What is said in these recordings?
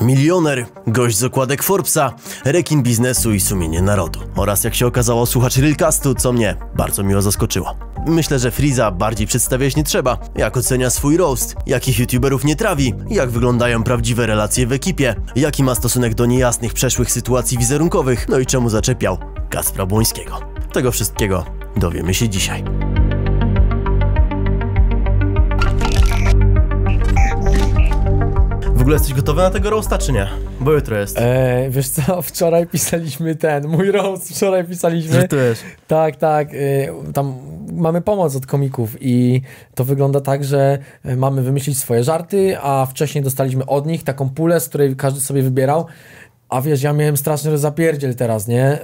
milioner, gość z okładek Forbesa, rekin biznesu i sumienie narodu. Oraz jak się okazało słuchacz Realcastu, co mnie bardzo miło zaskoczyło. Myślę, że Friza bardziej przedstawiać nie trzeba, jak ocenia swój roast, jakich youtuberów nie trawi, jak wyglądają prawdziwe relacje w ekipie, jaki ma stosunek do niejasnych przeszłych sytuacji wizerunkowych, no i czemu zaczepiał Kacpra Błońskiego. Tego wszystkiego dowiemy się dzisiaj. ogóle jesteś gotowy na tego roasta, czy nie? Bo jutro jest. Eee, wiesz co, wczoraj pisaliśmy ten, mój roast, wczoraj pisaliśmy. też. Tak, tak, e, tam mamy pomoc od komików i to wygląda tak, że e, mamy wymyślić swoje żarty, a wcześniej dostaliśmy od nich taką pulę, z której każdy sobie wybierał. A wiesz, ja miałem straszny zapierdziel teraz, nie?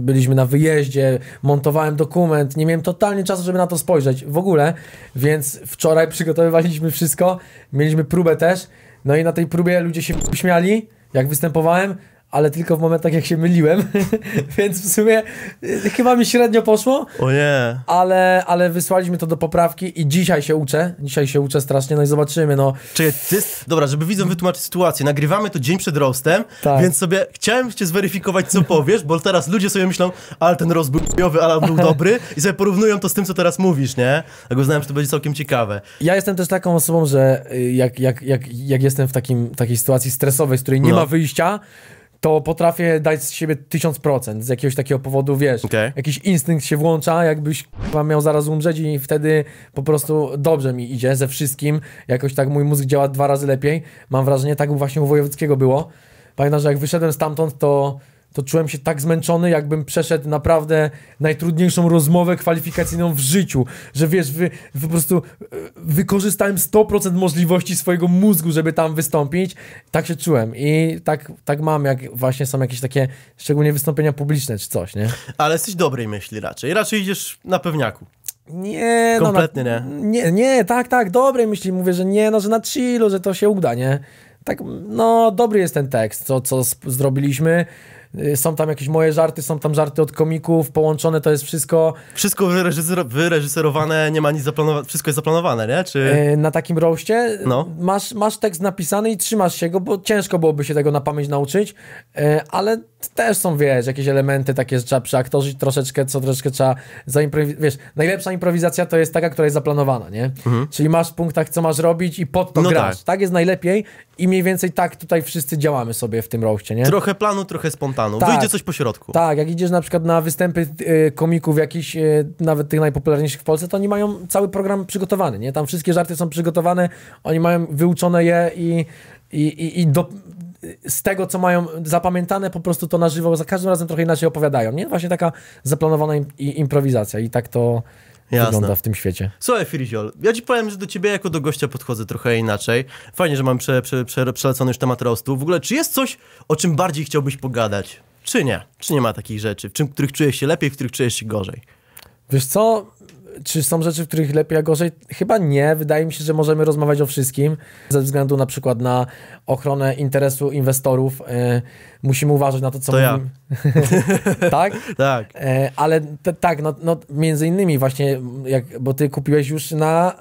Byliśmy na wyjeździe, montowałem dokument, nie miałem totalnie czasu, żeby na to spojrzeć w ogóle, więc wczoraj przygotowywaliśmy wszystko, mieliśmy próbę też no i na tej próbie ludzie się śmiali, jak występowałem, ale tylko w momentach, jak się myliłem, więc w sumie y, chyba mi średnio poszło. O nie. Ale, ale wysłaliśmy to do poprawki i dzisiaj się uczę, dzisiaj się uczę strasznie, no i zobaczymy, no. Czyli ty, dobra, żeby widząc wytłumaczyć sytuację, nagrywamy to dzień przed roastem, tak. więc sobie chciałem cię zweryfikować, co powiesz, bo teraz ludzie sobie myślą, ale ten roast był chujowy, ale on był dobry i sobie porównują to z tym, co teraz mówisz, nie? Tak uznałem, że to będzie całkiem ciekawe. Ja jestem też taką osobą, że y, jak, jak, jak, jak jestem w takim, takiej sytuacji stresowej, z której nie no. ma wyjścia, to potrafię dać z siebie 1000% z jakiegoś takiego powodu, wiesz, okay. jakiś instynkt się włącza, jakbyś miał zaraz umrzeć i wtedy po prostu dobrze mi idzie ze wszystkim, jakoś tak mój mózg działa dwa razy lepiej, mam wrażenie, tak właśnie u Wojewódzkiego było. Pamiętam, że jak wyszedłem stamtąd, to to czułem się tak zmęczony, jakbym przeszedł naprawdę najtrudniejszą rozmowę kwalifikacyjną w życiu, że wiesz, wy, po prostu e, wykorzystałem 100% możliwości swojego mózgu, żeby tam wystąpić. Tak się czułem i tak, tak mam, jak właśnie są jakieś takie, szczególnie wystąpienia publiczne czy coś, nie? Ale jesteś dobrej myśli raczej, raczej idziesz na pewniaku. Nie, no, Kompletnie no na, nie. nie. tak, tak, dobrej myśli, mówię, że nie, no, że na chillu, że to się uda, nie? Tak, no, dobry jest ten tekst, co, co zrobiliśmy. Y, są tam jakieś moje żarty, są tam żarty od komików, połączone to jest wszystko. Wszystko wyreżyser wyreżyserowane, nie ma nic zaplanowanego, wszystko jest zaplanowane, nie? Czy... Y, na takim roście no. masz, masz tekst napisany i trzymasz się go, bo ciężko byłoby się tego na pamięć nauczyć, y, ale też są, wiesz, jakieś elementy takie, że trzeba przeaktorzyć troszeczkę, co troszeczkę trzeba zaimprowizować. Wiesz, najlepsza improwizacja to jest taka, która jest zaplanowana, nie? Mhm. Czyli masz w punktach, co masz robić i pod to no grasz. Tak. tak. jest najlepiej i mniej więcej tak tutaj wszyscy działamy sobie w tym roście, nie? Trochę planu, trochę spontanu. Tak. Wyjdzie coś po środku. Tak, jak idziesz na przykład na występy y, komików jakichś, y, nawet tych najpopularniejszych w Polsce, to oni mają cały program przygotowany, nie? Tam wszystkie żarty są przygotowane, oni mają wyuczone je i i, i, i do, z tego, co mają zapamiętane, po prostu to na żywo za każdym razem trochę inaczej opowiadają. Nie? Właśnie taka zaplanowana im, improwizacja i tak to Jasne. wygląda w tym świecie. Słuchaj, Firiziol, ja ci powiem, że do ciebie jako do gościa podchodzę trochę inaczej. Fajnie, że mam prze, prze, prze, przelecony już temat roastu. W ogóle, czy jest coś, o czym bardziej chciałbyś pogadać? Czy nie? Czy nie ma takich rzeczy, w czym, których czujesz się lepiej, w których czujesz się gorzej? Wiesz co, czy są rzeczy, w których lepiej, a gorzej? Chyba nie. Wydaje mi się, że możemy rozmawiać o wszystkim. Ze względu na przykład na ochronę interesu inwestorów e, musimy uważać na to, co to mówimy. Ja. tak? tak. E, ale te, tak, no, no, między innymi właśnie, jak, bo ty kupiłeś już na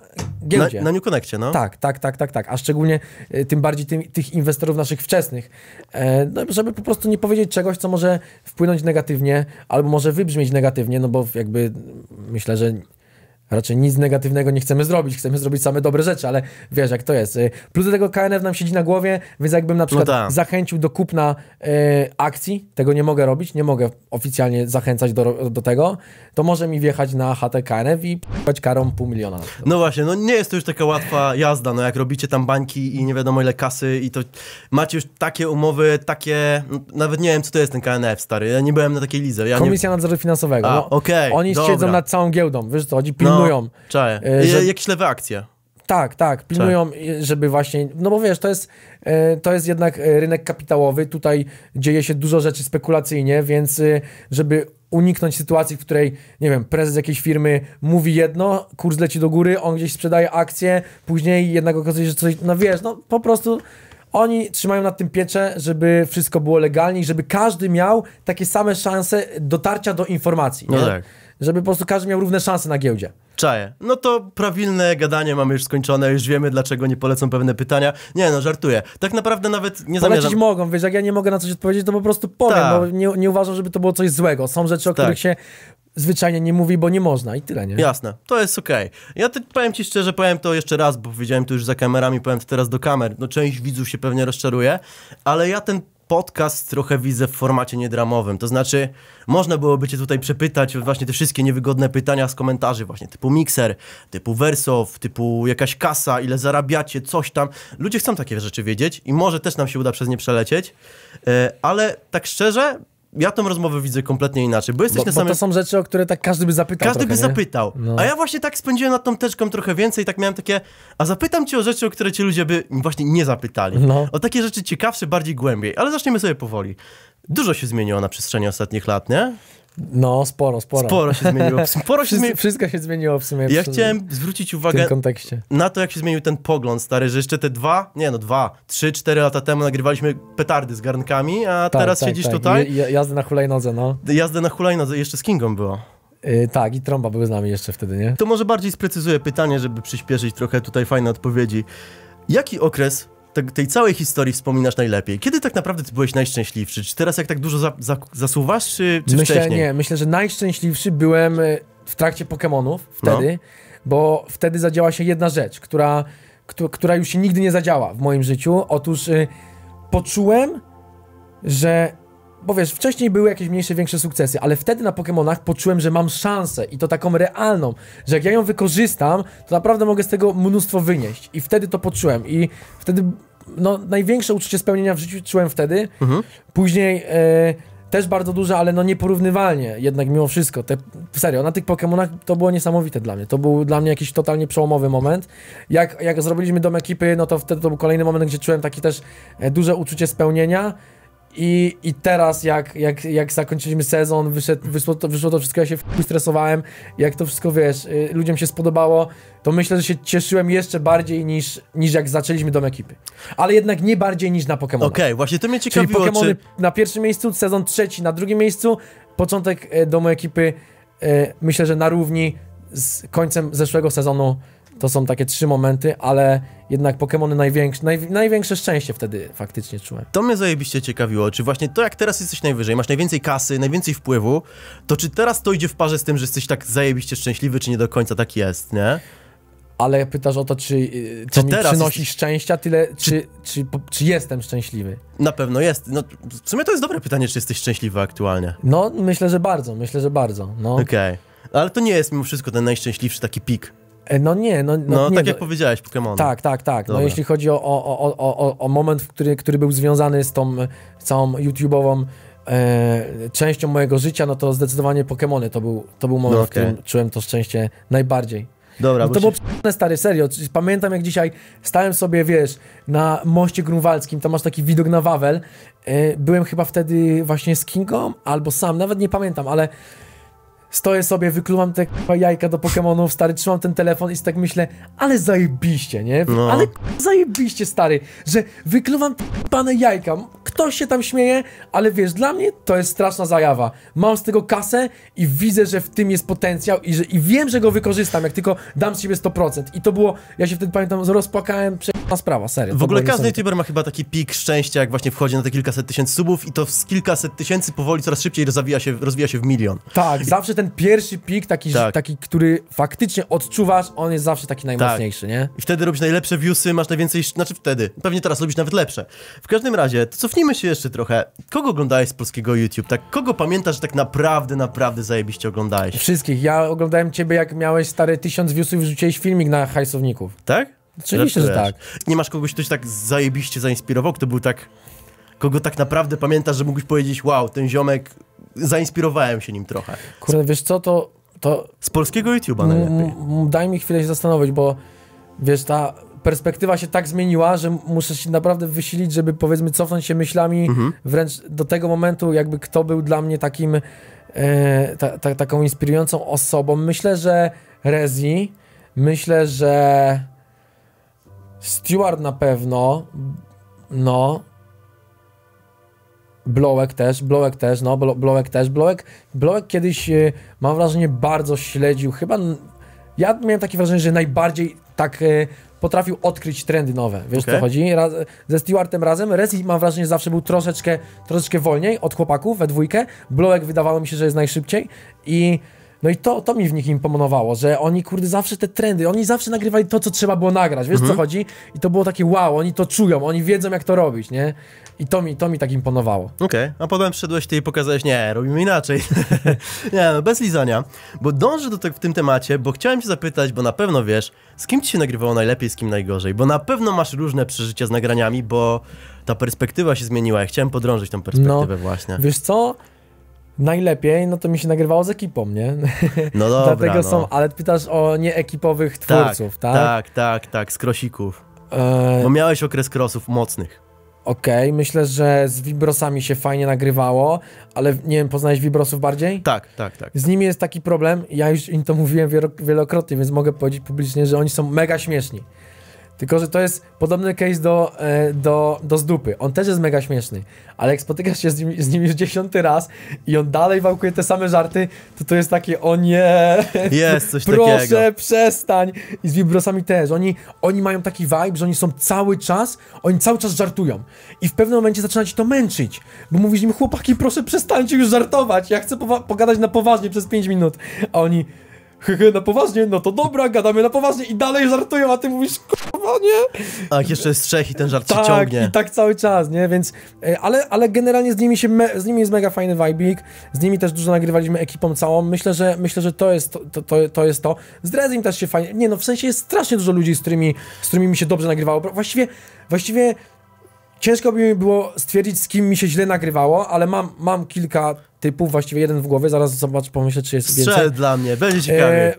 giełdzie. Na, na New Connectie, no. Tak, tak, tak, tak, tak. A szczególnie e, tym bardziej tym, tych inwestorów naszych wczesnych. E, no, żeby po prostu nie powiedzieć czegoś, co może wpłynąć negatywnie, albo może wybrzmieć negatywnie, no bo jakby myślę, że Raczej nic negatywnego nie chcemy zrobić, chcemy zrobić same dobre rzeczy, ale wiesz jak to jest. Y, plus do tego KNF nam siedzi na głowie, więc jakbym na no przykład no zachęcił do kupna y, akcji, tego nie mogę robić, nie mogę oficjalnie zachęcać do, do tego, to może mi wjechać na chatę KNF i p***ać karą pół miliona. No właśnie, no nie jest to już taka łatwa jazda, no jak robicie tam bańki i nie wiadomo ile kasy i to macie już takie umowy, takie, no nawet nie wiem co to jest ten KNF stary, ja nie byłem na takiej lidze. Ja Komisja nie... Nadzoru Finansowego, A, no, okay, oni dobra. siedzą nad całą giełdą, wiesz co chodzi, no, pilnują. No, Czaje. Że... Jakieś lewe akcje. Tak, tak, pilnują, e, żeby właśnie, no bo wiesz, to jest, e, to jest jednak e, rynek kapitałowy, tutaj dzieje się dużo rzeczy spekulacyjnie, więc żeby uniknąć sytuacji, w której, nie wiem, prezes jakiejś firmy mówi jedno, kurs leci do góry, on gdzieś sprzedaje akcje, później jednak okazuje się, że coś, no wiesz, no po prostu oni trzymają nad tym pieczę, żeby wszystko było legalnie i żeby każdy miał takie same szanse dotarcia do informacji. No tak. Żeby po prostu każdy miał równe szanse na giełdzie. Czaję. No to prawilne gadanie mamy już skończone, już wiemy dlaczego nie polecą pewne pytania. Nie no, żartuję. Tak naprawdę nawet nie Polecić mogą, wiesz, jak ja nie mogę na coś odpowiedzieć, to po prostu powiem, Ta. bo nie, nie uważam, żeby to było coś złego. Są rzeczy, o Ta. których się zwyczajnie nie mówi, bo nie można i tyle, nie? Jasne, to jest okej. Okay. Ja te, powiem ci szczerze, powiem to jeszcze raz, bo powiedziałem to już za kamerami, powiem to teraz do kamer. No część widzów się pewnie rozczaruje, ale ja ten podcast trochę widzę w formacie niedramowym. To znaczy, można byłoby Cię tutaj przepytać właśnie te wszystkie niewygodne pytania z komentarzy, właśnie typu mikser, typu wersow, typu jakaś kasa, ile zarabiacie, coś tam. Ludzie chcą takie rzeczy wiedzieć i może też nam się uda przez nie przelecieć, e, ale tak szczerze, ja tę rozmowę widzę kompletnie inaczej, bo jesteś bo, na samym... Bo to są rzeczy, o które tak każdy by zapytał Każdy trochę, by nie? zapytał. No. A ja właśnie tak spędziłem nad tą teczką trochę więcej i tak miałem takie, a zapytam cię o rzeczy, o które ci ludzie by właśnie nie zapytali. No. O takie rzeczy ciekawsze, bardziej głębiej. Ale zaczniemy sobie powoli. Dużo się zmieniło na przestrzeni ostatnich lat, nie? No, sporo, sporo. Sporo się zmieniło. Sporo się Wszystko się zmieniło w sumie. Ja chciałem zwrócić uwagę na to, jak się zmienił ten pogląd, stary, że jeszcze te dwa, nie no, dwa, trzy, cztery lata temu nagrywaliśmy petardy z garnkami, a tak, teraz tak, siedzisz tak. tutaj. Je, jazdę na hulajnodze, no. Jazdę na hulajnodze, jeszcze z Kingą było. Yy, tak, i trąba były z nami jeszcze wtedy, nie? To może bardziej sprecyzuję pytanie, żeby przyspieszyć trochę tutaj fajne odpowiedzi. Jaki okres te, tej całej historii wspominasz najlepiej? Kiedy tak naprawdę ty byłeś najszczęśliwszy? Czy teraz jak tak dużo za, za, zasuwasz, czy, czy myślę, wcześniej? Nie, myślę, że najszczęśliwszy byłem e, w trakcie Pokémonów wtedy, no. bo wtedy zadziała się jedna rzecz, która, która już się nigdy nie zadziała w moim życiu. Otóż y, poczułem, że bo wiesz, wcześniej były jakieś mniejsze, większe sukcesy, ale wtedy na Pokémonach poczułem, że mam szansę i to taką realną, że jak ja ją wykorzystam, to naprawdę mogę z tego mnóstwo wynieść. I wtedy to poczułem i wtedy, no, największe uczucie spełnienia w życiu czułem wtedy. Mhm. Później e, też bardzo duże, ale no nieporównywalnie jednak mimo wszystko. Te, serio, na tych Pokémonach to było niesamowite dla mnie. To był dla mnie jakiś totalnie przełomowy moment. Jak, jak zrobiliśmy dom ekipy, no to wtedy to był kolejny moment, gdzie czułem takie też e, duże uczucie spełnienia. I, I teraz, jak, jak, jak zakończyliśmy sezon, wyszedł, wyszło, to, wyszło to wszystko, ja się stresowałem. Jak to wszystko wiesz, y, ludziom się spodobało, to myślę, że się cieszyłem jeszcze bardziej niż, niż jak zaczęliśmy dom ekipy. Ale jednak nie bardziej niż na Pokémon. Okej, okay, właśnie to mnie ciekawiło. Czyli Pokémony czy... na pierwszym miejscu, sezon trzeci na drugim miejscu, początek e, domu ekipy e, myślę, że na równi z końcem zeszłego sezonu to są takie trzy momenty, ale jednak Pokémony największe, naj, największe szczęście wtedy faktycznie czułem. To mnie zajebiście ciekawiło, czy właśnie to jak teraz jesteś najwyżej, masz najwięcej kasy, najwięcej wpływu, to czy teraz to idzie w parze z tym, że jesteś tak zajebiście szczęśliwy, czy nie do końca tak jest, nie? Ale pytasz o to, czy y, to mi teraz przynosi jest... szczęścia tyle, czy, czy... Czy, czy, jestem szczęśliwy? Na pewno jest. No, w sumie to jest dobre pytanie, czy jesteś szczęśliwy aktualnie. No, myślę, że bardzo, myślę, że bardzo. No. Okej. Okay. Ale to nie jest mimo wszystko ten najszczęśliwszy taki pik E, no nie, no, no, no tak nie, tak jak no, powiedziałeś, Pokémon. Tak, tak, tak. No, Dobra. No jeśli chodzi o, o, o, o, moment, który, który był związany z tą całą YouTube'ową e, częścią mojego życia, no to zdecydowanie Pokémony to był, to był moment, okay. No w którym czułem to szczęście najbardziej. Dobra, no to się... było stary, serio. Pamiętam jak dzisiaj stałem sobie, wiesz, na moście grunwaldzkim, tam masz taki widok na Wawel. E, byłem chyba wtedy właśnie z Kingą albo sam, nawet nie pamiętam, ale stoję sobie, wykluwam te k***a jajka do Pokémonów, stary, trzymam ten telefon i tak myślę, ale zajebiście, nie? No. Ale zajebiście, stary, że wykluwam te pane jajka. Ktoś się tam śmieje, ale wiesz, dla mnie to jest straszna zajawa. Mam z tego kasę i widzę, że w tym jest potencjał i, że, i wiem, że go wykorzystam, jak tylko dam z siebie 100%. I to było, ja się wtedy pamiętam, rozpłakałem, przejdźna sprawa, serio. W ogóle każdy youtuber ma chyba taki pik szczęścia, jak właśnie wchodzi na te kilkaset tysięcy subów i to z kilkaset tysięcy powoli coraz szybciej rozwija się, rozwija się w milion. Tak, I... zawsze ten ten pierwszy pik, taki, tak. taki, który faktycznie odczuwasz, on jest zawsze taki tak. najmocniejszy, tak. nie? I wtedy robisz najlepsze viewsy, masz najwięcej, znaczy wtedy, pewnie teraz robisz nawet lepsze. W każdym razie, to cofnijmy się jeszcze trochę. Kogo oglądałeś z polskiego YouTube, tak? Kogo pamiętasz, że tak naprawdę, naprawdę zajebiście oglądałeś? Wszystkich. Ja oglądałem ciebie, jak miałeś stare tysiąc viewsów i rzuciłeś filmik na hajsowników. Tak? Oczywiście, że tak. Nie masz kogoś, kto się tak zajebiście zainspirował, kto był tak... Kogo tak naprawdę pamiętasz, że mógłbyś powiedzieć, wow, ten ziomek zainspirowałem się nim trochę. Kurde, wiesz co, to... to Z polskiego YouTube'a najlepiej. Daj mi chwilę się zastanowić, bo wiesz, ta perspektywa się tak zmieniła, że muszę się naprawdę wysilić, żeby powiedzmy cofnąć się myślami mhm. wręcz do tego momentu, jakby kto był dla mnie takim, e, ta, ta, taką inspirującą osobą. Myślę, że Rezi, myślę, że Stewart na pewno, no, Blowek też, Blowek też, no, Blowek też, Blowek, Blowek kiedyś, e, mam wrażenie, bardzo śledził, chyba, ja miałem takie wrażenie, że najbardziej tak e, potrafił odkryć trendy nowe, wiesz okay. co chodzi? Raz, ze Stewartem razem, Resi mam wrażenie zawsze był troszeczkę, troszeczkę wolniej od chłopaków we dwójkę, Blowek wydawało mi się, że jest najszybciej i... No i to, to mi w nich imponowało, że oni, kurde, zawsze te trendy, oni zawsze nagrywali to, co trzeba było nagrać, wiesz mhm. co chodzi? I to było takie wow, oni to czują, oni wiedzą, jak to robić, nie? I to mi, to mi tak imponowało. Okej, okay. a potem przyszedłeś ty i pokazałeś, nie, robimy inaczej. nie, no bez lizania. Bo dążę do tego w tym temacie, bo chciałem cię zapytać, bo na pewno wiesz, z kim ci się nagrywało najlepiej, z kim najgorzej. Bo na pewno masz różne przeżycia z nagraniami, bo ta perspektywa się zmieniła. Ja chciałem podrążyć tą perspektywę no, właśnie. Wiesz co? Najlepiej, no to mi się nagrywało z ekipą, nie? No dobra, Dlatego no. są, ale pytasz o nieekipowych twórców, tak? Tak, tak, tak, tak z krosików. E, bo miałeś okres krosów mocnych. Okej, okay, myślę, że z Vibrosami się fajnie nagrywało, ale nie wiem, poznałeś Vibrosów bardziej? Tak, tak, tak. Z nimi jest taki problem, ja już im to mówiłem wielokrotnie, więc mogę powiedzieć publicznie, że oni są mega śmieszni. Tylko, że to jest podobny case do, e, do, do zdupy. On też jest mega śmieszny, ale jak spotykasz się z nim, z nim już dziesiąty raz i on dalej wałkuje te same żarty, to to jest takie, o nie, jest coś proszę, takiego. przestań. I z Vibrosami też. Oni, oni mają taki vibe, że oni są cały czas, oni cały czas żartują. I w pewnym momencie zaczyna ci to męczyć, bo mówisz im, chłopaki, proszę przestańcie już żartować, ja chcę pogadać na poważnie przez 5 minut. A oni, hehe na poważnie, no to dobra, gadamy na poważnie i dalej żartują, a ty mówisz, kurwa, nie? ach tak, jeszcze jest trzech i ten żart tak, się ciągnie. i tak cały czas, nie? Więc, e, ale, ale generalnie z nimi się, me, z nimi jest mega fajny vibing, z nimi też dużo nagrywaliśmy ekipą całą, myślę, że, myślę, że to jest to, to, to, to jest to. Z Drezim też się fajnie, nie no, w sensie jest strasznie dużo ludzi, z którymi, z którymi mi się dobrze nagrywało, właściwie, właściwie Ciężko by mi było stwierdzić, z kim mi się źle nagrywało, ale mam, mam kilka typów, właściwie jeden w głowie, zaraz zobacz, pomyślę, czy jest Strzel więcej. dla mnie, będzie e, ciekawie. E,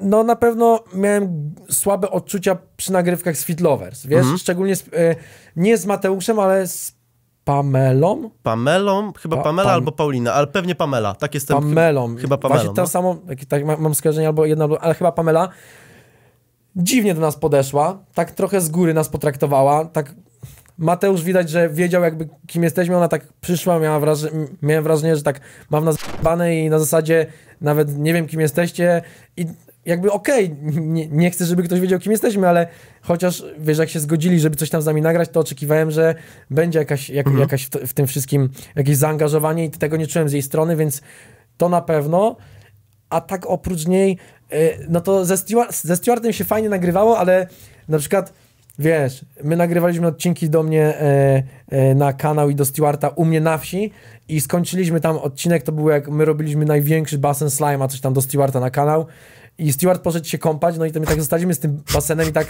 no na pewno miałem słabe odczucia przy nagrywkach z Fitlovers, wiesz, mhm. szczególnie z, e, nie z Mateuszem, ale z Pamelą? Pamelą? Chyba pa, Pamela albo Paulina, ale pewnie Pamela, tak jestem. Pamelą. Chyba Pamela. Właśnie no? to samo, tak mam skojarzenie, albo jedna, ale chyba Pamela dziwnie do nas podeszła, tak trochę z góry nas potraktowała, tak Mateusz widać, że wiedział jakby kim jesteśmy, ona tak przyszła, miała wraż miałem wrażenie, że tak mam nas zbane i na zasadzie nawet nie wiem kim jesteście i jakby okej, okay, nie, nie, chcę, żeby ktoś wiedział kim jesteśmy, ale chociaż wiesz, jak się zgodzili, żeby coś tam z nami nagrać, to oczekiwałem, że będzie jakaś, jak, mhm. jakaś w, w tym wszystkim jakieś zaangażowanie i tego nie czułem z jej strony, więc to na pewno, a tak oprócz niej, y, no to ze, Stewart, ze Stewartem się fajnie nagrywało, ale na przykład wiesz, my nagrywaliśmy odcinki do mnie e, e, na kanał i do Stewarta u mnie na wsi i skończyliśmy tam odcinek, to był jak my robiliśmy największy basen slime, a coś tam do Stewarta na kanał i Steward poszedł się kąpać, no i to my tak zostaliśmy z tym basenem i tak,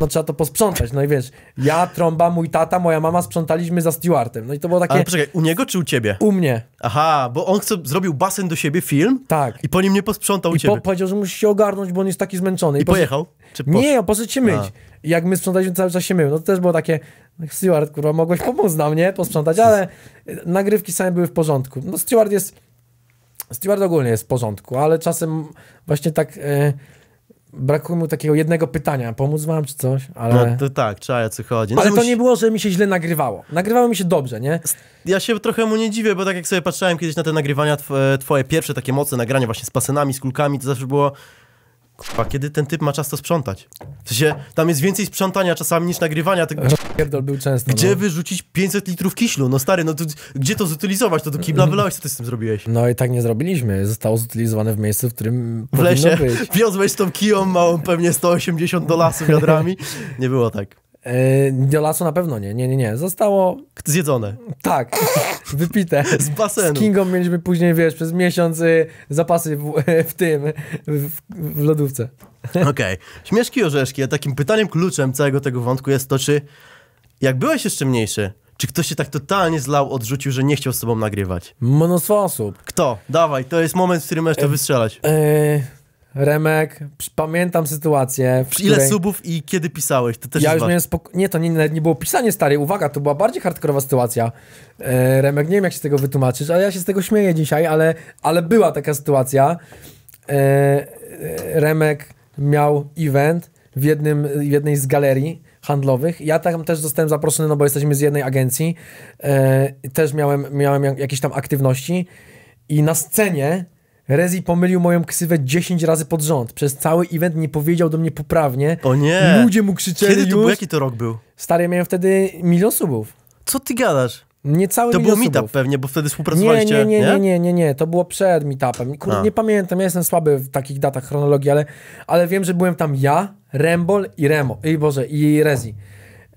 no trzeba to posprzątać, no i wiesz, ja, trąba, mój tata, moja mama sprzątaliśmy za Stewartem, no i to było takie... Ale poczekaj, u niego czy u ciebie? U mnie. Aha, bo on chce, zrobił basen do siebie, film? Tak. I po nim nie posprzątał u I ciebie. Po, powiedział, że musi się ogarnąć, bo on jest taki zmęczony. I, I pojechał? Czy posz... Nie, on poszedł się myć. I jak my sprzątaliśmy, cały czas się mył, no to też było takie, no, Steward, kurwa, mogłeś pomóc nam, nie, posprzątać, ale nagrywki same były w porządku. No Steward jest Steward ogólnie jest w porządku, ale czasem właśnie tak e, brakuje mu takiego jednego pytania, pomóc wam czy coś, ale... No to tak, czaję co chodzi. No ale to musi... nie było, że mi się źle nagrywało. Nagrywało mi się dobrze, nie? Ja się trochę mu nie dziwię, bo tak jak sobie patrzyłem kiedyś na te nagrywania, e, twoje pierwsze takie mocne nagrania właśnie z pasenami, z kulkami, to zawsze było... Kurwa, kiedy ten typ ma czas to sprzątać? W sensie, tam jest więcej sprzątania czasami niż nagrywania. Ty... Pierdol był często. Gdzie no. wyrzucić 500 litrów kiślu? No stary, no to, gdzie to zutylizować? No to do kibla mm. wylałeś, co ty z tym zrobiłeś? No i tak nie zrobiliśmy. Zostało zutylizowane w miejscu, w którym W lesie. Wiozłeś tą kiją małą pewnie 180 do lasu wiadrami. Nie było tak. E, do lasu na pewno nie, nie, nie, nie. Zostało... Zjedzone. Tak, wypite. Z basenu. Z Kingą mieliśmy później, wiesz, przez miesiąc y, zapasy w, w tym, w, w lodówce. Okej. Okay. Śmieszki orzeszki, a takim pytaniem kluczem całego tego wątku jest to, czy jak byłeś jeszcze mniejszy, czy ktoś się tak totalnie zlał, odrzucił, że nie chciał z tobą nagrywać? Mnóstwo osób. Kto? Dawaj, to jest moment, w którym możesz to wystrzelać. Remek, pamiętam sytuację. Której... Ile subów i kiedy pisałeś? To też ja już miałem spoko... Nie, to nie, nie było pisanie starej. Uwaga, to była bardziej hardkorowa sytuacja. E, Remek, nie wiem jak się z tego wytłumaczyć, ale ja się z tego śmieję dzisiaj, ale, ale była taka sytuacja. E, e, Remek miał event w, jednym, w jednej z galerii handlowych. Ja tam też zostałem zaproszony, no bo jesteśmy z jednej agencji. E, też miałem, miałem jakieś tam aktywności i na scenie Rezi pomylił moją ksywę 10 razy pod rząd. Przez cały event nie powiedział do mnie poprawnie. O nie! Ludzie mu krzyczeli Kiedy to już. był, jaki to rok był? Stary, miałem wtedy milion subów. Co ty gadasz? Niecały to był meetup pewnie, bo wtedy współpracowaliście. Nie, nie, nie, nie, nie, nie, nie. to było przed meetupem. Kurde, nie pamiętam, ja jestem słaby w takich datach chronologii, ale, ale wiem, że byłem tam ja, Rembol i Remo, i Boże, i Rezi.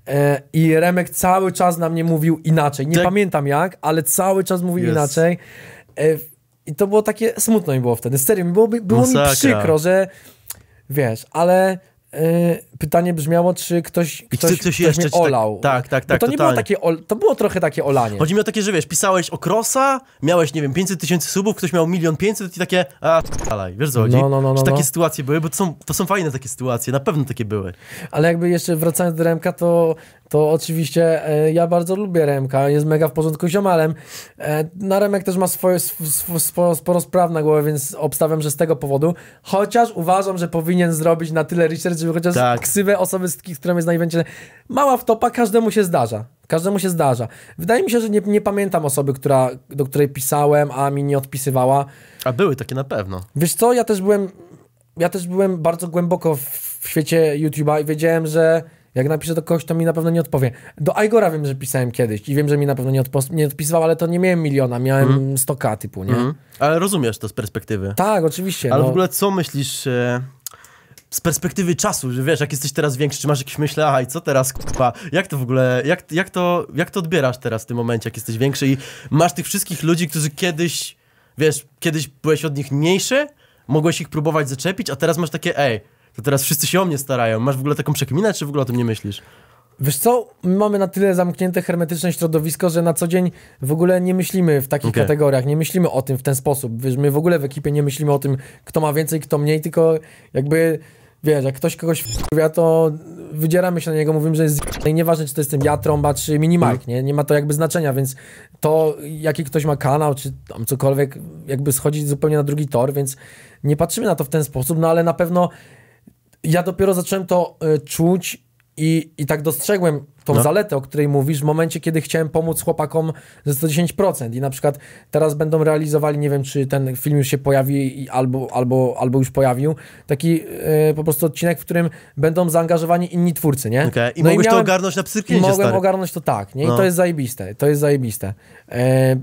E, I Remek cały czas na mnie mówił inaczej. Nie tak. pamiętam jak, ale cały czas mówił yes. inaczej. E, I to było takie, smutno mi było wtedy. Serio, mi było, było mi przykro, że wiesz, ale Y, pytanie brzmiało, czy ktoś, ktoś, czy coś jeszcze, olał. Tak, tak, tak. Bo to totalnie. nie było takie, to było trochę takie olanie. Chodzi mi o takie, że wiesz, pisałeś o Krosa, miałeś, nie wiem, 500 tysięcy subów, ktoś miał milion 500 i takie, a dalej, wiesz co chodzi? No, no, no, czy no, takie no. sytuacje były? Bo to są, to są fajne takie sytuacje, na pewno takie były. Ale jakby jeszcze wracając do Remka, to to oczywiście e, ja bardzo lubię Remka, jest mega w porządku ziomalem. E, na no, Remek też ma swoje, sw, sw, sporo, sporo spraw na głowie, więc obstawiam, że z tego powodu. Chociaż uważam, że powinien zrobić na tyle research, żeby chociaż tak. ksywę osoby, z którą jest na Mała wtopa, każdemu się zdarza. Każdemu się zdarza. Wydaje mi się, że nie, nie pamiętam osoby, która, do której pisałem, a mi nie odpisywała. A były takie na pewno. Wiesz co, ja też byłem, ja też byłem bardzo głęboko w, w świecie YouTube'a i wiedziałem, że jak napiszę do kogoś, to mi na pewno nie odpowie. Do Igora wiem, że pisałem kiedyś i wiem, że mi na pewno nie, odpo- nie odpisywał, ale to nie miałem miliona, miałem mm. 100k typu, nie? Mm. Ale rozumiesz to z perspektywy. Tak, oczywiście. Ale no. w ogóle co myślisz e, z perspektywy czasu, że wiesz, jak jesteś teraz większy, czy masz jakieś myśli, aha, i co teraz, kurwa, jak to w ogóle, jak, jak, to, jak to odbierasz teraz w tym momencie, jak jesteś większy i masz tych wszystkich ludzi, którzy kiedyś, wiesz, kiedyś byłeś od nich mniejszy, mogłeś ich próbować zaczepić, a teraz masz takie, ej, to teraz wszyscy się o mnie starają. Masz w ogóle taką przekminę, czy w ogóle o tym nie myślisz? Wiesz co, my mamy na tyle zamknięte hermetyczne środowisko, że na co dzień w ogóle nie myślimy w takich okay. kategoriach, nie myślimy o tym w ten sposób. Wiesz, my w ogóle w ekipie nie myślimy o tym, kto ma więcej, kto mniej, tylko jakby wiesz, jak ktoś kogoś wkurwia, to wydzieramy się na niego, mówimy, że jest z... i nieważne, czy to jestem ja, trąba, czy minimark, nie? Nie ma to jakby znaczenia, więc to, jaki ktoś ma kanał, czy tam cokolwiek, jakby schodzi zupełnie na drugi tor, więc nie patrzymy na to w ten sposób, no ale na pewno ja dopiero zacząłem to y, czuć i, i tak dostrzegłem tą no. zaletę, o której mówisz, w momencie, kiedy chciałem pomóc chłopakom ze 110%. I na przykład teraz będą realizowali, nie wiem, czy ten film już się pojawi albo, albo, albo już pojawił, taki e, po prostu odcinek, w którym będą zaangażowani inni twórcy, nie? Okay. I no mogłeś i miałem, to ogarnąć na psychicznie, Mogłem stary. ogarnąć to tak, nie? I no. to jest zajebiste, to jest zajebiste. E,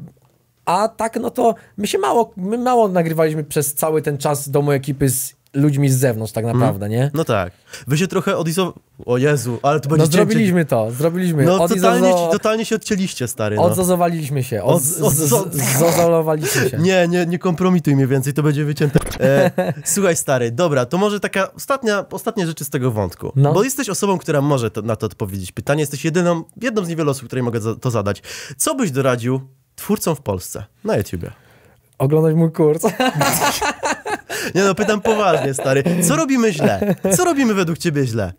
a tak, no to my się mało, my mało nagrywaliśmy przez cały ten czas domu ekipy z ludźmi z zewnątrz tak mhm. naprawdę, nie? No tak. Wy się trochę odizolowaliście. O Jezu, ale to będzie No zrobiliśmy to, zrobiliśmy. No totalnie, totalnie się odcięliście, stary. No. Odzozowaliśmy się. Odzozowaliśmy się. Nie, nie, nie kompromituj mnie więcej, to będzie wycięte. E, słuchaj, stary, dobra, to może taka ostatnia, ostatnie rzecz z tego wątku. No. Bo jesteś osobą, która może to, na to odpowiedzieć. Pytanie, jesteś jedyną, jedną z niewielu osób, której mogę za, to zadać. Co byś doradził twórcom w Polsce na YouTubie? Oglądać mój kurs. Nie no, pytam poważnie, stary. Co robimy źle? Co robimy według ciebie źle?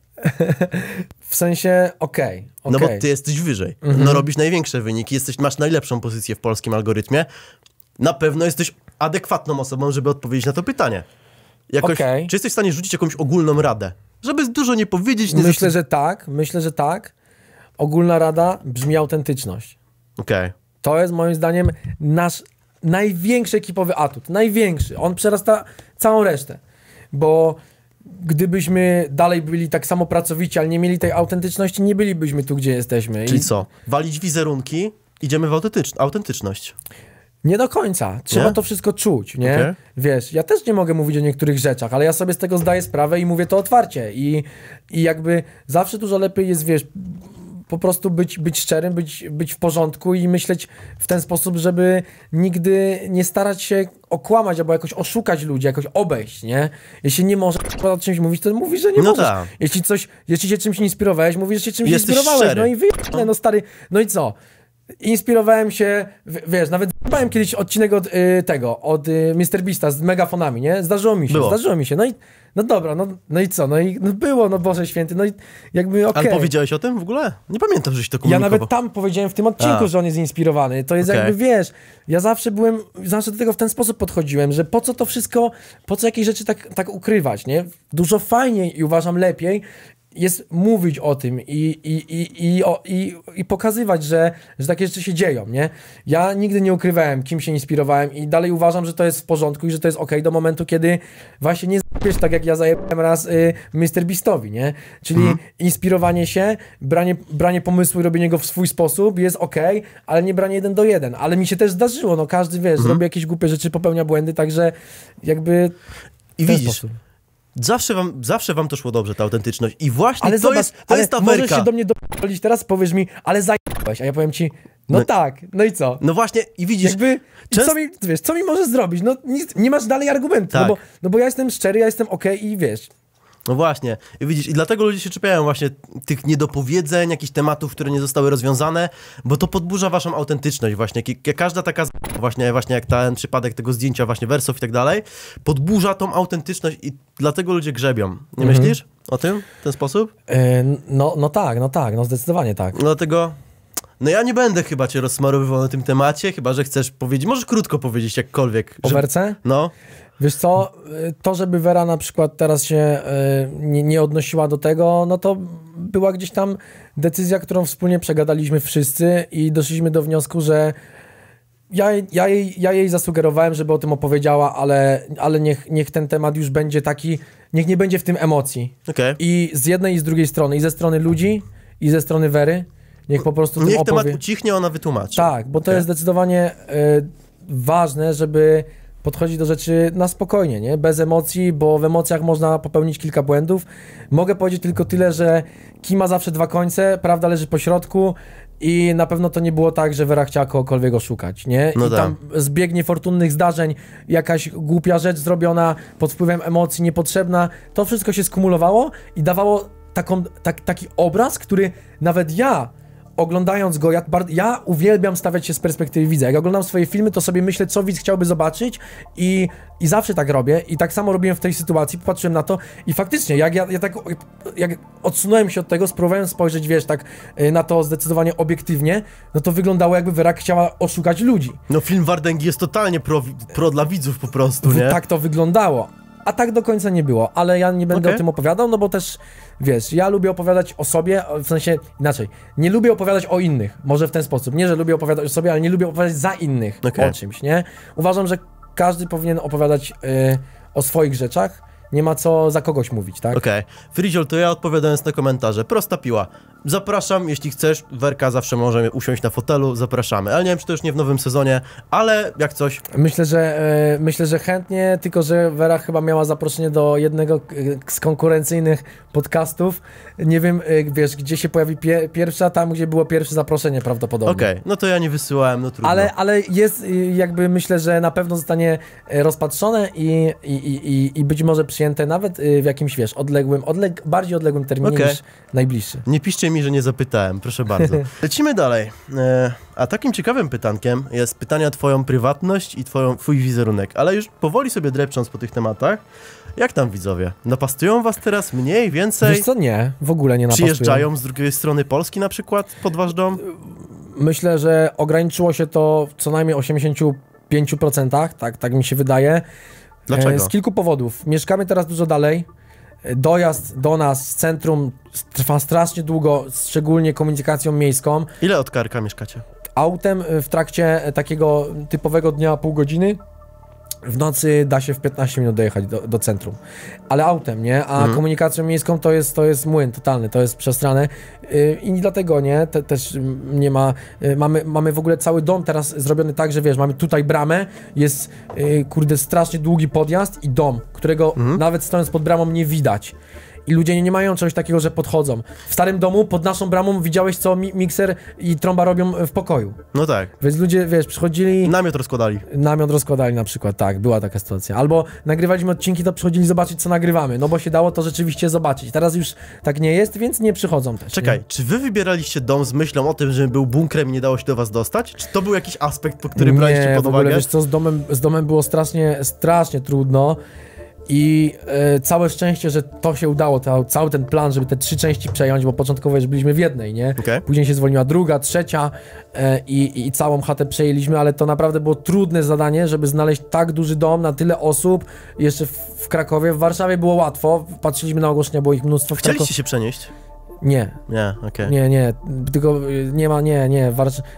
W sensie, okej. Okay, okay. No bo ty jesteś wyżej. Mhm. No robisz największe wyniki, jesteś, masz najlepszą pozycję w polskim algorytmie. Na pewno jesteś adekwatną osobą, żeby odpowiedzieć na to pytanie. Jakoś, okay. Czy jesteś w stanie rzucić jakąś ogólną radę? Żeby dużo nie powiedzieć. Nie myślę, że tak. Myślę, że tak. Ogólna rada brzmi autentyczność. Okej. Okay. To jest moim zdaniem nasz największy ekipowy atut, największy. On przerasta całą resztę, bo gdybyśmy dalej byli tak samo pracowici, ale nie mieli tej autentyczności, nie bylibyśmy tu, gdzie jesteśmy. Czyli I... co? Walić wizerunki, idziemy w autentycz- autentyczność. Nie do końca. Trzeba nie? to wszystko czuć, nie? Okay. Wiesz, ja też nie mogę mówić o niektórych rzeczach, ale ja sobie z tego zdaję sprawę i mówię to otwarcie. I, i jakby zawsze dużo lepiej jest, wiesz, po prostu być, być szczerym, być, być w porządku i myśleć w ten sposób, żeby nigdy nie starać się okłamać albo jakoś oszukać ludzi, jakoś obejść, nie? Jeśli nie możesz o czymś mówić, to mówisz, że nie no możesz. Tak. Jeśli, coś, jeśli się czymś inspirowałeś, mówisz, że się czymś Jesteś inspirowałeś. No szczery. No i wyjdę, no stary, no i co? Inspirowałem się, wiesz, nawet zbałem kiedyś odcinek od y, tego, od y, MrBeasta z megafonami, nie? Zdarzyło mi się, Było. zdarzyło mi się. No i no dobra, no, no i co? No i no było, no Boże Święty, no i jakby okej. Okay. Ale powiedziałeś o tym w ogóle? Nie pamiętam, żeś to komunikował. Ja nawet tam powiedziałem w tym odcinku, A. że on jest inspirowany. To jest okay. jakby, wiesz, ja zawsze byłem, zawsze do tego w ten sposób podchodziłem, że po co to wszystko, po co jakieś rzeczy tak, tak ukrywać, nie? Dużo fajniej i uważam lepiej, jest mówić o tym i, i, i, i, o, i, i, pokazywać, że, że takie rzeczy się dzieją, nie? Ja nigdy nie ukrywałem, kim się inspirowałem i dalej uważam, że to jest w porządku i że to jest ok do momentu, kiedy właśnie nie zajebiesz tak, jak ja zajebałem raz y, Mr. Beastowi, nie? Czyli mhm. inspirowanie się, branie, branie pomysłu i robienie go w swój sposób jest ok, ale nie branie jeden do jeden. Ale mi się też zdarzyło, no każdy, wiesz, mhm. robi jakieś głupie rzeczy, popełnia błędy, także jakby... I widzisz, sposób. Zawsze wam, zawsze wam to szło dobrze, ta autentyczność. I właśnie ale to, zobacz, jest, to ale jest ta możesz werka. się do mnie dopolić teraz, powiesz mi, ale zajebałeś, a ja powiem ci, no, no, tak, no i co? No właśnie, i widzisz... Jakby, co, mi, wiesz, co mi możesz zrobić? No nic, nie masz dalej argumentu, no tak. no, bo, no bo ja jestem szczery, ja jestem okej okay i wiesz, no właśnie. I widzisz, i dlatego ludzie się czepiają właśnie tych niedopowiedzeń, jakichś tematów, które nie zostały rozwiązane, bo to podburza waszą autentyczność właśnie. Każda taka z... właśnie, właśnie jak ten przypadek tego zdjęcia właśnie wersów i tak dalej, podburza tą autentyczność i dlatego ludzie grzebią. Nie mhm. myślisz o tym w ten sposób? E, no, no tak, no tak, no zdecydowanie tak. No dlatego no ja nie będę chyba cię rozsmarowywał na tym temacie, chyba że chcesz powiedzieć, możesz krótko powiedzieć jakkolwiek. O że... No. Wiesz co, to, żeby Vera na przykład teraz się e, nie, nie odnosiła do tego, no to była gdzieś tam decyzja, którą wspólnie przegadaliśmy wszyscy i doszliśmy do wniosku, że ja, ja, jej, ja jej zasugerowałem, żeby o tym opowiedziała, ale, ale niech, niech ten temat już będzie taki, niech nie będzie w tym emocji. Okay. I z jednej i z drugiej strony, i ze strony ludzi, i ze strony Wery, niech po prostu niech tym opowie. Niech temat ucichnie, ona wytłumaczy. Tak, bo okay. to jest zdecydowanie y, ważne, żeby podchodzi do rzeczy na spokojnie, nie? bez emocji, bo w emocjach można popełnić kilka błędów. Mogę powiedzieć tylko tyle, że kima zawsze dwa końce, prawda leży po środku i na pewno to nie było tak, że Wera chciała kogokolwiek oszukać, nie? No I tam zbieg niefortunnych zdarzeń, jakaś głupia rzecz zrobiona pod wpływem emocji niepotrzebna, to wszystko się skumulowało i dawało taką, tak, taki obraz, który nawet ja oglądając go, ja uwielbiam stawiać się z perspektywy widza. Jak oglądam swoje filmy, to sobie myślę, co widz chciałby zobaczyć i, i zawsze tak robię i tak samo robiłem w tej sytuacji, patrzyłem na to i faktycznie, jak ja, ja tak, jak odsunąłem się od tego, spróbowałem spojrzeć, wiesz, tak y, na to zdecydowanie obiektywnie, no to wyglądało jakby Wyrak chciała oszukać ludzi. No film Wardęgi jest totalnie pro, pro dla widzów po prostu, nie? Tak to wyglądało, a tak do końca nie było, ale ja nie będę okay. o tym opowiadał, no bo też, wiesz, ja lubię opowiadać o sobie, w sensie inaczej, nie lubię opowiadać o innych, może w ten sposób. Nie, że lubię opowiadać o sobie, ale nie lubię opowiadać za innych okay. o czymś, nie? Uważam, że każdy powinien opowiadać y, o swoich rzeczach, nie ma co za kogoś mówić, tak? Okej. Okay. to ja odpowiadając na komentarze. Prosta piła zapraszam, jeśli chcesz, Werka zawsze możemy usiąść na fotelu, zapraszamy. Ale nie wiem, czy to już nie w nowym sezonie, ale jak coś... Myślę, że e, myślę, że chętnie, tylko że Wera chyba miała zaproszenie do jednego e, z konkurencyjnych podcastów. Nie wiem, e, wiesz, gdzie się pojawi pie pierwsza, tam gdzie było pierwsze zaproszenie prawdopodobnie. Okej, okay, no to ja nie wysyłałem, no trudno. Ale, ale jest jakby, myślę, że na pewno zostanie rozpatrzone i, i, i, i być może przyjęte nawet w jakimś, wiesz, odległym, odleg bardziej odległym terminie okay. niż najbliższy. Nie piszcie mi mi, że nie zapytałem. Proszę bardzo. Lecimy dalej. E, a takim ciekawym pytankiem jest pytanie o twoją prywatność i twoją, twój wizerunek. Ale już powoli sobie drepcząc po tych tematach, jak tam widzowie? Napastują was teraz mniej, więcej? Wiesz co, nie. W ogóle nie napastują. Przyjeżdżają z drugiej strony Polski na przykład pod wasz dom? Myślę, że ograniczyło się to w co najmniej 85%, tak, tak mi się wydaje. Dlaczego? E, z kilku powodów. Mieszkamy teraz dużo dalej dojazd do nas z centrum trwa strasznie długo, szczególnie komunikacją miejską. Ile od Karka mieszkacie? Autem y, w trakcie y, takiego typowego dnia pół godziny w nocy da się w 15 minut dojechać do, do centrum. Ale autem, nie? A mhm. komunikacją miejską to jest, to jest młyn totalny, to jest przestrane. Y, I dlatego, nie? Te, też nie ma... Y, mamy, mamy w ogóle cały dom teraz zrobiony tak, że wiesz, mamy tutaj bramę, jest y, kurde strasznie długi podjazd i dom, którego mhm. nawet stojąc pod bramą nie widać. I ludzie nie mają czegoś takiego, że podchodzą. W starym domu pod naszą bramą widziałeś, co mi mikser i trąba robią w pokoju. No tak. Więc ludzie, wiesz, przychodzili... Namiot rozkładali. Namiot rozkładali na przykład, tak, była taka sytuacja. Albo nagrywaliśmy odcinki, to przychodzili zobaczyć, co nagrywamy, no bo się dało to rzeczywiście zobaczyć. Teraz już tak nie jest, więc nie przychodzą też. Czekaj, nie? czy wy wybieraliście dom z myślą o tym, że był bunkrem i nie dało się do was dostać? Czy to był jakiś aspekt, po który braliście pod uwagę? Nie, w ogóle, wiesz co, z domem, z domem było strasznie, strasznie trudno. I e, całe szczęście, że to się udało, to, cały ten plan, żeby te trzy części przejąć, bo początkowo już byliśmy w jednej, nie? Okay. Później się zwolniła druga, trzecia e, i, i całą chatę przejęliśmy, ale to naprawdę było trudne zadanie, żeby znaleźć tak duży dom na tyle osób. Jeszcze w, w Krakowie, w Warszawie było łatwo, patrzyliśmy na ogłoszenia, było ich mnóstwo. Chcieliście Krakow... się przenieść? Nie. Nie, okej. Okay. Nie, nie, tylko y, nie ma, nie, nie.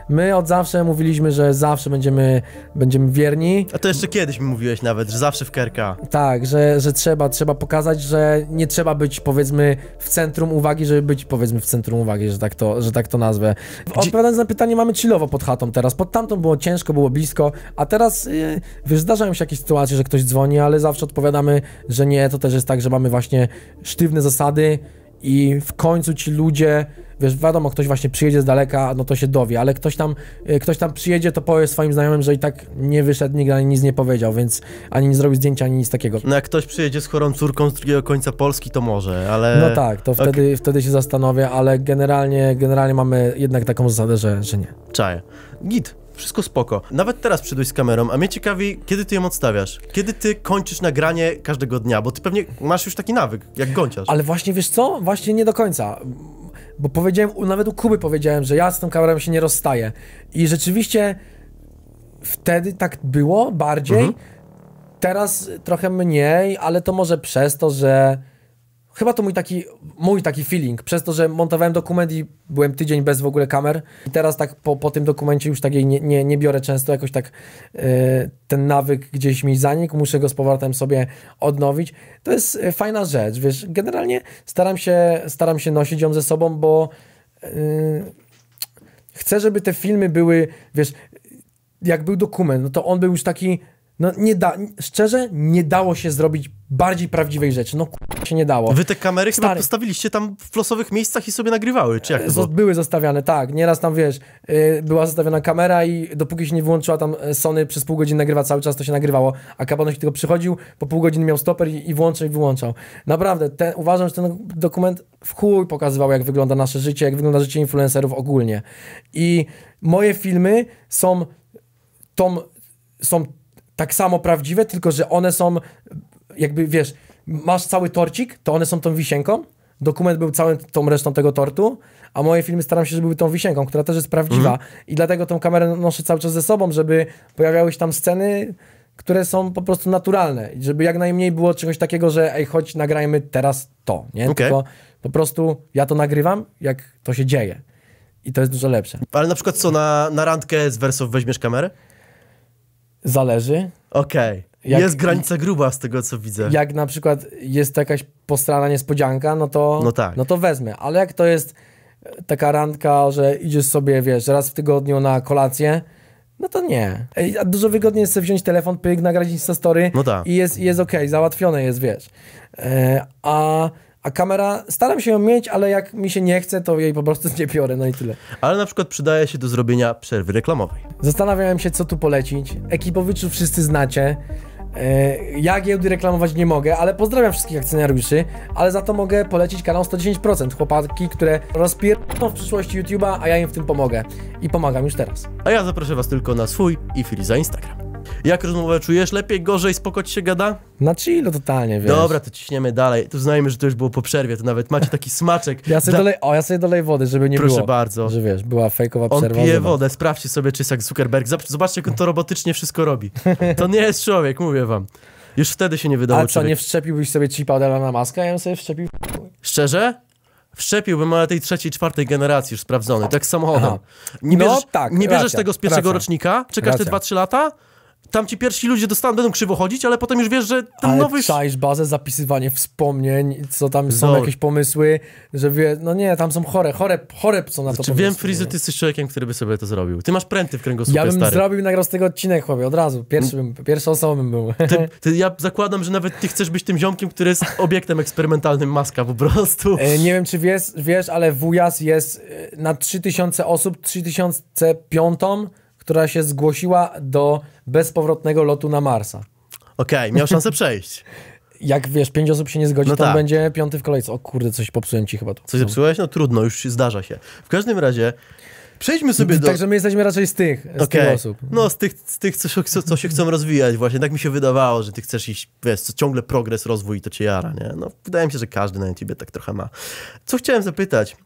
My od zawsze mówiliśmy, że zawsze będziemy, będziemy wierni. A to jeszcze kiedyś mi mówiłeś nawet, że zawsze w KRK. Tak, że, że trzeba, trzeba pokazać, że nie trzeba być powiedzmy w centrum uwagi, żeby być powiedzmy w centrum uwagi, że tak to, że tak to nazwę. Gdzie... Odpowiadając na pytanie, mamy chillowo pod chatą teraz. Pod tamtą było ciężko, było blisko, a teraz y, wiesz, zdarzają się jakieś sytuacje, że ktoś dzwoni, ale zawsze odpowiadamy, że nie, to też jest tak, że mamy właśnie sztywne zasady, i w końcu ci ludzie, wiesz, wiadomo, ktoś właśnie przyjedzie z daleka, no to się dowie, ale ktoś tam, y, ktoś tam przyjedzie, to powie swoim znajomym, że i tak nie wyszedł nigdy, ani nic nie powiedział, więc ani nie zrobił zdjęcia, ani nic takiego. No jak ktoś przyjedzie z chorą córką z drugiego końca Polski, to może, ale... No tak, to wtedy, okay. wtedy się zastanowię, ale generalnie, generalnie mamy jednak taką zasadę, że, że nie. Czaję. Git wszystko spoko. Nawet teraz przyszedłeś z kamerą, a mnie ciekawi, kiedy ty ją odstawiasz? Kiedy ty kończysz nagranie każdego dnia? Bo ty pewnie masz już taki nawyk, jak gąciasz. Ale właśnie wiesz co? Właśnie nie do końca bo powiedziałem, nawet u Kuby powiedziałem, że ja z tą kamerą się nie rozstaję. I rzeczywiście wtedy tak było bardziej, mhm. teraz trochę mniej, ale to może przez to, że chyba to mój taki, mój taki feeling, przez to, że montowałem dokument i byłem tydzień bez w ogóle kamer i teraz tak po, po tym dokumencie już takiej nie, nie, nie biorę często, jakoś tak e, ten nawyk gdzieś mi zanikł, muszę go z powrotem sobie odnowić. To jest e, fajna rzecz, wiesz, generalnie staram się, staram się nosić ją ze sobą, bo e, chcę, żeby te filmy były, wiesz, jak był dokument, no to on był już taki no nie da, szczerze, nie dało się zrobić bardziej prawdziwej rzeczy. No k***a się nie dało. Wy te kamery Stary. postawiliście tam w losowych miejscach i sobie nagrywały, czy jak to było? Były zostawiane, tak. Nieraz tam, wiesz, y, była zostawiona kamera i dopóki się nie wyłączyła tam y, Sony przez pół godziny nagrywa cały czas, to się nagrywało. A Kabanoś tylko przychodził, po pół godziny miał stoper i, i włączał i wyłączał. Naprawdę, uważam, że ten dokument w chuj pokazywał, jak wygląda nasze życie, jak wygląda życie influencerów ogólnie. I moje filmy są tą są tak samo prawdziwe, tylko że one są, jakby wiesz, masz cały torcik, to one są tą wisienką, dokument był całą tą resztą tego tortu, a moje filmy staram się, żeby były tą wisienką, która też jest prawdziwa. Mhm. I dlatego tą kamerę noszę cały czas ze sobą, żeby pojawiały się tam sceny, które są po prostu naturalne. I żeby jak najmniej było czegoś takiego, że ej, chodź, nagrajmy teraz to, nie? Okay. Tylko po prostu ja to nagrywam, jak to się dzieje. I to jest dużo lepsze. Ale na przykład co, na, na randkę z Versów weźmiesz kamerę? Zależy. Okej. Okay. Jest granica gruba z tego, co widzę. Jak na przykład jest to jakaś postrana niespodzianka, no to, no, tak. no to wezmę. Ale jak to jest e, taka randka, że idziesz sobie, wiesz, raz w tygodniu na kolację, no to nie. Ej, a dużo wygodniej jest sobie wziąć telefon, pyk, nagrać story. no tak. i jest, jest okej, okay, załatwione jest, wiesz. E, a a kamera, staram się ją mieć, ale jak mi się nie chce, to jej po prostu nie biorę, no i tyle. Ale na przykład przydaje się do zrobienia przerwy reklamowej. Zastanawiałem się, co tu polecić. Ekipowiczu wszyscy znacie. E, ja giełdy reklamować nie mogę, ale pozdrawiam wszystkich akcjonariuszy, ale za to mogę polecić kanał 110%, chłopaki, które rozpierdą w przyszłości YouTube'a, a ja im w tym pomogę. I pomagam już teraz. A ja zapraszam Was tylko na swój i film Instagram. Jak rozmowę czujesz? Lepiej, gorzej, spoko ci się gada? Na chillu totalnie, wiesz. Dobra, to ciśniemy dalej. Tu znajmy, że to już było po przerwie, to nawet macie taki smaczek. Ja sobie, da... dolej, o, ja sobie dolej wody, żeby nie Proszę było. Proszę bardzo. Że wiesz, była fejkowa przerwa. On pije wodę, sprawdźcie sobie, czy jest jak Zuckerberg. Zobaczcie, jak on to robotycznie wszystko robi. To nie jest człowiek, mówię wam. Już wtedy się nie wydało A co, człowiek. nie wszczepiłbyś sobie chipa od na maskę? Ja bym sobie wszczepił. Szczerze? Wszczepiłbym, ale tej trzeciej, czwartej generacji już sprawdzony, tak samochodem. Nie no bierzesz, no, tak, nie bierzesz racja, tego z pierwszego racja. rocznika? Czekasz racja. te 2-3 lata? tam ci pierwsi ludzie dostaną, będą krzywo chodzić, ale potem już wiesz, że ten ale nowy... czaisz bazę, zapisywanie wspomnień, co tam są Zor. jakieś pomysły, że wie, no nie, tam są chore, chore, chore co na to znaczy, Wiem, Frizy, ty jesteś człowiekiem, który by sobie to zrobił. Ty masz pręty w kręgosłupie, Ja bym stary. zrobił i nagrał z tego odcinek, chłopie, od razu. Pierwszy bym, pierwszą osobą bym był. Ty, ty, ja zakładam, że nawet ty chcesz być tym ziomkiem, który jest obiektem eksperymentalnym Maska po prostu. E, nie wiem, czy wiesz, wiesz ale Wujas jest e, na 3000 osób, 3005 która się zgłosiła do bezpowrotnego lotu na Marsa. Okej, okay, miał szansę przejść. Jak wiesz, pięć osób się nie zgodzi, no to tak. będzie piąty w kolejce. O kurde, coś popsułem ci chyba tu. Coś no. zepsułeś? No trudno, już zdarza się. W każdym razie Przejdźmy sobie do... Także my jesteśmy raczej z tych, z okay. tych osób. No, z tych, z tych co, co, co się chcą rozwijać właśnie. Tak mi się wydawało, że ty chcesz iść, wiesz, ciągle progres, rozwój i to cię jara, nie? No, wydaje mi się, że każdy na YouTubie tak trochę ma. Co chciałem zapytać?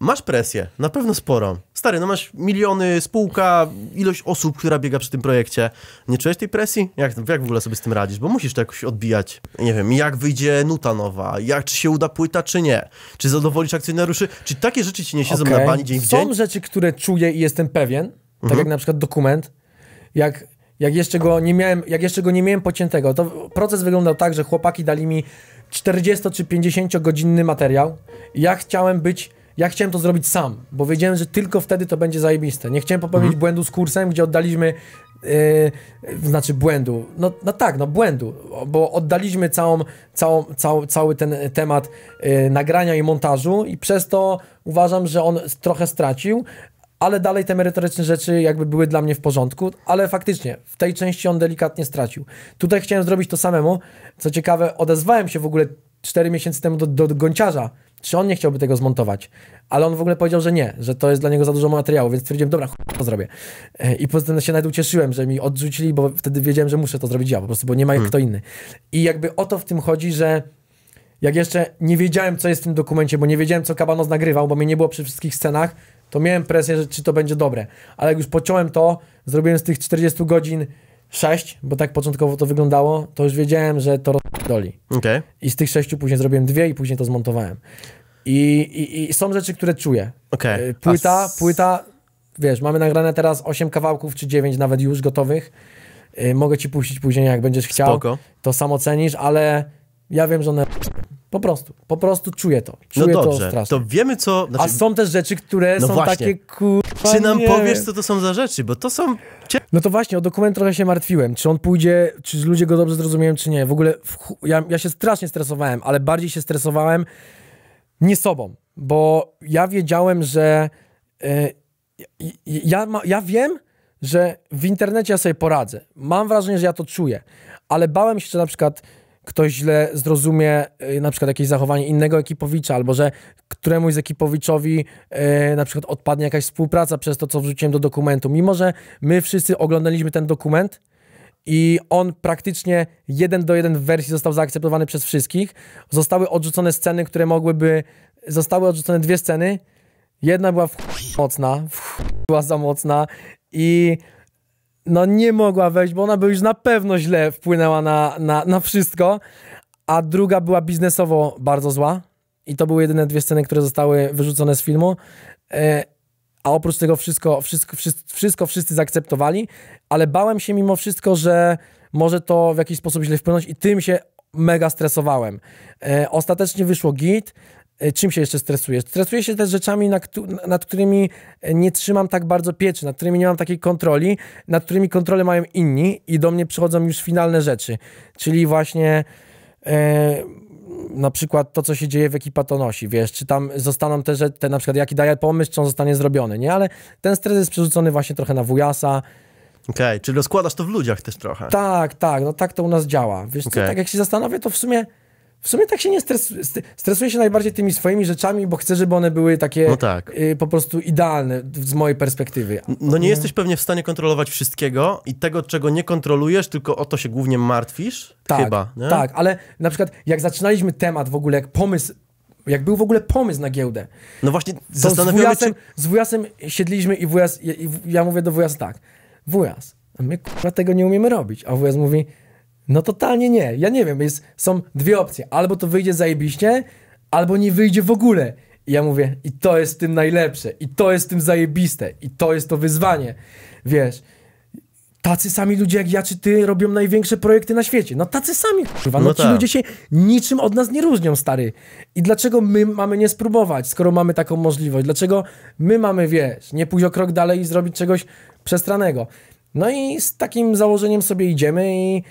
Masz presję, na pewno sporą. Stary, no masz miliony, spółka, ilość osób, która biega przy tym projekcie. Nie czujesz tej presji? Jak, jak w ogóle sobie z tym radzisz? Bo musisz to jakoś odbijać. Nie wiem, jak wyjdzie nuta nowa, jak, czy się uda płyta, czy nie. Czy zadowolisz akcjonariuszy? Czy takie rzeczy ci nie siedzą okay. na bani dzień w dzień? Są rzeczy, które czuję i jestem pewien, tak mhm. tak jak na przykład dokument. Jak jak jeszcze go nie miałem, jak jeszcze go nie miałem pociętego, to proces wyglądał tak, że chłopaki dali mi 40 czy 50 godzinny materiał. Ja chciałem być ja chciałem to zrobić sam, bo wiedziałem, że tylko wtedy to będzie zajebiste. Nie chciałem popełnić mhm. błędu z kursem, gdzie oddaliśmy Yy, znaczy błędu, no, no, tak, no błędu, bo oddaliśmy całą, całą, cał, cały ten temat yy, nagrania i montażu i przez to uważam, że on trochę stracił, ale dalej te merytoryczne rzeczy jakby były dla mnie w porządku, ale faktycznie w tej części on delikatnie stracił. Tutaj chciałem zrobić to samemu, co ciekawe odezwałem się w ogóle 4 miesięcy temu do, do, do Gonciarza, czy on nie chciałby tego zmontować, ale on w ogóle powiedział, że nie, że to jest dla niego za dużo materiału, więc stwierdziłem, dobra, to zrobię. E, I poza tym się nawet ucieszyłem, że mi odrzucili, bo wtedy wiedziałem, że muszę to zrobić ja po prostu, bo nie ma jak hmm. kto inny. I jakby o to w tym chodzi, że jak jeszcze nie wiedziałem, co jest w tym dokumencie, bo nie wiedziałem, co Kabanos nagrywał, bo mnie nie było przy wszystkich scenach, to miałem presję, że czy to będzie dobre. Ale jak już pociąłem to, zrobiłem z tych 40 godzin sześć, bo tak początkowo to wyglądało, to już wiedziałem, że to rozdoli. Okay. I z tych sześciu później zrobiłem dwie i później to zmontowałem. I, i, i są rzeczy, które czuję. Okay. Płyta, s... płyta, wiesz, mamy nagrane teraz osiem kawałków czy dziewięć nawet już gotowych. Y, mogę ci puścić później, jak będziesz chciał. Spoko. To samo cenisz, ale ja wiem, że one po prostu, po prostu czuję to. No czuję no dobrze, to strasznie. To wiemy co. Znaczy... A są też rzeczy, które no są właśnie. takie kurwa. Czy nam nie. powiesz, co to są za rzeczy? Bo to są. No to właśnie, o dokument trochę się martwiłem. Czy on pójdzie, czy ludzie go dobrze zrozumieją, czy nie. W ogóle w... Ja, ja się strasznie stresowałem, ale bardziej się stresowałem nie sobą, bo ja wiedziałem, że. Yy, ja, ja wiem, że w internecie ja sobie poradzę. Mam wrażenie, że ja to czuję, ale bałem się, że na przykład ktoś źle zrozumie y, na przykład jakieś zachowanie innego ekipowicza, albo że któremuś z ekipowiczowi y, na przykład odpadnie jakaś współpraca przez to, co wrzuciłem do dokumentu. Mimo, że my wszyscy oglądaliśmy ten dokument, i on praktycznie jeden do jeden w wersji został zaakceptowany przez wszystkich. Zostały odrzucone sceny, które mogłyby... Zostały odrzucone dwie sceny. Jedna była w mocna, w była za mocna i no nie mogła wejść, bo ona by już na pewno źle wpłynęła na, na, na wszystko, a druga była biznesowo bardzo zła i to były jedyne dwie sceny, które zostały wyrzucone z filmu. E, a oprócz tego wszystko, wszystko, wszystko, wszystko wszyscy zaakceptowali, ale bałem się mimo wszystko, że może to w jakiś sposób źle wpłynąć i tym się mega stresowałem. E, ostatecznie wyszło git, E, czym się jeszcze stresujesz? Stresuję się też rzeczami, nad, nad którymi e, nie trzymam tak bardzo pieczy, nad którymi nie mam takiej kontroli, nad którymi kontrolę mają inni i do mnie przychodzą już finalne rzeczy, czyli właśnie e, na przykład to, co się dzieje w ekipatonosi, wiesz, czy tam zostaną te rzeczy, te, na przykład jaki daje pomysł, czy on zostanie zrobiony, nie? Ale ten stres jest przerzucony właśnie trochę na wujasa, Okej, okay, czyli rozkładasz to w ludziach też trochę. Tak, tak, no tak to u nas działa. Wiesz okay. co, tak jak się zastanowię, to w sumie w sumie tak się nie stresuje. Stresuję się najbardziej tymi swoimi rzeczami, bo chcę, żeby one były takie no tak. y, po prostu idealne z mojej perspektywy. No nie jesteś pewnie w stanie kontrolować wszystkiego i tego, czego nie kontrolujesz, tylko o to się głównie martwisz? Tak, chyba. Nie? Tak, ale na przykład jak zaczynaliśmy temat w ogóle, jak pomysł jak był w ogóle pomysł na giełdę. No właśnie, zastanawiamy się... Z wujasem siedliśmy i, wujas, ja mówię do wujas tak, wujas, my kurwa tego nie umiemy robić, a wujas mówi, no totalnie nie. Ja nie wiem, jest, są dwie opcje. Albo to wyjdzie zajebiście, albo nie wyjdzie w ogóle. I ja mówię, i to jest tym najlepsze, i to jest tym zajebiste, i to jest to wyzwanie. Wiesz, tacy sami ludzie jak ja czy ty robią największe projekty na świecie. No tacy sami, kurwa. No, no ci tak. ludzie się niczym od nas nie różnią, stary. I dlaczego my mamy nie spróbować, skoro mamy taką możliwość? Dlaczego my mamy, wiesz, nie pójść o krok dalej i zrobić czegoś przestranego? No i z takim założeniem sobie idziemy i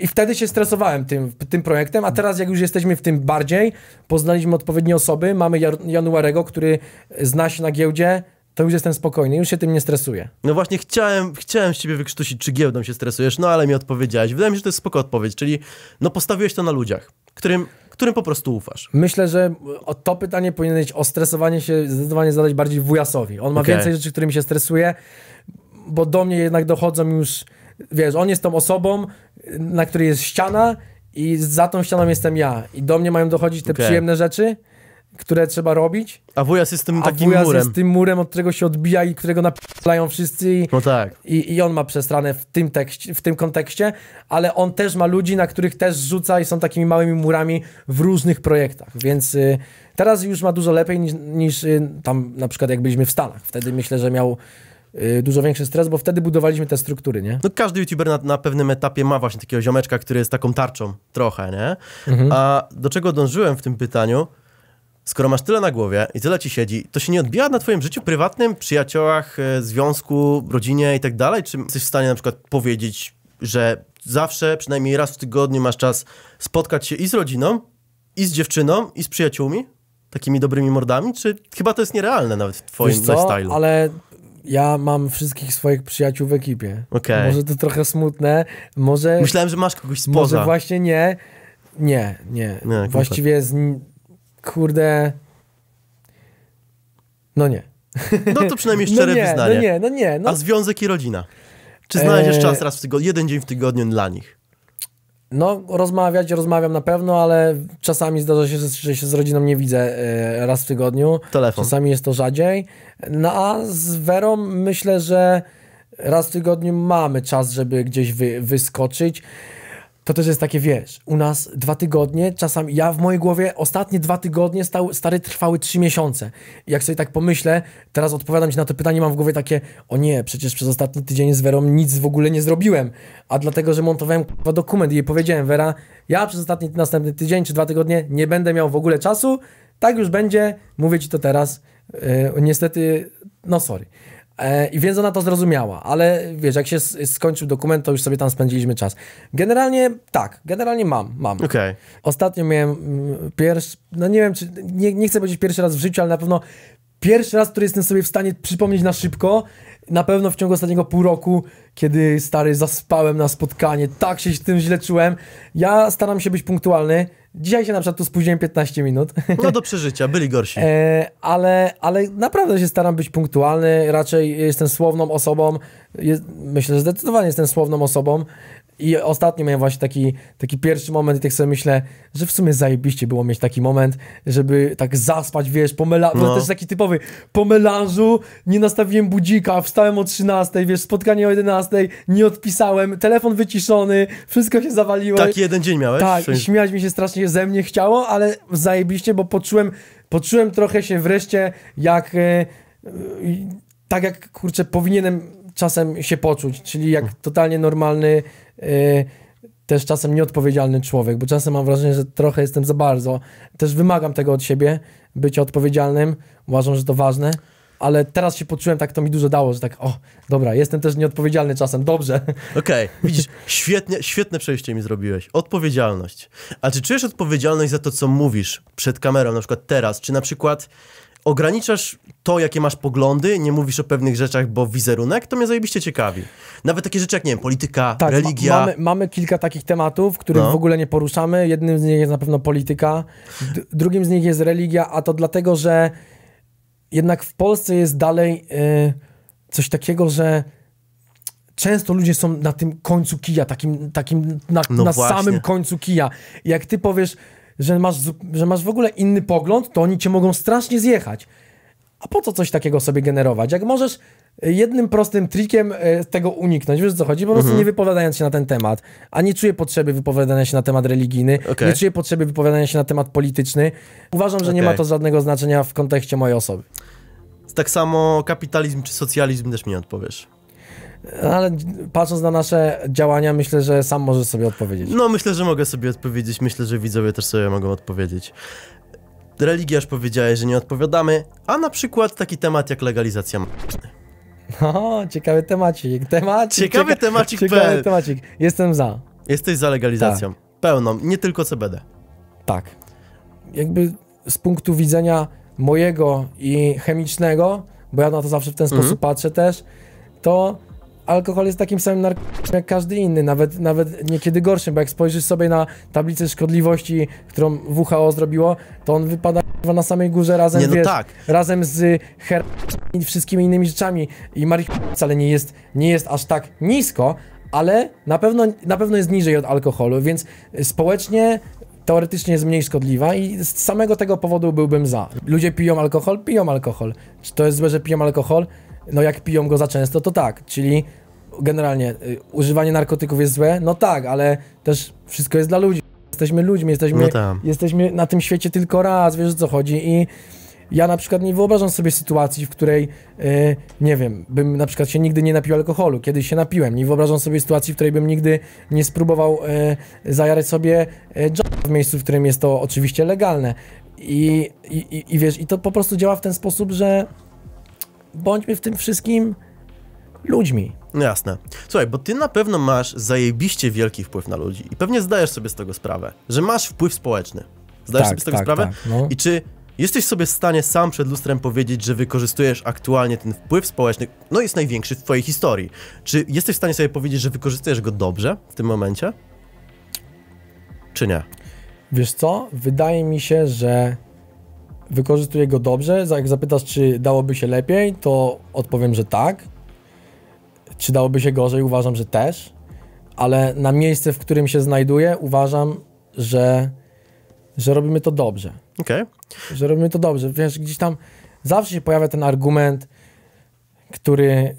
i wtedy się stresowałem tym, tym projektem, a teraz jak już jesteśmy w tym bardziej, poznaliśmy odpowiednie osoby, mamy Januarego, który zna się na giełdzie, to już jestem spokojny, już się tym nie stresuję. No właśnie, chciałem, chciałem z ciebie wykrztusić, czy giełdą się stresujesz, no ale mi odpowiedziałeś. Wydaje mi się, że to jest spoko odpowiedź, czyli no postawiłeś to na ludziach, którym, którym po prostu ufasz. Myślę, że to pytanie powinieneś o stresowanie się zdecydowanie zadać bardziej wujasowi. On ma okay. więcej rzeczy, którymi się stresuje, bo do mnie jednak dochodzą już wiesz, on jest tą osobą, na której jest ściana i za tą ścianą jestem ja. I do mnie mają dochodzić te okay. przyjemne rzeczy, które trzeba robić. A wujas jest tym a takim wujas murem. jest tym murem, od którego się odbija i którego napisają wszyscy. I, no tak. I, I on ma przestranę w tym, tekście, w tym kontekście, ale on też ma ludzi, na których też rzuca i są takimi małymi murami w różnych projektach, więc... Y, teraz już ma dużo lepiej niż, niż y, tam na przykład jak byliśmy w Stanach. Wtedy myślę, że miał Y, dużo większy stres, bo wtedy budowaliśmy te struktury, nie? No każdy youtuber na, na pewnym etapie ma właśnie takiego ziomeczka, który jest taką tarczą trochę, nie? Mhm. A do czego dążyłem w tym pytaniu? Skoro masz tyle na głowie i tyle ci siedzi, to się nie odbija na twoim życiu prywatnym, przyjaciołach, y, związku, rodzinie i tak dalej? Czy jesteś w stanie na przykład powiedzieć, że zawsze, przynajmniej raz w tygodniu masz czas spotkać się i z rodziną, i z dziewczyną, i z przyjaciółmi? Takimi dobrymi mordami? Czy chyba to jest nierealne nawet w twoim lifestyle? ale ja mam wszystkich swoich przyjaciół w ekipie. Okay. Może to trochę smutne, może... Myślałem, że masz kogoś spoza. Może właśnie nie. Nie, nie. nie tak. Właściwie z... Kurde... No nie. No to przynajmniej szczere no nie, wyznanie. No nie, no nie. No... A związek i rodzina? Czy znajdziesz e- eee... czas raz w tygodniu, jeden dzień w tygodniu dla nich? No, rozmawiać, rozmawiam na pewno, ale czasami zdarza się, że się z rodziną nie widzę e, raz w tygodniu. Telefon. Czasami jest to rzadziej. No a z Werą myślę, że raz w tygodniu mamy czas, żeby gdzieś wy, wyskoczyć to też jest takie, wiesz, u nas dwa tygodnie, czasami ja w mojej głowie ostatnie dwa tygodnie stały, stary trwały trzy miesiące. jak sobie tak pomyślę, teraz odpowiadam ci na to pytanie, mam w głowie takie, o nie, przecież przez ostatni tydzień z Werą nic w ogóle nie zrobiłem, a dlatego, że montowałem k***a dokument i jej powiedziałem, Wera, ja przez ostatni, następny tydzień czy dwa tygodnie nie będę miał w ogóle czasu, tak już będzie, mówię ci to teraz, yy, niestety, no sorry. E, I więc ona to zrozumiała, ale wiesz, jak się skończył dokument, to już sobie tam spędziliśmy czas. Generalnie tak, generalnie mam, mam. Okay. Ostatnio miałem mm, pierwszy, no nie wiem, czy, nie, nie chcę powiedzieć pierwszy raz w życiu, ale na pewno pierwszy raz, który jestem sobie w stanie przypomnieć na szybko, na pewno w ciągu ostatniego pół roku, kiedy stary zaspałem na spotkanie, tak się tym źle czułem. Ja staram się być punktualny, Dzisiaj się na przykład tu spóźniłem 15 minut. No do przeżycia, byli gorsi. E, ale, ale naprawdę się staram być punktualny, raczej jestem słowną osobą, jest, myślę, że zdecydowanie jestem słowną osobą i ostatnio miałem właśnie taki, taki pierwszy moment i tak sobie myślę, że w sumie zajebiście było mieć taki moment, żeby tak zaspać, wiesz, po melanżu, no. to też taki typowy, po melanżu nie nastawiłem budzika, wstałem o 13, wiesz, spotkanie o 11, nie odpisałem, telefon wyciszony, wszystko się zawaliło. Taki jeden dzień miałeś? Tak, i śmiać mi się strasznie ze mnie chciało, ale zajebiście, bo poczułem, poczułem trochę się wreszcie jak... E, e, tak jak, kurczę, powinienem czasem się poczuć, czyli jak totalnie normalny, y, też czasem nieodpowiedzialny człowiek, bo czasem mam wrażenie, że trochę jestem za bardzo. Też wymagam tego od siebie, bycia odpowiedzialnym, uważam, że to ważne. Ale teraz się poczułem, tak to mi dużo dało, że tak, o, dobra, jestem też nieodpowiedzialny czasem, dobrze. Okej, okay, widzisz, świetnie, świetne przejście mi zrobiłeś. Odpowiedzialność. A czy czujesz odpowiedzialność za to, co mówisz przed kamerą, na przykład teraz? Czy na przykład ograniczasz to, jakie masz poglądy, nie mówisz o pewnych rzeczach, bo wizerunek, to mnie zajebiście ciekawi. Nawet takie rzeczy jak, nie wiem, polityka, tak, religia. Ma mamy, mamy, kilka takich tematów, których no. w ogóle nie poruszamy. Jednym z nich jest na pewno polityka, drugim z nich jest religia, a to dlatego, że jednak w Polsce jest dalej yy, coś takiego, że często ludzie są na tym końcu kija, takim, takim na, no na samym końcu kija. Jak ty powiesz, że masz, że masz w ogóle inny pogląd, to oni cię mogą strasznie zjechać. A po co coś takiego sobie generować? Jak możesz e, jednym prostym trikiem e, tego uniknąć, wiesz o co chodzi? Po prostu mhm. nie wypowiadając się na ten temat. A nie czuję potrzeby wypowiadania się na temat religijny, okay. nie czuję potrzeby wypowiadania się na temat polityczny. Uważam, że okay. nie ma to żadnego znaczenia w kontekście mojej osoby. Tak samo kapitalizm czy socjalizm też mi nie odpowiesz. Ale patrząc na nasze działania, myślę, że sam możesz sobie odpowiedzieć. No, myślę, że mogę sobie odpowiedzieć. Myślę, że widzowie też sobie mogą odpowiedzieć. Religiarz powiedziałeś, że nie odpowiadamy, a na przykład taki temat jak legalizacja No, ciekawy temacik. temacik ciekawy cieka temacik. Ciekawy temacik. Jestem za. Jesteś za legalizacją. Tak. Pełną, nie tylko CBD. Tak. Jakby z punktu widzenia mojego i chemicznego, bo ja na to zawsze w ten sposób mhm. patrzę też, to alkohol jest takim samym narkotykiem jak każdy inny, nawet, nawet niekiedy gorszym, bo jak spojrzysz sobie na tablicę szkodliwości, którą WHO zrobiło, to on wypada na samej górze razem, nie, no wiesz, tak. razem z her... i wszystkimi innymi rzeczami i marihuana wcale nie jest, nie jest aż tak nisko, ale na pewno, na pewno jest niżej od alkoholu, więc społecznie teoretycznie jest mniej szkodliwa i z samego tego powodu byłbym za. Ludzie piją alkohol, piją alkohol. Czy to jest złe, że piją alkohol? No jak piją go za często, to tak, czyli generalnie y, używanie narkotyków jest złe, no tak, ale też wszystko jest dla ludzi. Jesteśmy ludźmi, jesteśmy, no tak. jesteśmy na tym świecie tylko raz, wiesz o co chodzi i ja na przykład nie wyobrażam sobie sytuacji, w której, y, nie wiem, bym na przykład się nigdy nie napił alkoholu, kiedyś się napiłem. Nie wyobrażam sobie sytuacji, w której bym nigdy nie spróbował y, zajarać sobie y, w miejscu, w którym jest to oczywiście legalne. I, i, I wiesz, i to po prostu działa w ten sposób, że bądźmy w tym wszystkim ludźmi. No jasne. Słuchaj, bo ty na pewno masz zajebiście wielki wpływ na ludzi i pewnie zdajesz sobie z tego sprawę, że masz wpływ społeczny. Zdajesz tak, sobie z tego tak, sprawę? Tak, no. I czy jesteś sobie w stanie sam przed lustrem powiedzieć, że wykorzystujesz aktualnie ten wpływ społeczny, no jest największy w twojej historii. Czy jesteś w stanie sobie powiedzieć, że wykorzystujesz go dobrze w tym momencie? Czy nie? Wiesz co? Wydaje mi się, że wykorzystuję go dobrze. Jak zapytasz, czy dałoby się lepiej, to odpowiem, że tak. Czy dałoby się gorzej, uważam, że też. Ale na miejsce, w którym się znajduję, uważam, że, że robimy to dobrze. Okay. Że robimy to dobrze. Wiesz, gdzieś tam zawsze się pojawia ten argument, który,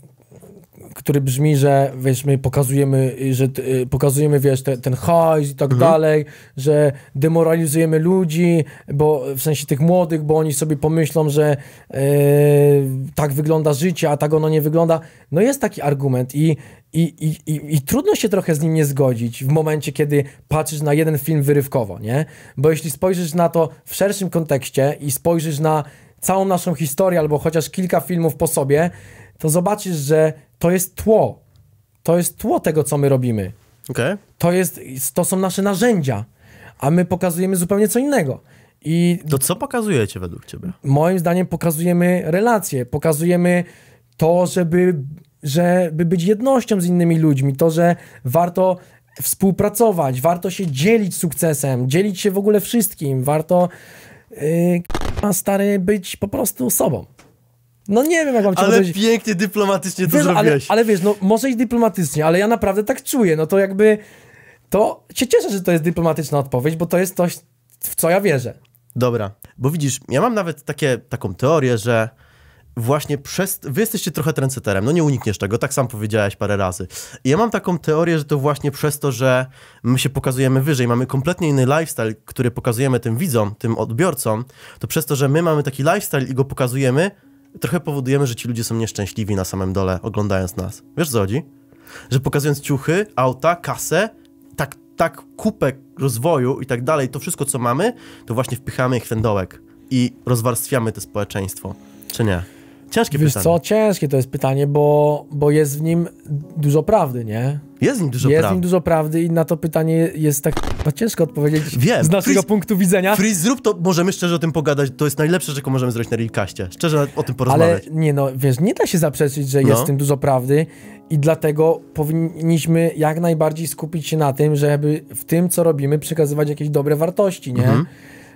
który brzmi, że wiesz, my pokazujemy, y, że y, pokazujemy, wiesz, te, ten hajs i tak mhm. dalej, że demoralizujemy ludzi, bo w sensie tych młodych, bo oni sobie pomyślą, że y, tak wygląda życie, a tak ono nie wygląda. No jest taki argument i, i, i, i, I, trudno się trochę z nim nie zgodzić w momencie, kiedy patrzysz na jeden film wyrywkowo, nie? Bo jeśli spojrzysz na to w szerszym kontekście i spojrzysz na całą naszą historię albo chociaż kilka filmów po sobie, to zobaczysz, że to jest tło. To jest tło tego, co my robimy. Okay. To, jest, to są nasze narzędzia, a my pokazujemy zupełnie co innego. I to co pokazujecie według ciebie? Moim zdaniem pokazujemy relacje, pokazujemy to, żeby, żeby być jednością z innymi ludźmi, to, że warto współpracować, warto się dzielić sukcesem, dzielić się w ogóle wszystkim, warto yy, stary być po prostu sobą. No nie wiem, jak mam ci Ale powiedzieć. pięknie, dyplomatycznie to zrobiłeś. Ale, ale wiesz, no może i dyplomatycznie, ale ja naprawdę tak czuję, no to jakby... To się cieszę, że to jest dyplomatyczna odpowiedź, bo to jest coś, w co ja wierzę. Dobra, bo widzisz, ja mam nawet takie, taką teorię, że właśnie przez... Wy jesteście trochę trendseterem, no nie unikniesz tego, tak sam powiedziałeś parę razy. I ja mam taką teorię, że to właśnie przez to, że my się pokazujemy wyżej, mamy kompletnie inny lifestyle, który pokazujemy tym widzom, tym odbiorcom, to przez to, że my mamy taki lifestyle i go pokazujemy, trochę powodujemy, że ci ludzie są nieszczęśliwi na samym dole, oglądając nas. Wiesz co chodzi? Że pokazując ciuchy, auta, kasę, tak, tak kupę rozwoju i tak dalej, to wszystko co mamy, to właśnie wpychamy ich w ten dołek i rozwarstwiamy to społeczeństwo. Czy nie? Ciężkie Wiesz pytanie. co, ciężkie to jest pytanie, bo, bo jest w nim dużo prawdy, nie? Jest w nim dużo jest prawdy. Jest w nim dużo prawdy i na to pytanie jest tak no, ciężko odpowiedzieć Wiem. z naszego Freeze, punktu widzenia. Freeze, zrób to, możemy szczerze o tym pogadać, to jest najlepsze, co możemy zrobić na Realcaście. Szczerze o tym porozmawiać. Ale nie no, wiesz, nie da się zaprzeczyć, że no. jest w tym dużo prawdy i dlatego powinniśmy jak najbardziej skupić się na tym, żeby w tym, co robimy, przekazywać jakieś dobre wartości, nie? Mhm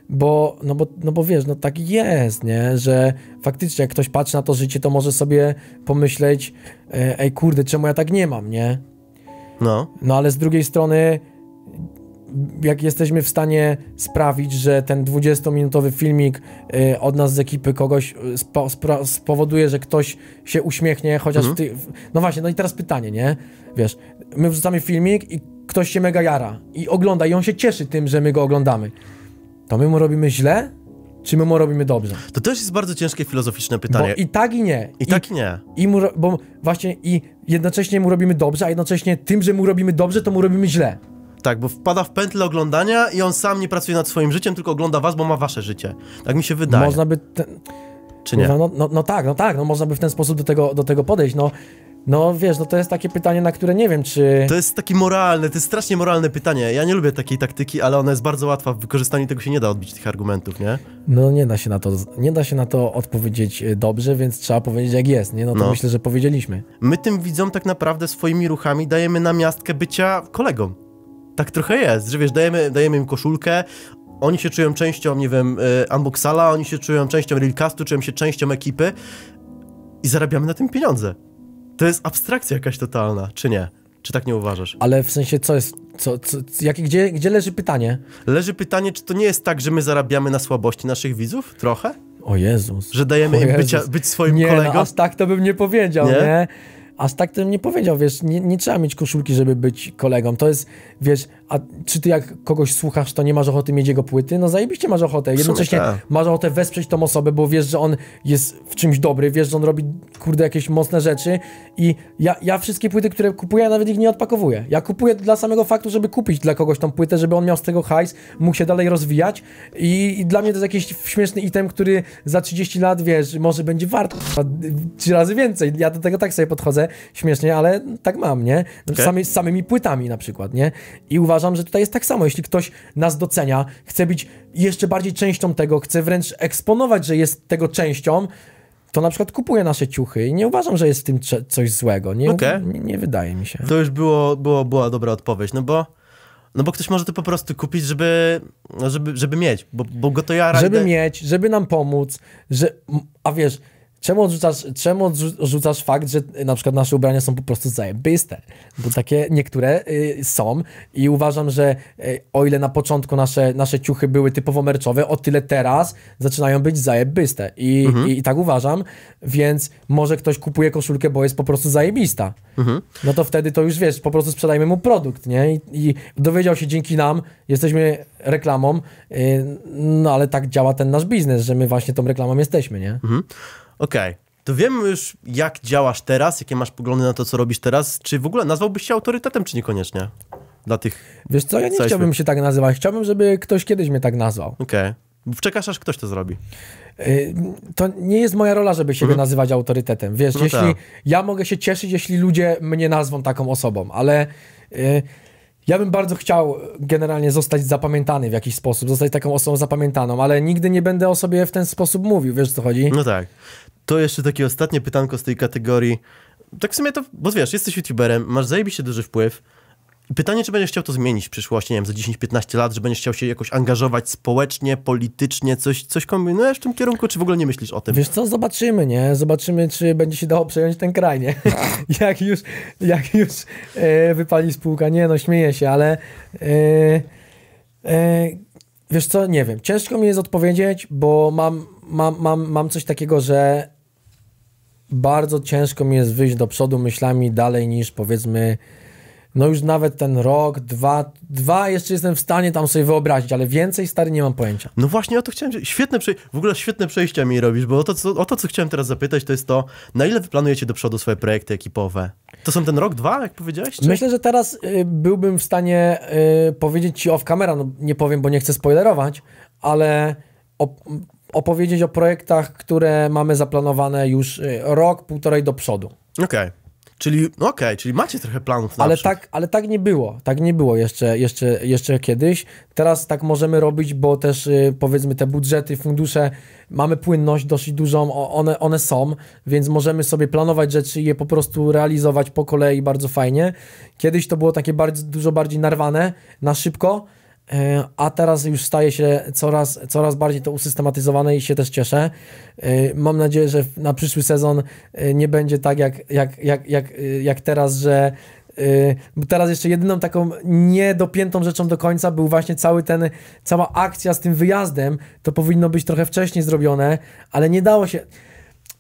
bo, no bo, no bo wiesz, no tak jest, nie, że faktycznie jak ktoś patrzy na to życie, to może sobie pomyśleć, e, ej kurde, czemu ja tak nie mam, nie? No. No ale z drugiej strony, jak jesteśmy w stanie sprawić, że ten 20-minutowy filmik e, od nas z ekipy kogoś e, spowoduje, że ktoś się uśmiechnie, chociaż mhm. ty, No właśnie, no i teraz pytanie, nie? Wiesz, my wrzucamy filmik i ktoś się mega jara i ogląda i on się cieszy tym, że my go oglądamy to my mu robimy źle, czy my mu robimy dobrze? To też jest bardzo ciężkie filozoficzne pytanie. Bo i tak i nie. I, I tak i nie. I mu, bo właśnie i jednocześnie mu robimy dobrze, a jednocześnie tym, że mu robimy dobrze, to mu robimy źle. Tak, bo wpada w pętlę oglądania i on sam nie pracuje nad swoim życiem, tylko ogląda was, bo ma wasze życie. Tak mi się wydaje. Można by... Ten... Czy nie? No, no, no, tak, no tak, no można by w ten sposób do tego, do tego podejść, no no wiesz, no to jest takie pytanie, na które nie wiem, czy. To jest takie moralne, to jest strasznie moralne pytanie. Ja nie lubię takiej taktyki, ale ona jest bardzo łatwa. W wykorzystaniu tego się nie da odbić tych argumentów, nie? No nie da się na to, nie da się na to odpowiedzieć e, dobrze, więc trzeba powiedzieć jak jest, nie? No to no. myślę, że powiedzieliśmy. My tym widzom tak naprawdę swoimi ruchami dajemy na miastkę bycia kolegą. Tak trochę jest, że wiesz, dajemy, dajemy im koszulkę, oni się czują częścią, nie wiem, e, Unboxala, oni się czują częścią Realcastu, czują się częścią ekipy i zarabiamy na tym pieniądze. To jest abstrakcja jakaś totalna, czy nie? Czy tak nie uważasz? Ale w sensie, co jest. Co, co, jak, gdzie, gdzie leży pytanie? Leży pytanie, czy to nie jest tak, że my zarabiamy na słabości naszych widzów? Trochę? O Jezus. Że dajemy im bycia, być swoim nie, no, kolegą? No, aż tak to bym nie powiedział, nie? nie? Aż tak to bym nie powiedział, wiesz, nie, nie trzeba mieć koszulki, żeby być kolegą. To jest, wiesz, a czy ty jak kogoś słuchasz, to nie masz ochoty mieć jego płyty? No zajebiście masz ochotę. Jednocześnie tak. masz ochotę wesprzeć tą osobę, bo wiesz, że on jest w czymś dobry, wiesz, że on robi, kurde, jakieś mocne rzeczy i ja, ja wszystkie płyty, które kupuję, nawet ich nie odpakowuję. Ja kupuję dla samego faktu, żeby kupić dla kogoś tą płytę, żeby on miał z tego hajs, mógł się dalej rozwijać i, i dla mnie to jest jakiś śmieszny item, który za 30 lat, wiesz, może będzie wart trzy razy więcej. Ja do tego tak sobie podchodzę, śmiesznie, ale tak mam, nie? Okay. Samy, z samymi płytami na przykład, nie? I uważam, uważam, że tutaj jest tak samo. Jeśli ktoś nas docenia, chce być jeszcze bardziej częścią tego, chce wręcz eksponować, że jest tego częścią, to na przykład kupuje nasze ciuchy i nie uważam, że jest w tym coś złego. Nie, okay. nie, nie, wydaje mi się. To już było, było, była dobra odpowiedź, no bo. No bo ktoś może to po prostu kupić, żeby, żeby, żeby mieć, bo, bo go to jara. Żeby mieć, żeby nam pomóc, że, a wiesz, Czemu odrzucasz, czemu odrzucasz fakt, że na przykład nasze ubrania są po prostu zajebiste? Bo takie niektóre y, są i uważam, że y, o ile na początku nasze, nasze ciuchy były typowo merczowe, o tyle teraz zaczynają być zajebiste. I, mhm. i, i, tak uważam, więc może ktoś kupuje koszulkę, bo jest po prostu zajebista. Mhm. No to wtedy to już wiesz, po prostu sprzedajmy mu produkt, nie? I, i dowiedział się dzięki nam, jesteśmy reklamą, y, no ale tak działa ten nasz biznes, że my właśnie tą reklamą jesteśmy, nie? Mhm okej, okay, to wiemy już, jak działasz teraz, jakie masz poglądy na to, co robisz teraz. Czy w ogóle nazwałbyś się autorytetem, czy niekoniecznie? Dla tych. Wiesz co, ja nie chciałbym się tak nazywać. Chciałbym, żeby ktoś kiedyś mnie tak nazwał. Okej. Okay. Czekasz, aż ktoś to zrobi. Y, to nie jest moja rola, żeby siebie mhm. nazywać autorytetem. Wiesz, no jeśli tak. ja mogę się cieszyć, jeśli ludzie mnie nazwą taką osobą, ale y, ja bym bardzo chciał generalnie zostać zapamiętany w jakiś sposób, zostać taką osobą zapamiętaną, ale nigdy nie będę o sobie w ten sposób mówił, wiesz co chodzi? No tak. To jeszcze takie ostatnie pytanko z tej kategorii. Tak w sumie to, bo wiesz, jesteś youtuberem, masz zajebiście duży wpływ, Pytanie, czy będziesz chciał to zmienić w przyszłości, nie wiem, za 10-15 lat, że będziesz chciał się jakoś angażować społecznie, politycznie, coś, coś kombinujesz w tym kierunku, czy w ogóle nie myślisz o tym? Wiesz co, zobaczymy, nie? Zobaczymy, czy będzie się dało przejąć ten kraj, nie? jak już, jak już e, wypali spółka, nie no, śmieję się, ale e, e, wiesz co, nie wiem, ciężko mi jest odpowiedzieć, bo mam, mam, mam, mam coś takiego, że bardzo ciężko mi jest wyjść do przodu myślami dalej niż powiedzmy no już nawet ten rok, dwa, dwa jeszcze jestem w stanie tam sobie wyobrazić, ale więcej stary nie mam pojęcia. No właśnie o to chciałem, świetne przejście, w ogóle świetne przejścia mi robisz, bo o to, co, o to, co chciałem teraz zapytać, to jest to, na ile wy planujecie do przodu swoje projekty ekipowe? To są ten rok, dwa, jak powiedziałeś? Czy? Myślę, że teraz y, byłbym w stanie y, powiedzieć ci off camera, no nie powiem, bo nie chcę spoilerować, ale op opowiedzieć o projektach, które mamy zaplanowane już y, rok, półtorej do przodu. Okej. Okay. Czyli, no okej, okay, czyli macie trochę planów na ale tak, ale tak nie było, tak nie było jeszcze, jeszcze, jeszcze kiedyś. Teraz tak możemy robić, bo też y, powiedzmy te budżety, fundusze, mamy płynność dosyć dużą, one, one są, więc możemy sobie planować rzeczy i je po prostu realizować po kolei bardzo fajnie. Kiedyś to było takie bardzo, dużo bardziej narwane, na szybko, E, a teraz już staje się coraz, coraz bardziej to usystematyzowane i się też cieszę. E, mam nadzieję, że na przyszły sezon e, nie będzie tak jak, jak, jak, jak, jak teraz, że teraz jeszcze jedyną taką niedopiętą rzeczą do końca był właśnie cały ten, cała akcja z tym wyjazdem. To powinno być trochę wcześniej zrobione, ale nie dało się.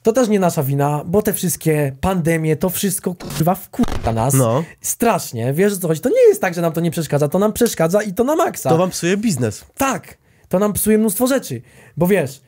To też nie nasza wina, bo te wszystkie pandemie, to wszystko kurwa wkurwa nas. No. Strasznie, wiesz o co chodzi. To nie jest tak, że nam to nie przeszkadza, to nam przeszkadza i to na maksa. To wam psuje biznes. Tak, to nam psuje mnóstwo rzeczy, bo wiesz,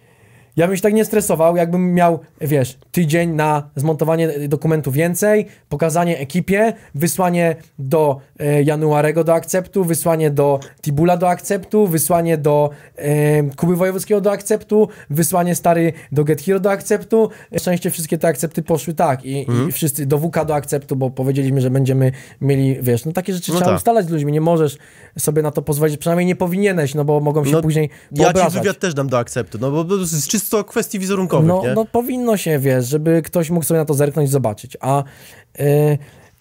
ja bym się tak nie stresował, jakbym miał, wiesz, tydzień na zmontowanie dokumentu więcej, pokazanie ekipie, wysłanie do e, Januarego do akceptu, wysłanie do Tibula do akceptu, wysłanie do e, Kuby Wojewódzkiego do akceptu, wysłanie stary do Get Hero do akceptu. Szczęście wszystkie te akcepty poszły tak i, mhm. i wszyscy do WK do akceptu, bo powiedzieliśmy, że będziemy mieli, wiesz, no takie rzeczy no trzeba tak. ustalać z ludźmi, nie możesz sobie na to pozwolić, przynajmniej nie powinieneś, no bo mogą się no, później poobrażać. Ja ci wywiad też dam do akceptu, no bo, to jest czysto kwestii wizerunkowych, no, nie? no powinno się, wiesz, żeby ktoś mógł sobie na to zerknąć i zobaczyć, a... Yy,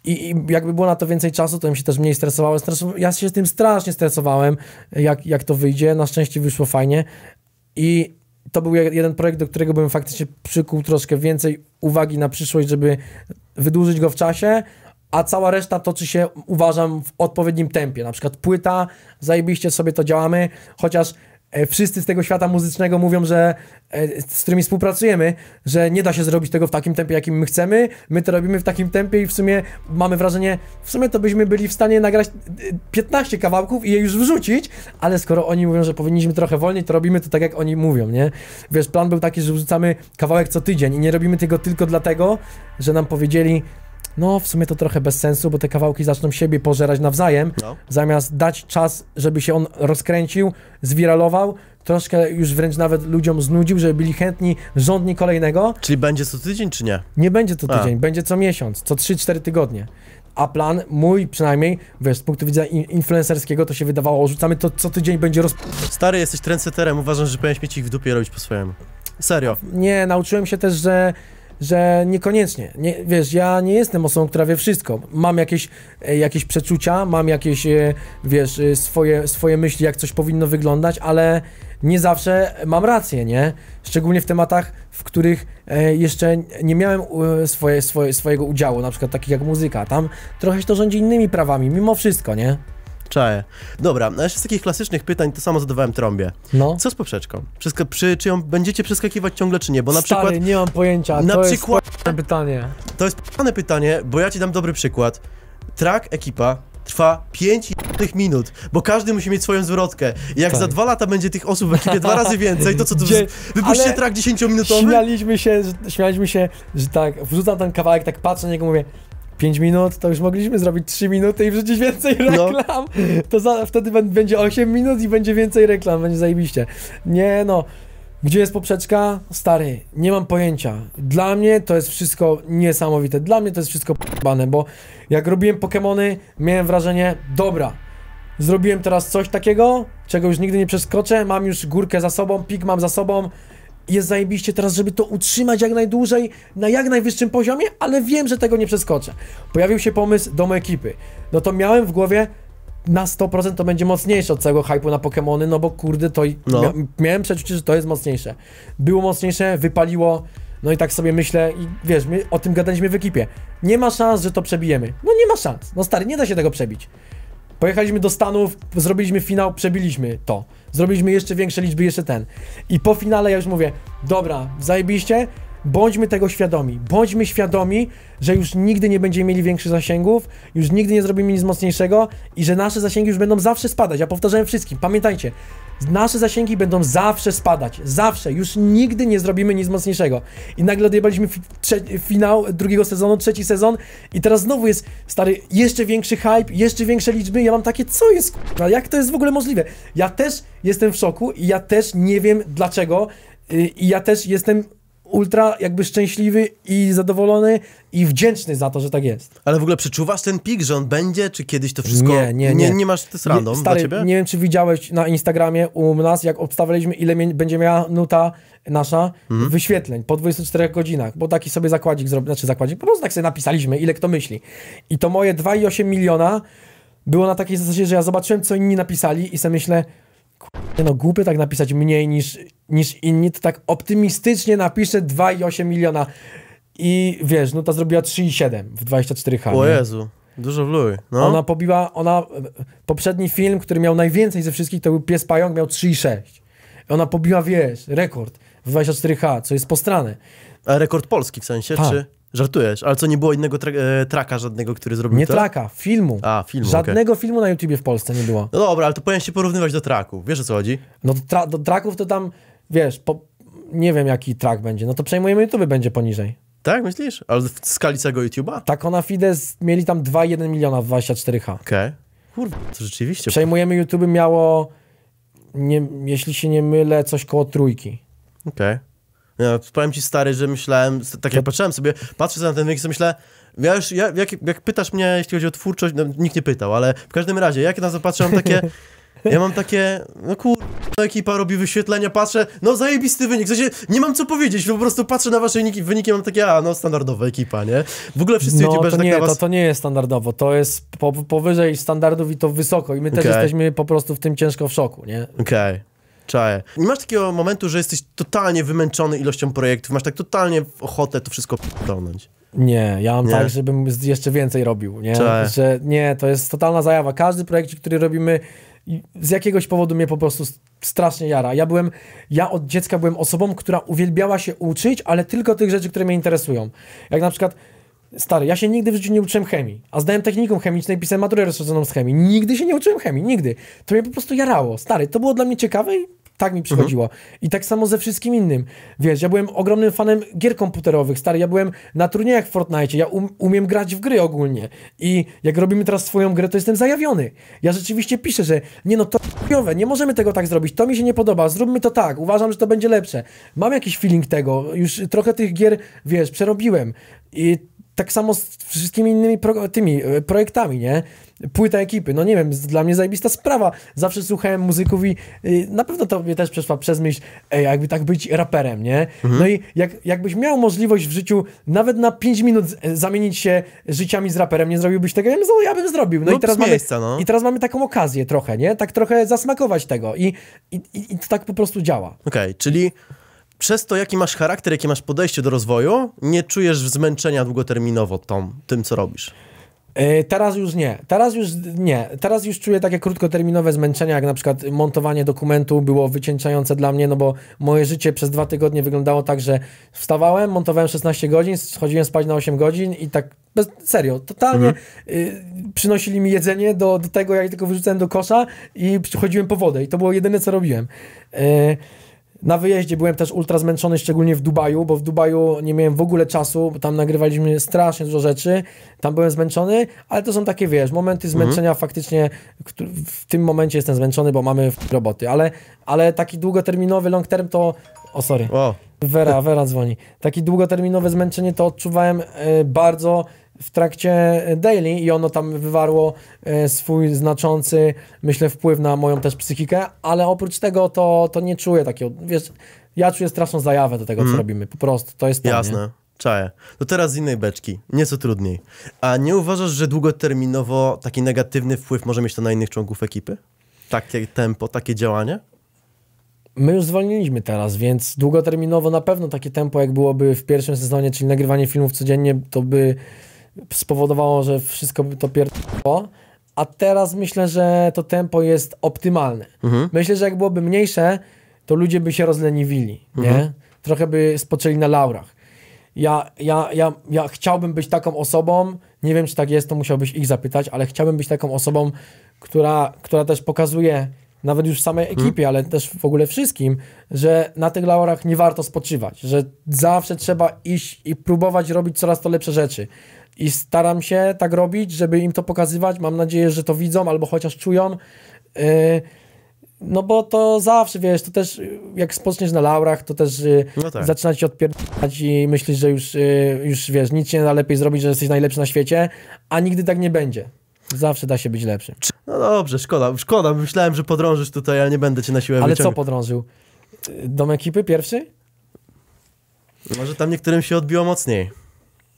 i, jakby było na to więcej czasu, to bym się też mniej stresował. ja się z tym strasznie stresowałem, jak, jak to wyjdzie. Na szczęście wyszło fajnie. I to był jeden projekt, do którego bym faktycznie przykuł troszkę więcej uwagi na przyszłość, żeby wydłużyć go w czasie, a cała reszta toczy się, uważam, w odpowiednim tempie. Na przykład płyta, zajebiście sobie to działamy, chociaż e, wszyscy z tego świata muzycznego mówią, że e, z którymi współpracujemy, że nie da się zrobić tego w takim tempie, jakim my chcemy. My to robimy w takim tempie i w sumie mamy wrażenie, w sumie to byśmy byli w stanie nagrać 15 e, kawałków i je już wrzucić, ale skoro oni mówią, że powinniśmy trochę wolniej, to robimy to tak, jak oni mówią, nie? Wiesz, plan był taki, że wrzucamy kawałek co tydzień i nie robimy tego tylko dlatego, że nam powiedzieli, no w sumie to trochę bez sensu, bo te kawałki zaczną siebie pożerać nawzajem, no. zamiast dać czas, żeby się on rozkręcił, zwiralował, troszkę już wręcz nawet ludziom znudził, żeby byli chętni żądni kolejnego. Czyli będzie co tydzień, czy nie? Nie będzie co tydzień, A. będzie co miesiąc, co 3-4 tygodnie. A plan mój przynajmniej, wiesz, z punktu widzenia influencerskiego to się wydawało, rzucamy to co tydzień będzie roz... Stary, jesteś trendseterem, uważam, że powinieneś mieć ich w dupie robić po swojemu. Serio. Nie, nauczyłem się też, że że niekoniecznie. Nie, wiesz, ja nie jestem osobą, która wie wszystko. Mam jakieś, e, jakieś przeczucia, mam jakieś, e, wiesz, e, swoje, swoje myśli, jak coś powinno wyglądać, ale nie zawsze mam rację, nie? Szczególnie w tematach, w których jeszcze nie miałem swoje, swoje, swojego udziału, na przykład takich jak muzyka. Tam trochę się to rządzi innymi prawami, mimo wszystko, nie? Czaję. Dobra, a jeszcze z takich klasycznych pytań to samo zadawałem trąbie. No. Co z poprzeczką? Wszystko, przy, czy ją będziecie przeskakiwać ciągle, czy nie? Bo na Stary, przykład. nie mam pojęcia. Na to przykład. Jest pytanie. To jest pytane pytanie, bo ja ci dam dobry przykład. Track ekipa trwa 5 minut, bo każdy musi mieć swoją zwrotkę. I jak tak. za dwa lata będzie tych osób w ekipie dwa razy więcej, to co tu Dzie- wypuśćcie track 10-minutowy? Śmialiśmy się, śmialiśmy się, że tak, wrzucam ten kawałek, tak patrzę na niego mówię, 5 minut, to już mogliśmy zrobić 3 minuty i wrzucić więcej no. reklam. No. To za, wtedy będzie 8 minut i będzie więcej reklam, będzie zajebiście. Nie no. Gdzie jest poprzeczka? Stary, nie mam pojęcia. Dla mnie to jest wszystko niesamowite. Dla mnie to jest wszystko p***bane, bo jak robiłem Pokémony, miałem wrażenie, dobra, zrobiłem teraz coś takiego, czego już nigdy nie przeskoczę, mam już górkę za sobą, pik mam za sobą, jest zajebiście teraz, żeby to utrzymać jak najdłużej, na jak najwyższym poziomie, ale wiem, że tego nie przeskoczę. Pojawił się pomysł domu ekipy. No to miałem w głowie, na 100% to będzie mocniejsze od całego hypu na Pokémony, no bo kurde, to no. mia miałem przeczucie, że to jest mocniejsze. Było mocniejsze, wypaliło, no i tak sobie myślę i wiesz, my o tym gadaliśmy w ekipie. Nie ma szans, że to przebijemy. No nie ma szans. No stary, nie da się tego przebić. Pojechaliśmy do Stanów, zrobiliśmy finał, przebiliśmy to. Zrobiliśmy jeszcze większe liczby, jeszcze ten. I po finale ja już mówię, dobra, zajebiście, bądźmy tego świadomi. Bądźmy świadomi, że już nigdy nie będziemy mieli większych zasięgów, już nigdy nie zrobimy nic mocniejszego i że nasze zasięgi już będą zawsze spadać. Ja powtarzałem wszystkim, pamiętajcie, nasze zasięgi będą zawsze spadać. Zawsze. Już nigdy nie zrobimy nic mocniejszego. I nagle odjebaliśmy finał drugiego sezonu, trzeci sezon i teraz znowu jest, stary, jeszcze większy hype, jeszcze większe liczby. Ja mam takie, co jest k***a, jak to jest w ogóle możliwe? Ja też jestem w szoku i ja też nie wiem dlaczego y, i ja też jestem ultra jakby szczęśliwy i zadowolony i wdzięczny za to, że tak jest. Ale w ogóle przeczuwasz ten pik, że on będzie, czy kiedyś to wszystko... Nie, nie, nie. Nie, nie masz, to jest random nie, stary, ciebie? nie wiem, czy widziałeś na Instagramie u nas, jak obstawialiśmy, ile mie będzie miała nuta nasza mhm. wyświetleń po 24 godzinach, bo taki sobie zakładzik zrobił, znaczy zakładzik, po prostu tak sobie napisaliśmy, ile kto myśli. I to moje 2,8 miliona było na takiej zasadzie, że ja zobaczyłem, co inni napisali i sobie myślę, Kurde, no głupie tak napisać mniej niż, niż inni, to tak optymistycznie napiszę 2,8 miliona. I wiesz, no ta zrobiła 3,7 w 24H. O Jezu, dużo wluj. No. Ona pobiła, ona, poprzedni film, który miał najwięcej ze wszystkich, to był Pies Pająk, miał 3,6. Ona pobiła, wiesz, rekord w 24H, co jest postrane. A rekord polski w sensie, tak. czy? Żartujesz, ale co, nie było innego tra e, traka żadnego, który zrobił Nie to? traka, filmu. A, filmu, Żadnego okay. filmu na YouTubie w Polsce nie było. No dobra, ale to powinien się porównywać do traków, wiesz o co chodzi? No do, tra do traków to tam, wiesz, po... nie wiem jaki trak będzie, no to przejmujemy YouTube będzie poniżej. Tak, myślisz? Ale w skali całego YouTube'a? Tak, ona Fides mieli tam 2,1 miliona w 24H. Okej. Okay. Kurwa, to rzeczywiście. Przejmujemy YouTube miało, nie, jeśli się nie mylę, coś koło trójki. Okej. Okay. Ja, powiem ci stary, że myślałem, tak jak patrzyłem sobie, patrzę na ten wynik i myślę, ja ja, jak, jak, pytasz mnie, jeśli chodzi o twórczość, no, nikt nie pytał, ale w każdym razie, jak na to patrzę, mam takie, ja mam takie, no kur... No ekipa robi wyświetlenia, patrzę, no zajebisty wynik, w sensie nie mam co powiedzieć, po prostu patrzę na wasze wyniki, wyniki mam takie, a no standardowa ekipa, nie? W ogóle wszyscy no, youtuberzy to tak nie, was... to, to nie jest standardowo, to jest po, powyżej standardów i to wysoko i my też jesteśmy po prostu w tym ciężko w szoku, nie? Okej. Okay czaję. Nie masz takiego momentu, że jesteś totalnie wymęczony ilością projektów, masz tak totalnie ochotę to wszystko p***nąć. Nie, ja mam nie. tak, żebym jeszcze więcej robił, nie? Że nie, to jest totalna zajawa. Każdy projekt, który robimy, z jakiegoś powodu mnie po prostu strasznie jara. Ja byłem, ja od dziecka byłem osobą, która uwielbiała się uczyć, ale tylko tych rzeczy, które mnie interesują. Jak na przykład Stary, ja się nigdy w życiu nie uczyłem chemii, a zdałem techniką chemiczną i pisałem maturę rozszerzoną z chemii. Nigdy się nie uczyłem chemii, nigdy. To mnie po prostu jarało. Stary, to było dla mnie ciekawe i tak mi przychodziło. Mhm. I tak samo ze wszystkim innym. Wiesz, ja byłem ogromnym fanem gier komputerowych, stary, ja byłem na turniejach w Fortnite, ja um, umiem grać w gry ogólnie. I jak robimy teraz swoją grę, to jestem zajawiony. Ja rzeczywiście piszę, że nie no, to chujowe, nie możemy tego tak zrobić, to mi się nie podoba, zróbmy to tak, uważam, że to będzie lepsze. Mam jakiś feeling tego, już trochę tych gier, wiesz, przerobiłem. I tak samo z wszystkimi innymi pro, tymi e, projektami, nie? Płyta ekipy, no nie wiem, dla mnie zajebista sprawa. Zawsze słuchałem muzyków i y, na pewno to mnie też przeszła przez myśl, ej, jakby tak być raperem, nie? Mhm. No i jak, jakbyś miał możliwość w życiu nawet na 5 minut e, zamienić się życiami z raperem, nie zrobiłbyś tego? Ja bym, ja bym zrobił. No, no i, teraz mamy, no. i teraz mamy taką okazję trochę, nie? Tak trochę zasmakować tego i, i, i, i to tak po prostu działa. Okej, okay, czyli przez to, jaki masz charakter, jakie masz podejście do rozwoju, nie czujesz zmęczenia długoterminowo tą, tym, co robisz. E, teraz już nie. Teraz już nie. Teraz już czuję takie krótkoterminowe zmęczenia, jak na przykład montowanie dokumentu było wycieńczające dla mnie, no bo moje życie przez dwa tygodnie wyglądało tak, że wstawałem, montowałem 16 godzin, schodziłem spać na 8 godzin i tak bez, serio, totalnie mhm. y, przynosili mi jedzenie do, do tego, jak tylko wyrzucałem do kosza i chodziłem po wodę i to było jedyne, co robiłem. Y, na wyjeździe byłem też ultra zmęczony, szczególnie w Dubaju, bo w Dubaju nie miałem w ogóle czasu, bo tam nagrywaliśmy strasznie dużo rzeczy, tam byłem zmęczony, ale to są takie, wiesz, momenty mhm. zmęczenia mhm. faktycznie, w tym momencie jestem zmęczony, bo mamy roboty, ale, ale taki długoterminowy long term to... O, sorry. Wow. Vera, Vera dzwoni. Taki długoterminowe zmęczenie to odczuwałem e, bardzo w trakcie daily i ono tam wywarło e, swój znaczący, myślę, wpływ na moją też psychikę, ale oprócz tego to, to nie czuję takiego, wiesz, ja czuję straszną zajawę do tego, mm. co mhm. robimy, po prostu, to jest Jasne. Nie? Czaję. To teraz z innej beczki, nieco trudniej. A nie uważasz, że długoterminowo taki negatywny wpływ może mieć to na innych członków ekipy? Takie tempo, takie działanie? My już zwolniliśmy teraz, więc długoterminowo na pewno takie tempo, jak byłoby w pierwszym sezonie, czyli nagrywanie filmów codziennie, to by spowodowało, że wszystko to pierdło. A teraz myślę, że to tempo jest optymalne. Mhm. Myślę, że jak byłoby mniejsze, to ludzie by się rozleniwili, nie? Mhm. Trochę by spoczęli na laurach. Ja, ja, ja, ja chciałbym być taką osobą, nie wiem czy tak jest, to musiałbyś ich zapytać, ale chciałbym być taką osobą, która, która też pokazuje, nawet już w samej mhm. ekipie, ale też w ogóle wszystkim, że na tych laurach nie warto spoczywać, że zawsze trzeba iść i próbować robić coraz to lepsze rzeczy, i staram się tak robić, żeby im to pokazywać. Mam nadzieję, że to widzą albo chociaż czują. Y, no bo to zawsze, wiesz, to też jak spoczniesz na laurach, to też y, no tak. zaczyna ci odpierdać i myślisz, że już, y, już wiesz, nic nie da lepiej zrobić, że jesteś najlepszy na świecie, a nigdy tak nie będzie. Zawsze da się być lepszy. No dobrze, szkoda, szkoda. Myślałem, że podrążysz tutaj, a nie będę cię na siłę Ale co podrążył? Dom ekipy pierwszy? Może tam niektórym się odbiło mocniej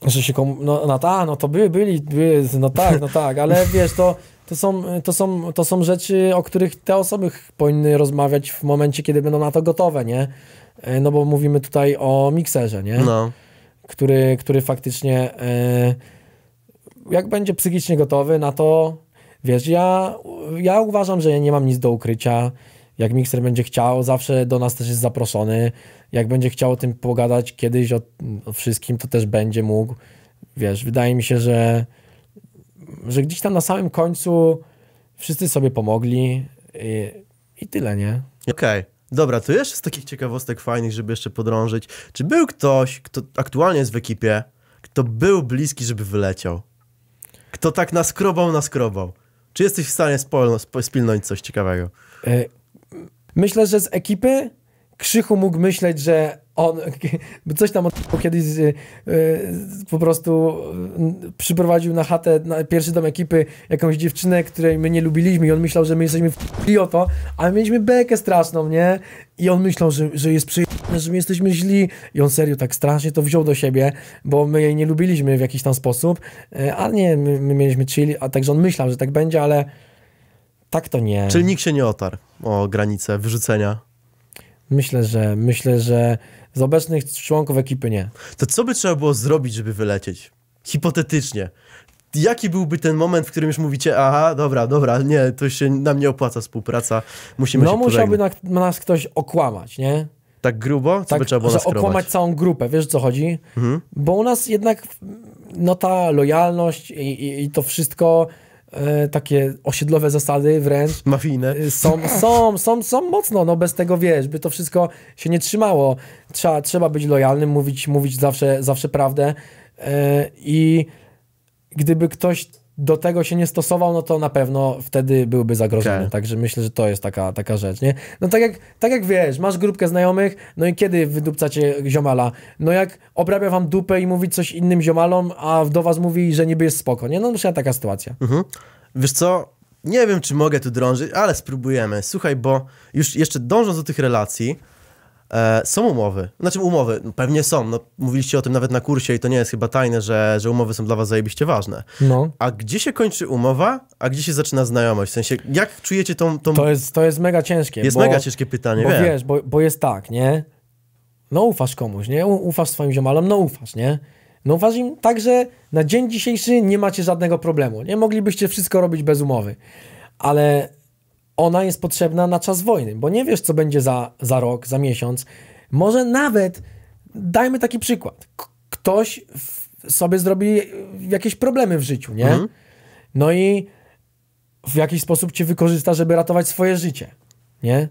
że się komu... No, no tak, no to by, byli, by, no tak, no tak, ale wiesz, to, to, są, to, są, to są rzeczy, o których te osoby powinny rozmawiać w momencie, kiedy będą na to gotowe, nie? E, no bo mówimy tutaj o mikserze, nie? No. Który, który faktycznie e, jak będzie psychicznie gotowy na to, wiesz, ja, ja uważam, że ja nie mam nic do ukrycia, jak mikser będzie chciał, zawsze do nas też jest zaproszony, jak będzie chciał o tym pogadać kiedyś o, o wszystkim, to też będzie mógł. Wiesz, wydaje mi się, że, że gdzieś tam na samym końcu wszyscy sobie pomogli i, i tyle, nie? Okej. Okay. Dobra, to jeszcze z takich ciekawostek fajnych, żeby jeszcze podrążyć. Czy był ktoś, kto aktualnie jest w ekipie, kto był bliski, żeby wyleciał? Kto tak naskrobał, naskrobał? Czy jesteś w stanie spilnąć coś ciekawego? E, myślę, że z ekipy Krzychu mógł myśleć, że on coś tam kiedyś yy, po prostu yy, przyprowadził na chatę, na pierwszy dom ekipy jakąś dziewczynę, której my nie lubiliśmy i on myślał, że my jesteśmy w oto, ale mieliśmy bekę straszną, nie? I on myślał, że, że jest przyjemne, że my jesteśmy źli i on serio tak strasznie to wziął do siebie, bo my jej nie lubiliśmy w jakiś tam sposób, yy, a nie, my, my mieliśmy chill, a także on myślał, że tak będzie, ale tak to nie. Czyli nikt się nie otarł o granicę wyrzucenia Myślę, że myślę, że z obecnych członków ekipy nie. To co by trzeba było zrobić, żeby wylecieć? Hipotetycznie. Jaki byłby ten moment, w którym już mówicie, aha, dobra, dobra, nie, to się nam nie opłaca współpraca, musimy no, się No musiałby na, nas ktoś okłamać, nie? Tak grubo? Co tak, by trzeba było że okłamać całą grupę, wiesz o co chodzi? Mhm. Bo u nas jednak no ta lojalność i, i, i to wszystko E, takie osiedlowe zasady wręcz. Mafijne. E, są, są, są, są mocno, no bez tego wiesz, by to wszystko się nie trzymało. Trzeba, trzeba być lojalnym, mówić, mówić zawsze, zawsze prawdę e, i gdyby ktoś do tego się nie stosował, no to na pewno wtedy byłby zagrożony. Okay. Także myślę, że to jest taka, taka rzecz, nie? No tak jak, tak jak wiesz, masz grupkę znajomych, no i kiedy wydupcacie ziomala? No jak obrabia wam dupę i mówi coś innym ziomalom, a do was mówi, że niby jest spoko, nie? No myślę, taka sytuacja. Mhm. Wiesz co, nie wiem, czy mogę tu drążyć, ale spróbujemy. Słuchaj, bo już jeszcze dążąc do tych relacji, E, są umowy. Znaczy umowy, pewnie są. No, mówiliście o tym nawet na kursie i to nie jest chyba tajne, że, że umowy są dla was zajebiście ważne. No. A gdzie się kończy umowa, a gdzie się zaczyna znajomość? W sensie, jak czujecie tą... tą... To, jest, to jest mega ciężkie. Jest bo, mega ciężkie pytanie, Bo wiem. wiesz, bo, bo jest tak, nie? No ufasz komuś, nie? Ufasz swoim ziomalom, no ufasz, nie? No ufasz im tak, że na dzień dzisiejszy nie macie żadnego problemu, nie? Moglibyście wszystko robić bez umowy. Ale ona jest potrzebna na czas wojny, bo nie wiesz, co będzie za, za rok, za miesiąc. Może nawet, dajmy taki przykład, ktoś sobie zrobi jakieś problemy w życiu, nie? Mhm. No i w jakiś sposób cię wykorzysta, żeby ratować swoje życie, nie?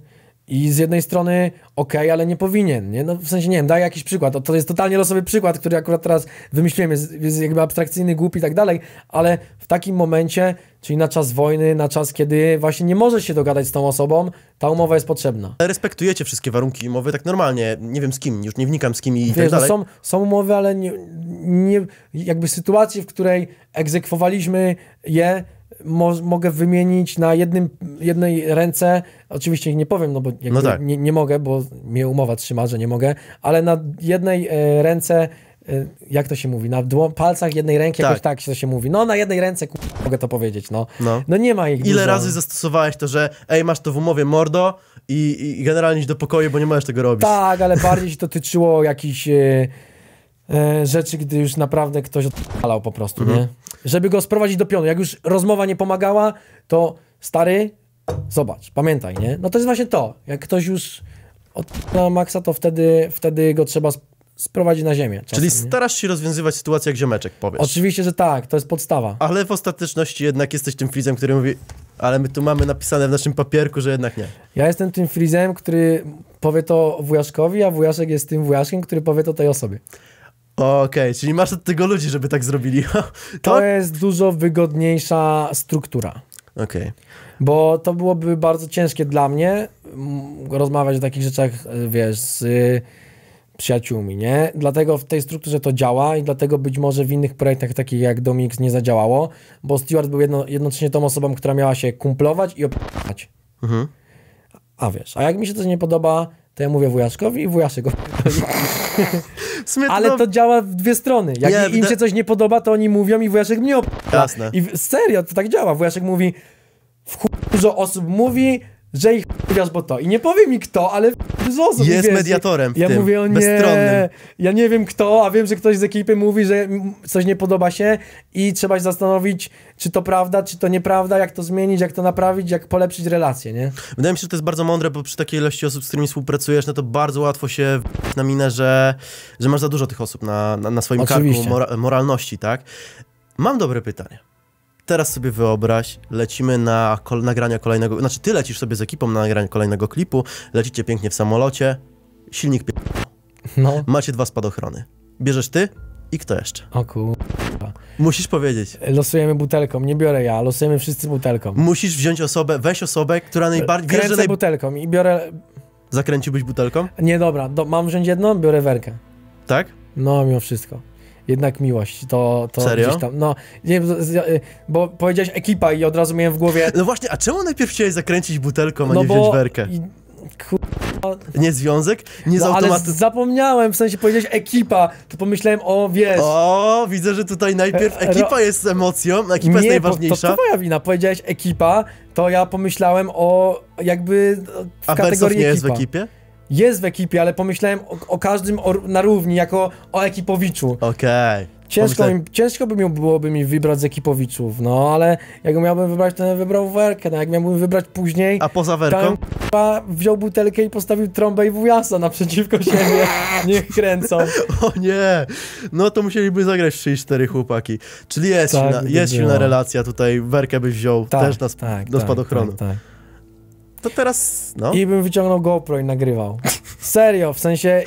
I z jednej strony okej, okay, ale nie powinien, nie? No w sensie, nie wiem, daj jakiś przykład. To, to jest totalnie losowy przykład, który akurat teraz wymyśliłem, jest, jest jakby abstrakcyjny, głupi i tak dalej, ale w takim momencie, czyli na czas wojny, na czas, kiedy właśnie nie możesz się dogadać z tą osobą, ta umowa jest potrzebna. Ale respektujecie wszystkie warunki umowy tak normalnie, nie wiem z kim, już nie wnikam z kim i tak Wiesz, tak dalej. No są, są umowy, ale nie, nie, jakby sytuacje, w której egzekwowaliśmy je mo mogę wymienić na jednym, jednej ręce, oczywiście nie powiem, no bo no tak. nie, nie, mogę, bo mnie umowa trzyma, że nie mogę, ale na jednej e, ręce e, jak to się mówi, na palcach jednej ręki, tak. jakoś tak się to się mówi. No na jednej ręce, mogę to powiedzieć, no. no. no nie ma ich Ile dużo. razy zastosowałeś to, że ej, masz to w umowie mordo i, i generalnie iść do pokoju, bo nie możesz tego robić. Tak, ale bardziej się to jakichś... E, E, rzeczy, gdy już naprawdę ktoś odpalał po prostu, mhm. nie? Żeby go sprowadzić do pionu. Jak już rozmowa nie pomagała, to stary, zobacz, pamiętaj, nie? No to jest właśnie to. Jak ktoś już odpala maksa, to wtedy, wtedy go trzeba sprowadzić na ziemię. Czasem, Czyli starasz się rozwiązywać sytuację jak ziomeczek, powiesz. Oczywiście, że tak, to jest podstawa. Ale w ostateczności jednak jesteś tym frizem, który mówi, ale my tu mamy napisane w naszym papierku, że jednak nie. Ja jestem tym frizem, który powie to wujaszkowi, a wujaszek jest tym wujaszkiem, który powie to tej osobie. Okej, czyli masz od tego ludzi, żeby tak zrobili. To jest dużo wygodniejsza struktura. Okej. Bo to byłoby bardzo ciężkie dla mnie rozmawiać o takich rzeczach, e, wiesz, z y, przyjaciółmi, nie? Dlatego w tej strukturze to działa i dlatego być może w innych projektach takich jak Domix nie zadziałało, bo Stewart był jedno, jednocześnie tą osobą, która miała się kumplować i opierać. Mhm. A wiesz, a jak mi się to nie podoba, to ja mówię wujaszkowi i wujaszek go Ale to działa w dwie strony. Jak im się coś nie podoba, to oni mówią i wujaszek mnie op... Jasne. I serio, to tak działa. Wujaszek mówi, w dużo osób mówi, że ich p***asz, bo to. I nie powie mi kto, ale zozo, Jest wiesz, mediatorem w ja tym, mówię, o nie, Ja nie wiem kto, a wiem, że ktoś z ekipy mówi, że coś nie podoba się i trzeba się zastanowić, czy to prawda, czy to nieprawda, jak to zmienić, jak to naprawić, jak polepszyć relacje, nie? Wydaje mi się, że to jest bardzo mądre, bo przy takiej ilości osób, z którymi współpracujesz, no to bardzo łatwo się na minę, że, że masz za dużo tych osób na, na, na swoim Oczywiście. karku mora moralności, tak? Mam dobre pytanie teraz sobie wyobraź, lecimy na kol nagrania kolejnego, znaczy ty lecisz sobie z ekipą na nagranie kolejnego klipu, lecicie pięknie w samolocie, silnik pie... No. Macie dwa spadochrony. Bierzesz ty i kto jeszcze? O kurwa. Musisz powiedzieć. Losujemy butelką, nie biorę ja, losujemy wszyscy butelką. Musisz wziąć osobę, weź osobę, która najbardziej... Kręcę wiesz, naj... butelką i biorę... Zakręciłbyś butelką? Nie, dobra, do, mam wziąć jedną, biorę werkę. Tak? No, mimo wszystko jednak miłość. To, to Serio? gdzieś tam. No, nie wiem, y, bo powiedziałeś ekipa i od razu miałem w głowie. No właśnie, a czemu najpierw chciałeś zakręcić butelką, a no nie wziąć bo... werkę? I... Kurwa. Nie związek? Nie no, zapomniałem, w sensie powiedziałeś ekipa, to pomyślałem o, wiesz... O, widzę, że tutaj najpierw e, ekipa Ro... jest emocją, ekipa nie, jest najważniejsza. Nie, to, to twoja wina, powiedziałeś ekipa, to ja pomyślałem o jakby w A kategorii nie ekipa. jest w ekipie? jest w ekipie, ale pomyślałem o, o każdym o, na równi, jako o ekipowiczu. Okej. Okay. Ciężko, mi, ciężko by mi byłoby mi wybrać z ekipowiczów, no ale jak go miałbym wybrać, to wybrał werkę, no jak miałbym wybrać później... A poza werką? Tam, wziął butelkę i postawił trąbę i wujasa naprzeciwko siebie, niech kręcą. o nie, no to musieliby zagrać 3-4 chłopaki. Czyli jest, tak, silna, jest silna relacja tutaj, werkę byś wziął tak, też na, tak, do tak, spadochronu. tak. tak to teraz, no. I bym wyciągnął GoPro i nagrywał. Serio, w sensie,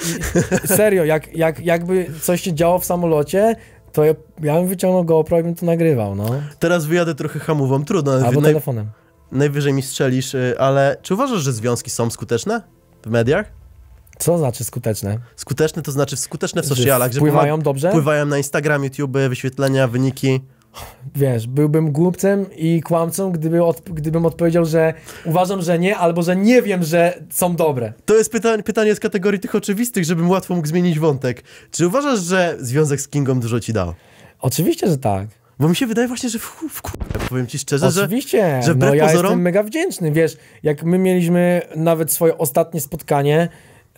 serio, jak, jak, jakby coś się działo w samolocie, to ja, ja bym wyciągnął GoPro i bym to nagrywał, no. Teraz wyjadę trochę hamową, trudno. Albo naj, telefonem. Najwyżej mi strzelisz, y, ale czy uważasz, że związki są skuteczne w mediach? Co znaczy skuteczne? Skuteczne to znaczy skuteczne w socialach. Pływają dobrze? Pływają na Instagram, YouTube, wyświetlenia, wyniki wiesz, byłbym głupcem i kłamcą, gdyby gdybym odpowiedział, że uważam, że nie, albo że nie wiem, że są dobre. To jest pytanie, pytanie z kategorii tych oczywistych, żebym łatwo mógł zmienić wątek. Czy uważasz, że związek z Kingą dużo ci dał? Oczywiście, że tak. Bo mi się wydaje właśnie, że w, w powiem ci szczerze, Oczywiście. że Oczywiście, no ja pozorom... jestem mega wdzięczny, wiesz, jak my mieliśmy nawet swoje ostatnie spotkanie,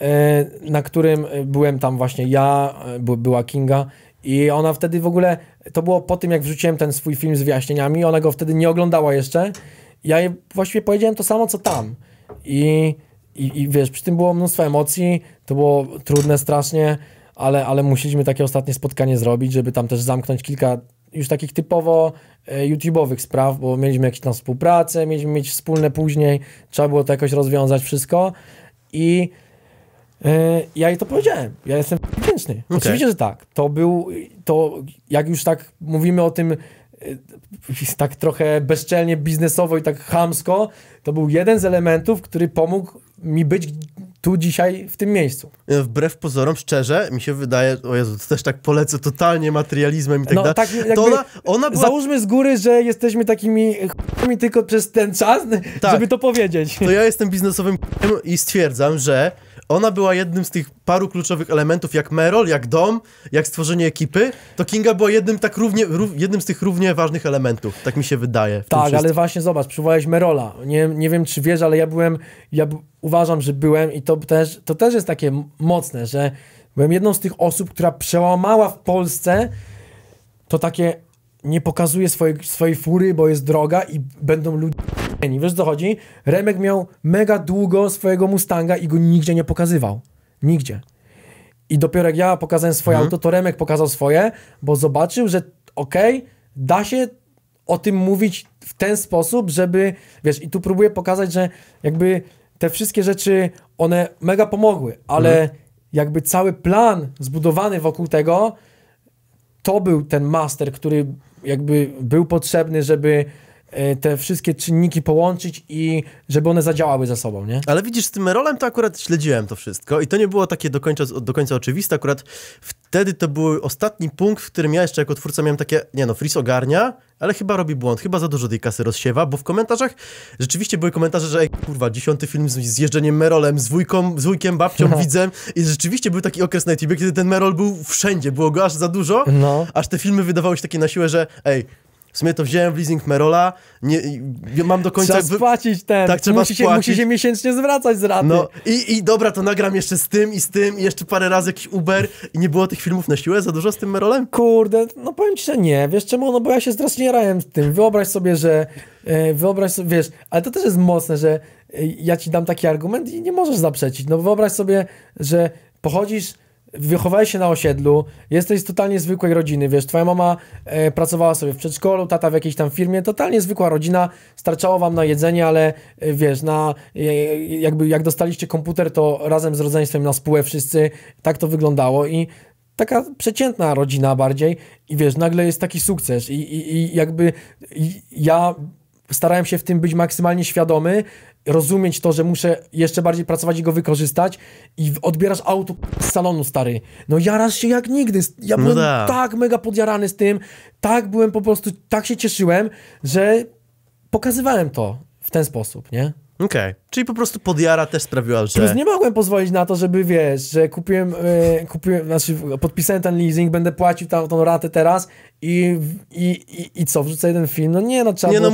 e, na którym byłem tam właśnie ja, e, była Kinga i ona wtedy w ogóle to było po tym, jak wrzuciłem ten swój film z wyjaśnieniami. Ona go wtedy nie oglądała jeszcze. Ja jej właściwie powiedziałem to samo, co tam. I, i, i wiesz, przy tym było mnóstwo emocji, to było trudne strasznie, ale, ale musieliśmy takie ostatnie spotkanie zrobić, żeby tam też zamknąć kilka już takich typowo e, YouTube'owych spraw, bo mieliśmy jakieś tam współpracę, mieliśmy mieć wspólne później, trzeba było to jakoś rozwiązać wszystko i yy, ja jej to powiedziałem. Ja jestem Okay. Oczywiście, że tak. To był, to jak już tak mówimy o tym y, tak trochę bezczelnie, biznesowo i tak chamsko, to był jeden z elementów, który pomógł mi być tu dzisiaj, w tym miejscu. E, wbrew pozorom, szczerze, mi się wydaje, o Jezu, to też tak polecę totalnie materializmem i tak no, dalej. Tak, to ona, ona była... Załóżmy z góry, że jesteśmy takimi ch**ami tylko przez ten czas, tak. żeby to powiedzieć. To ja jestem biznesowym i stwierdzam, że ona była jednym z tych paru kluczowych elementów, jak Merol, jak dom, jak stworzenie ekipy, to Kinga była jednym, tak równie, jednym z tych równie ważnych elementów, tak mi się wydaje. Tak, ale właśnie zobacz, przywołałeś Merola. Nie, nie wiem, czy wiesz, ale ja byłem, ja uważam, że byłem i to też, to też jest takie mocne, że byłem jedną z tych osób, która przełamała w Polsce to takie nie pokazuje swojej, swojej fury, bo jest droga i będą ludzie... Wiesz co chodzi? Remek miał mega długo swojego Mustanga i go nigdzie nie pokazywał. Nigdzie. I dopiero jak ja pokazałem swoje mhm. auto, to Remek pokazał swoje, bo zobaczył, że okej, okay, da się o tym mówić w ten sposób, żeby, wiesz, i tu próbuję pokazać, że jakby te wszystkie rzeczy, one mega pomogły, ale mhm. jakby cały plan zbudowany wokół tego, to był ten master, który jakby był potrzebny, żeby Y, te wszystkie czynniki połączyć i żeby one zadziałały ze sobą, nie? Ale widzisz, z tym rolem to akurat śledziłem to wszystko i to nie było takie do końca, do końca oczywiste, akurat wtedy to był ostatni punkt, w którym ja jeszcze jako twórca miałem takie, nie no, Fris ogarnia, ale chyba robi błąd, chyba za dużo tej kasy rozsiewa, bo w komentarzach rzeczywiście były komentarze, że ej, kurwa, dziesiąty film z, z jeżdżeniem Merolem, z, wujką, z wujkiem, babcią, no. widzem i rzeczywiście był taki okres na YouTube, kiedy ten Merol był wszędzie, było go aż za dużo, no. aż te filmy wydawały się takie na siłę, że ej, w sumie to wziąłem w leasing Merola, nie, mam do końca... Trzeba spłacić ten, tak, trzeba musi, się, spłacić. musi się miesięcznie zwracać z raty. No i, i dobra, to nagram jeszcze z tym i z tym i jeszcze parę razy jakiś Uber i nie było tych filmów na siłę za dużo z tym Merolem? Kurde, no powiem ci, że nie, wiesz czemu? No bo ja się strasznie rałem z tym. Wyobraź sobie, że, e, wyobraź sobie, wiesz, ale to też jest mocne, że e, ja ci dam taki argument i nie możesz zaprzeczyć. No wyobraź sobie, że pochodzisz wychowałeś się na osiedlu, jesteś z totalnie zwykłej rodziny, wiesz, twoja mama e, pracowała sobie w przedszkolu, tata w jakiejś tam firmie, totalnie zwykła rodzina, starczało wam na jedzenie, ale e, wiesz, na, e, jakby jak dostaliście komputer, to razem z rodzeństwem na spółę wszyscy, tak to wyglądało i taka przeciętna rodzina bardziej i wiesz, nagle jest taki sukces i, i, i jakby i, ja starałem się w tym być maksymalnie świadomy, rozumieć to, że muszę jeszcze bardziej pracować i go wykorzystać i odbierasz auto z salonu, stary. No jarasz się jak nigdy. Ja no byłem tak mega podjarany z tym, tak byłem po prostu, tak się cieszyłem, że pokazywałem to w ten sposób, nie? Okej, okay. czyli po prostu podjara też sprawiła, że... Plus nie mogłem pozwolić na to, żeby wiesz, że kupiłem, e, kupiłem znaczy podpisałem ten leasing, będę płacił tam tą ratę teraz i, i, i, i co, wrzucę jeden film? No nie, no trzeba nie, no,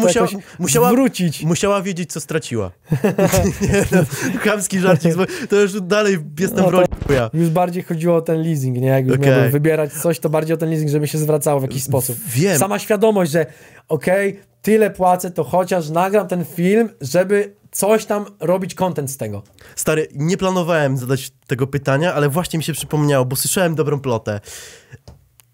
musiała, wrócić. Musiała wiedzieć, co straciła. nie, no, chamski żarcik, to już dalej jestem no, w roli Już bardziej chodziło o ten leasing, nie? Jak już okay. miałbym wybierać coś, to bardziej o ten leasing, żeby się zwracało w jakiś sposób. Wiem. Sama świadomość, że okej, okay, tyle płacę, to chociaż nagram ten film, żeby coś tam robić content z tego. Stary, nie planowałem zadać tego pytania, ale właśnie mi się przypomniało, bo słyszałem dobrą plotę.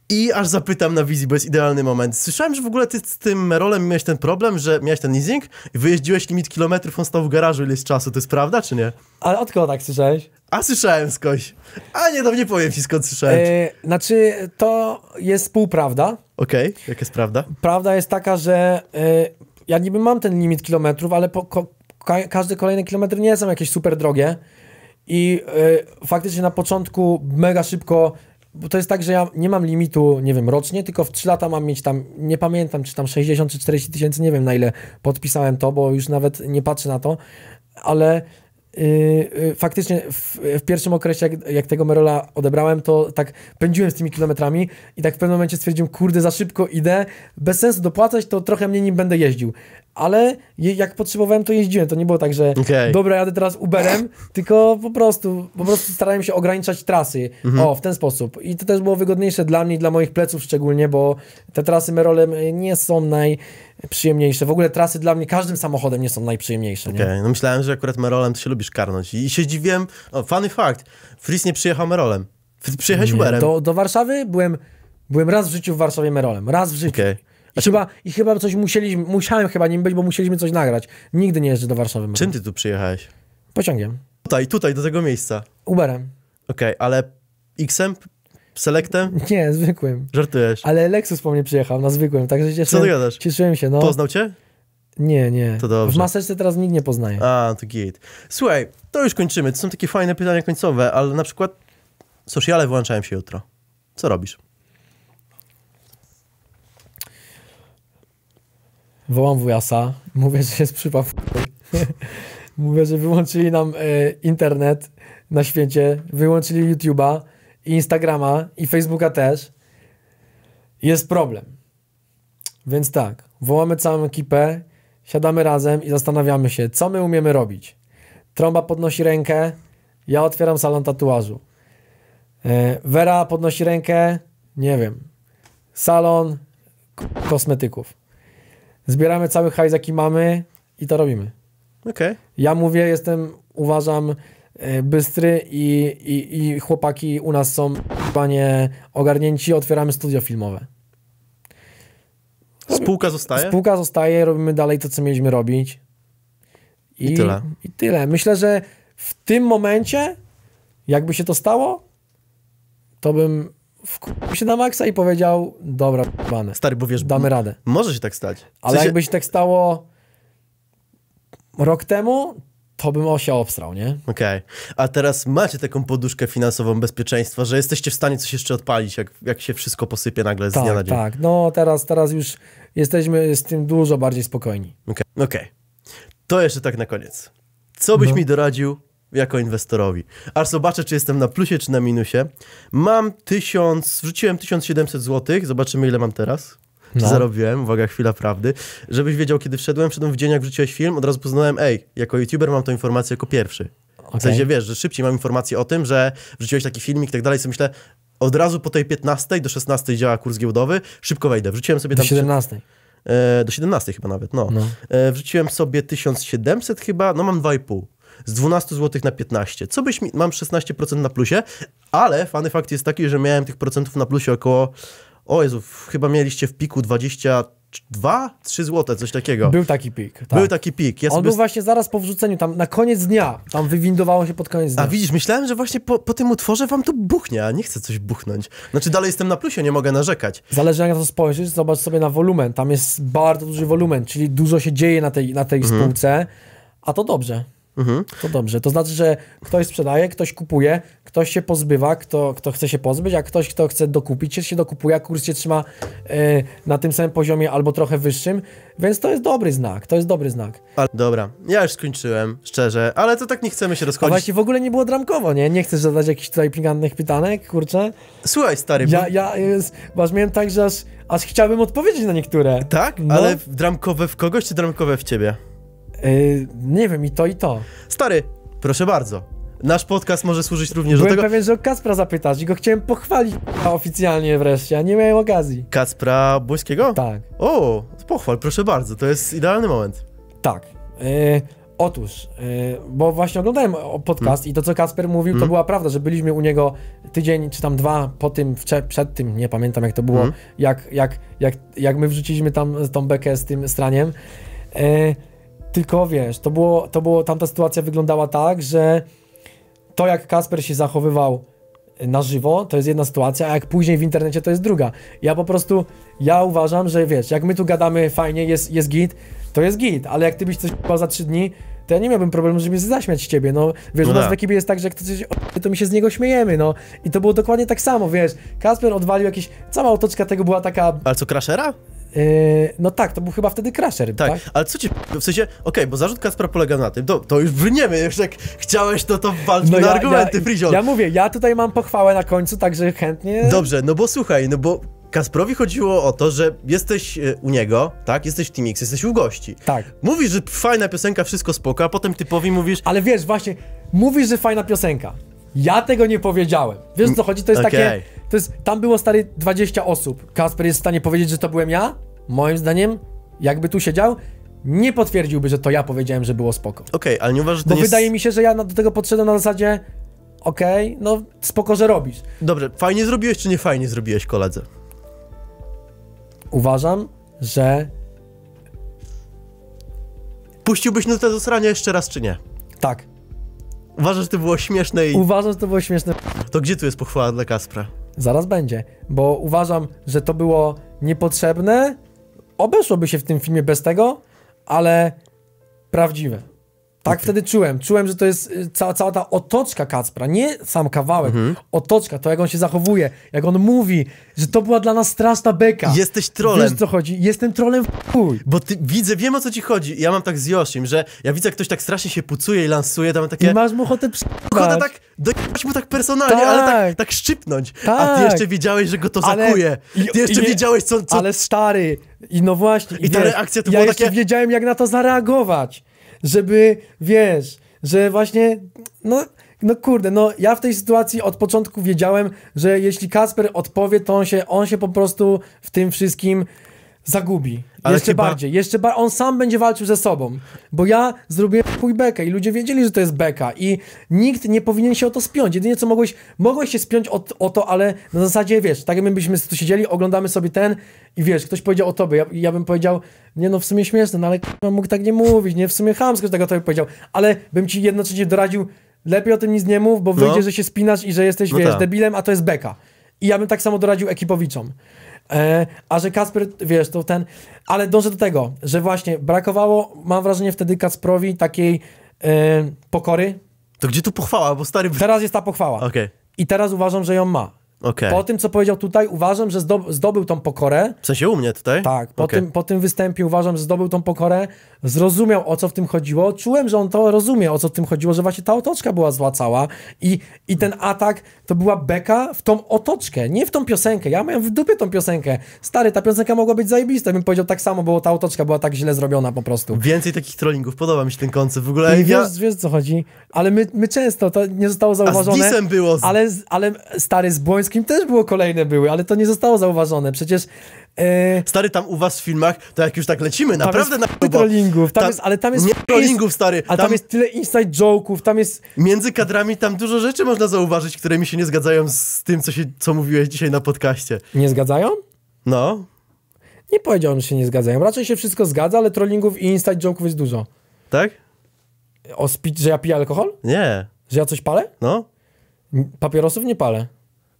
I aż zapytam na wizji, bo jest idealny moment. Słyszałem, że w ogóle ty z tym rolem miałeś ten problem, że miałeś ten leasing, wyjeździłeś limit kilometrów, on stał w garażu ileś czasu. To jest prawda, czy nie? Ale od kogo tak słyszałeś? A słyszałem skądś. A nie, to no nie powiem ci skąd słyszałem. Yy, znaczy, to jest półprawda. Okej, okay. jak jest prawda? Prawda jest taka, że yy, ja niby mam ten limit kilometrów, ale po, ko, ka każdy kolejny kilometr nie są jakieś super drogie i e, faktycznie na początku mega szybko bo to jest tak, że ja nie mam limitu, nie wiem, rocznie, tylko w 3 lata mam mieć tam, nie pamiętam, czy tam 60 czy 40 tysięcy, nie wiem na ile podpisałem to, bo już nawet nie patrzę na to, ale Y, y, faktycznie w, w, pierwszym okresie, jak, jak tego Merola odebrałem, to tak pędziłem z tymi kilometrami i tak w pewnym momencie stwierdziłem, kurde, za szybko idę, bez sensu dopłacać, to trochę mniej nim będę jeździł. Ale je, jak potrzebowałem, to jeździłem. To nie było tak, że okay. dobra, jadę teraz Uberem, tylko po prostu, po prostu starałem się ograniczać trasy. Mhm. O, w ten sposób. I to też było wygodniejsze dla mnie i dla moich pleców szczególnie, bo te trasy Merolem y, nie są naj przyjemniejsze. W ogóle trasy dla mnie każdym samochodem nie są najprzyjemniejsze. Okej, okay. no myślałem, że akurat Merolem ty się lubisz karnąć. I się dziwiłem, o, funny fact, Fris nie przyjechał Merolem. Przyjechałeś Uberem. Do, do Warszawy byłem, byłem raz w życiu w Warszawie Merolem, raz w życiu. Okay. I, chyba, I chyba coś musieliśmy, musiałem chyba nim być, bo musieliśmy coś nagrać. Nigdy nie jeżdżę do Warszawy Merolem. Czym ty tu przyjechałeś? Pociągiem. Tutaj, tutaj, do tego miejsca. Uberem. Okej, okay, ale XM Selektem? Nie, zwykłym. Żartujesz. Ale Lexus po mnie przyjechał, na zwykłym, także cieszyłem, Co ty gadasz? cieszyłem się. No. Poznał cię? Nie, nie. To dobrze. W maseczce teraz nikt nie poznaje. A, to git. Słuchaj, to już kończymy. To są takie fajne pytania końcowe, ale na przykład sociale wyłączałem się jutro. Co robisz? Wołam wujasa, mówię, że jest przypaw. mówię, że wyłączyli nam y, internet na świecie, wyłączyli YouTube'a, i Instagrama i Facebooka też, jest problem. Więc tak, wołamy całą ekipę, siadamy razem i zastanawiamy się, co my umiemy robić. Trąba podnosi rękę, ja otwieram salon tatuażu. Wera e, podnosi rękę, nie wiem, salon kosmetyków. Zbieramy cały hajs, jaki mamy i to robimy. Okay. Ja mówię, jestem, uważam, E, bystry i, i, i chłopaki u nas są panie ogarnięci, otwieramy studio filmowe. Spółka zostaje? Spółka zostaje, robimy dalej to, co mieliśmy robić. I, I, tyle. I tyle. Myślę, że w tym momencie, jakby się to stało, to bym wkupił się na maksa i powiedział, dobra, pane, Stary, bo wiesz, damy radę. Może się tak stać. W Ale sensie... jakby się tak stało rok temu, to bym o się obstrał, nie? Okej. Okay. A teraz macie taką poduszkę finansową bezpieczeństwa, że jesteście w stanie coś jeszcze odpalić, jak, jak się wszystko posypie nagle z tak, dnia na dzień. Tak, no teraz, teraz już jesteśmy z tym dużo bardziej spokojni. Okej. Okay. okay. To jeszcze tak na koniec. Co byś no. mi doradził jako inwestorowi? Aż zobaczę, czy jestem na plusie, czy na minusie. Mam tysiąc. wrzuciłem 1700 zł, zobaczymy ile mam teraz no. zarobiłem, uwaga, chwila prawdy, żebyś wiedział, kiedy wszedłem, wszedłem w dzień, jak wrzuciłeś film, od razu poznałem, ej, jako youtuber mam tą informację jako pierwszy. Okay. W sensie, wiesz, że szybciej mam informację o tym, że wrzuciłeś taki filmik i tak dalej, co myślę, od razu po tej 15 do 16 działa kurs giełdowy, szybko wejdę. Wrzuciłem sobie tam... E, do 17 do 17 chyba nawet, no. no. E, wrzuciłem sobie 1700 chyba, no mam 2,5. Z 12 zł na 15. Co byś mi... Mam 16% na plusie, ale fany fakt jest taki, że miałem tych procentów na plusie około o Jezu, chyba mieliście w piku 20 dwa, trzy złote, coś takiego. Był taki pik. Tak. Był taki pik. Ja On był właśnie zaraz po wrzuceniu, tam na koniec dnia. Tam wywindowało się pod koniec dnia. A widzisz, myślałem, że właśnie po, po tym utworze wam to buchnie, a nie chcę coś buchnąć. Znaczy dalej jestem na plusie, nie mogę narzekać. Zależy jak na to spojrzysz, zobacz sobie na wolumen. Tam jest bardzo duży wolumen, czyli dużo się dzieje na tej, na tej mhm. spółce, a to dobrze. Mhm. To dobrze. To znaczy, że ktoś sprzedaje, ktoś kupuje, ktoś się pozbywa, kto, kto chce się pozbyć, a ktoś, kto chce dokupić, się dokupuje, a kurs się trzyma yy, na tym samym poziomie albo trochę wyższym, więc to jest dobry znak. To jest dobry znak. Ale, dobra, ja już skończyłem, szczerze, ale to tak nie chcemy się rozchodzić. A właśnie w ogóle nie było dramkowo, nie? Nie chcesz zadać jakichś tutaj pingantnych pytanek, kurczę? Słuchaj, stary. Ja, bo... ja jest, masz, miałem tak, że aż, aż chciałbym odpowiedzieć na niektóre. Tak? No. Ale dramkowe w kogoś, czy dramkowe w ciebie? Yy, nie wiem, i to, i to. Stary, proszę bardzo. Nasz podcast może służyć również Byłem do tego. Byłem pewien, że o Kaspra zapytać i go chciałem pochwalić oficjalnie wreszcie, a nie miałem okazji. Kaspra błyskiego? Tak. O, pochwal, proszę bardzo, to jest idealny moment. Tak. Yy, otóż, yy, bo właśnie oglądałem podcast hmm. i to, co Kasper mówił, to hmm. była prawda, że byliśmy u niego tydzień czy tam dwa po tym, przed tym, nie pamiętam jak to było, hmm. jak, jak, jak, jak my wrzuciliśmy tam tą bekę z tym straniem. Yy, tylko wiesz, to było, to było, tamta sytuacja wyglądała tak, że to jak Kasper się zachowywał na żywo, to jest jedna sytuacja, a jak później w internecie to jest druga. Ja po prostu, ja uważam, że wiesz, jak my tu gadamy fajnie, jest, jest git, to jest git, ale jak ty byś coś chyba za trzy dni, to ja nie miałbym problemu, żeby zaśmiać z ciebie, no. Wiesz, no. u nas tak. w ekipie jest tak, że jak coś to my się z niego śmiejemy, no. I to było dokładnie tak samo, wiesz. Kasper odwalił jakieś, cała otoczka tego była taka... Ale co, Crashera? E, no tak, to był chyba wtedy Crusher, tak? tak? ale co ci, w sensie, okej, okay, bo zarzut Kaspra polega na tym, to, to już brniemy, już jak chciałeś, to to walcz no na ja, argumenty, ja, Frizion. Ja mówię, ja tutaj mam pochwałę na końcu, także chętnie... Dobrze, no bo słuchaj, no bo Kasprowi chodziło o to, że jesteś e, u niego, tak? Jesteś w Team X, jesteś u gości. Tak. Mówisz, że fajna piosenka, wszystko spoko, a potem typowi mówisz... Ale wiesz, właśnie, mówisz, że fajna piosenka, ja tego nie powiedziałem. Wiesz co chodzi? To jest okay. takie. To jest, tam było stary 20 osób. Kasper jest w stanie powiedzieć, że to byłem ja? Moim zdaniem, jakby tu siedział, nie potwierdziłby, że to ja powiedziałem, że było spoko. Okej, okay, ale nie uważasz, że Bo wydaje jest... mi się, że ja do tego podszedłem na zasadzie, okej, okay, no spoko, że robisz. Dobrze, fajnie zrobiłeś czy nie fajnie zrobiłeś, koledze? Uważam, że... Puściłbyś nutę do srania jeszcze raz, czy nie? Tak. Uważasz, że to było śmieszne i... Uważam, że to było śmieszne. To gdzie tu jest pochwała dla Kaspra? Zaraz będzie, bo uważam, że to było niepotrzebne, obeszłoby się w tym filmie bez tego, ale prawdziwe. Tak okay. wtedy czułem. Czułem, że to jest y, cała, cała ta otoczka Kacpra, nie sam kawałek. Mhm. Otoczka, to jak on się zachowuje, jak on mówi, że to była dla nas straszna beka. Jesteś trolem. Wiesz co chodzi? Jestem trolem w chuj. Bo ty widzę, wiem o co ci chodzi. Ja mam tak z Josim, że ja widzę, jak ktoś tak strasznie się pucuje i lansuje, tam takie... I masz mu ochotę Ochotę tak, dojechać mu tak personalnie, tak. ale tak, tak, tak szczypnąć. Tak. A ty tak. jeszcze wiedziałeś, że go to ale... zakuje. Ty jeszcze I... wiedziałeś, co, co... Ale stary, i no właśnie. I, I ta wiesz, reakcja to ja było takie... wiedziałem, jak na to zareagować żeby, wiesz, że właśnie, no, no kurde, no ja w tej sytuacji od początku wiedziałem, że jeśli Kasper odpowie, to on się, on się po prostu w tym wszystkim zagubi. Ale jeszcze chyba... bardziej, jeszcze ba on sam będzie walczył ze sobą, bo ja zrobiłem chuj bekę i ludzie wiedzieli, że to jest beka i nikt nie powinien się o to spiąć. Jedynie co mogłeś, mogłeś się spiąć o, o to, ale na zasadzie, wiesz, tak jakbyśmy tu siedzieli, oglądamy sobie ten i wiesz, ktoś powiedział o tobie, ja, ja bym powiedział, nie no w sumie śmieszne, no ale k***a mógł tak nie mówić, nie w sumie chamsko, że tak tobie powiedział, ale bym ci jednocześnie doradził, lepiej o tym nic nie mów, bo no. wyjdzie, że się spinasz i że jesteś, no wiesz, ta. debilem, a to jest beka. I ja bym tak samo doradził ekipowiczom. E, a że Kasper, wiesz, to ten... Ale dążę do tego, że właśnie brakowało, mam wrażenie, wtedy Kasprowi takiej e, pokory. To gdzie tu pochwała? Bo stary... Teraz jest ta pochwała. Okay. I teraz uważam, że ją ma. Okay. Po tym, co powiedział tutaj, uważam, że zdobył tą pokorę. W sensie u mnie tutaj? Tak. Po, okay. tym, po tym występie uważam, że zdobył tą pokorę, zrozumiał, o co w tym chodziło. Czułem, że on to rozumie, o co w tym chodziło, że właśnie ta otoczka była zła cała i, i ten atak to była beka w tą otoczkę, nie w tą piosenkę. Ja miałem w dupie tą piosenkę. Stary, ta piosenka mogła być zajebista, bym powiedział tak samo, bo ta otoczka była tak źle zrobiona po prostu. Więcej takich trollingów, podoba mi się ten koncept w ogóle. I wiesz, ja... wiesz co chodzi, ale my, my często, to nie zostało zauważone. A z Disem było. Z... Ale, ale stary, z Błońskim też było kolejne były, ale to nie zostało zauważone. Przecież E... Stary, tam u was w filmach, to jak już tak lecimy, tam naprawdę na próbę. trollingów, tam, tam, jest, ale tam jest... Nie trollingów, stary. Ale tam, jest tyle inside joke'ów, tam jest... Między kadrami tam dużo rzeczy można zauważyć, które mi się nie zgadzają z tym, co, się, co mówiłeś dzisiaj na podcaście. Nie zgadzają? No. Nie powiedziałbym, że się nie zgadzają. Raczej się wszystko zgadza, ale trollingów i inside joke'ów jest dużo. Tak? O że ja piję alkohol? Nie. Że ja coś palę? No. Papierosów nie palę.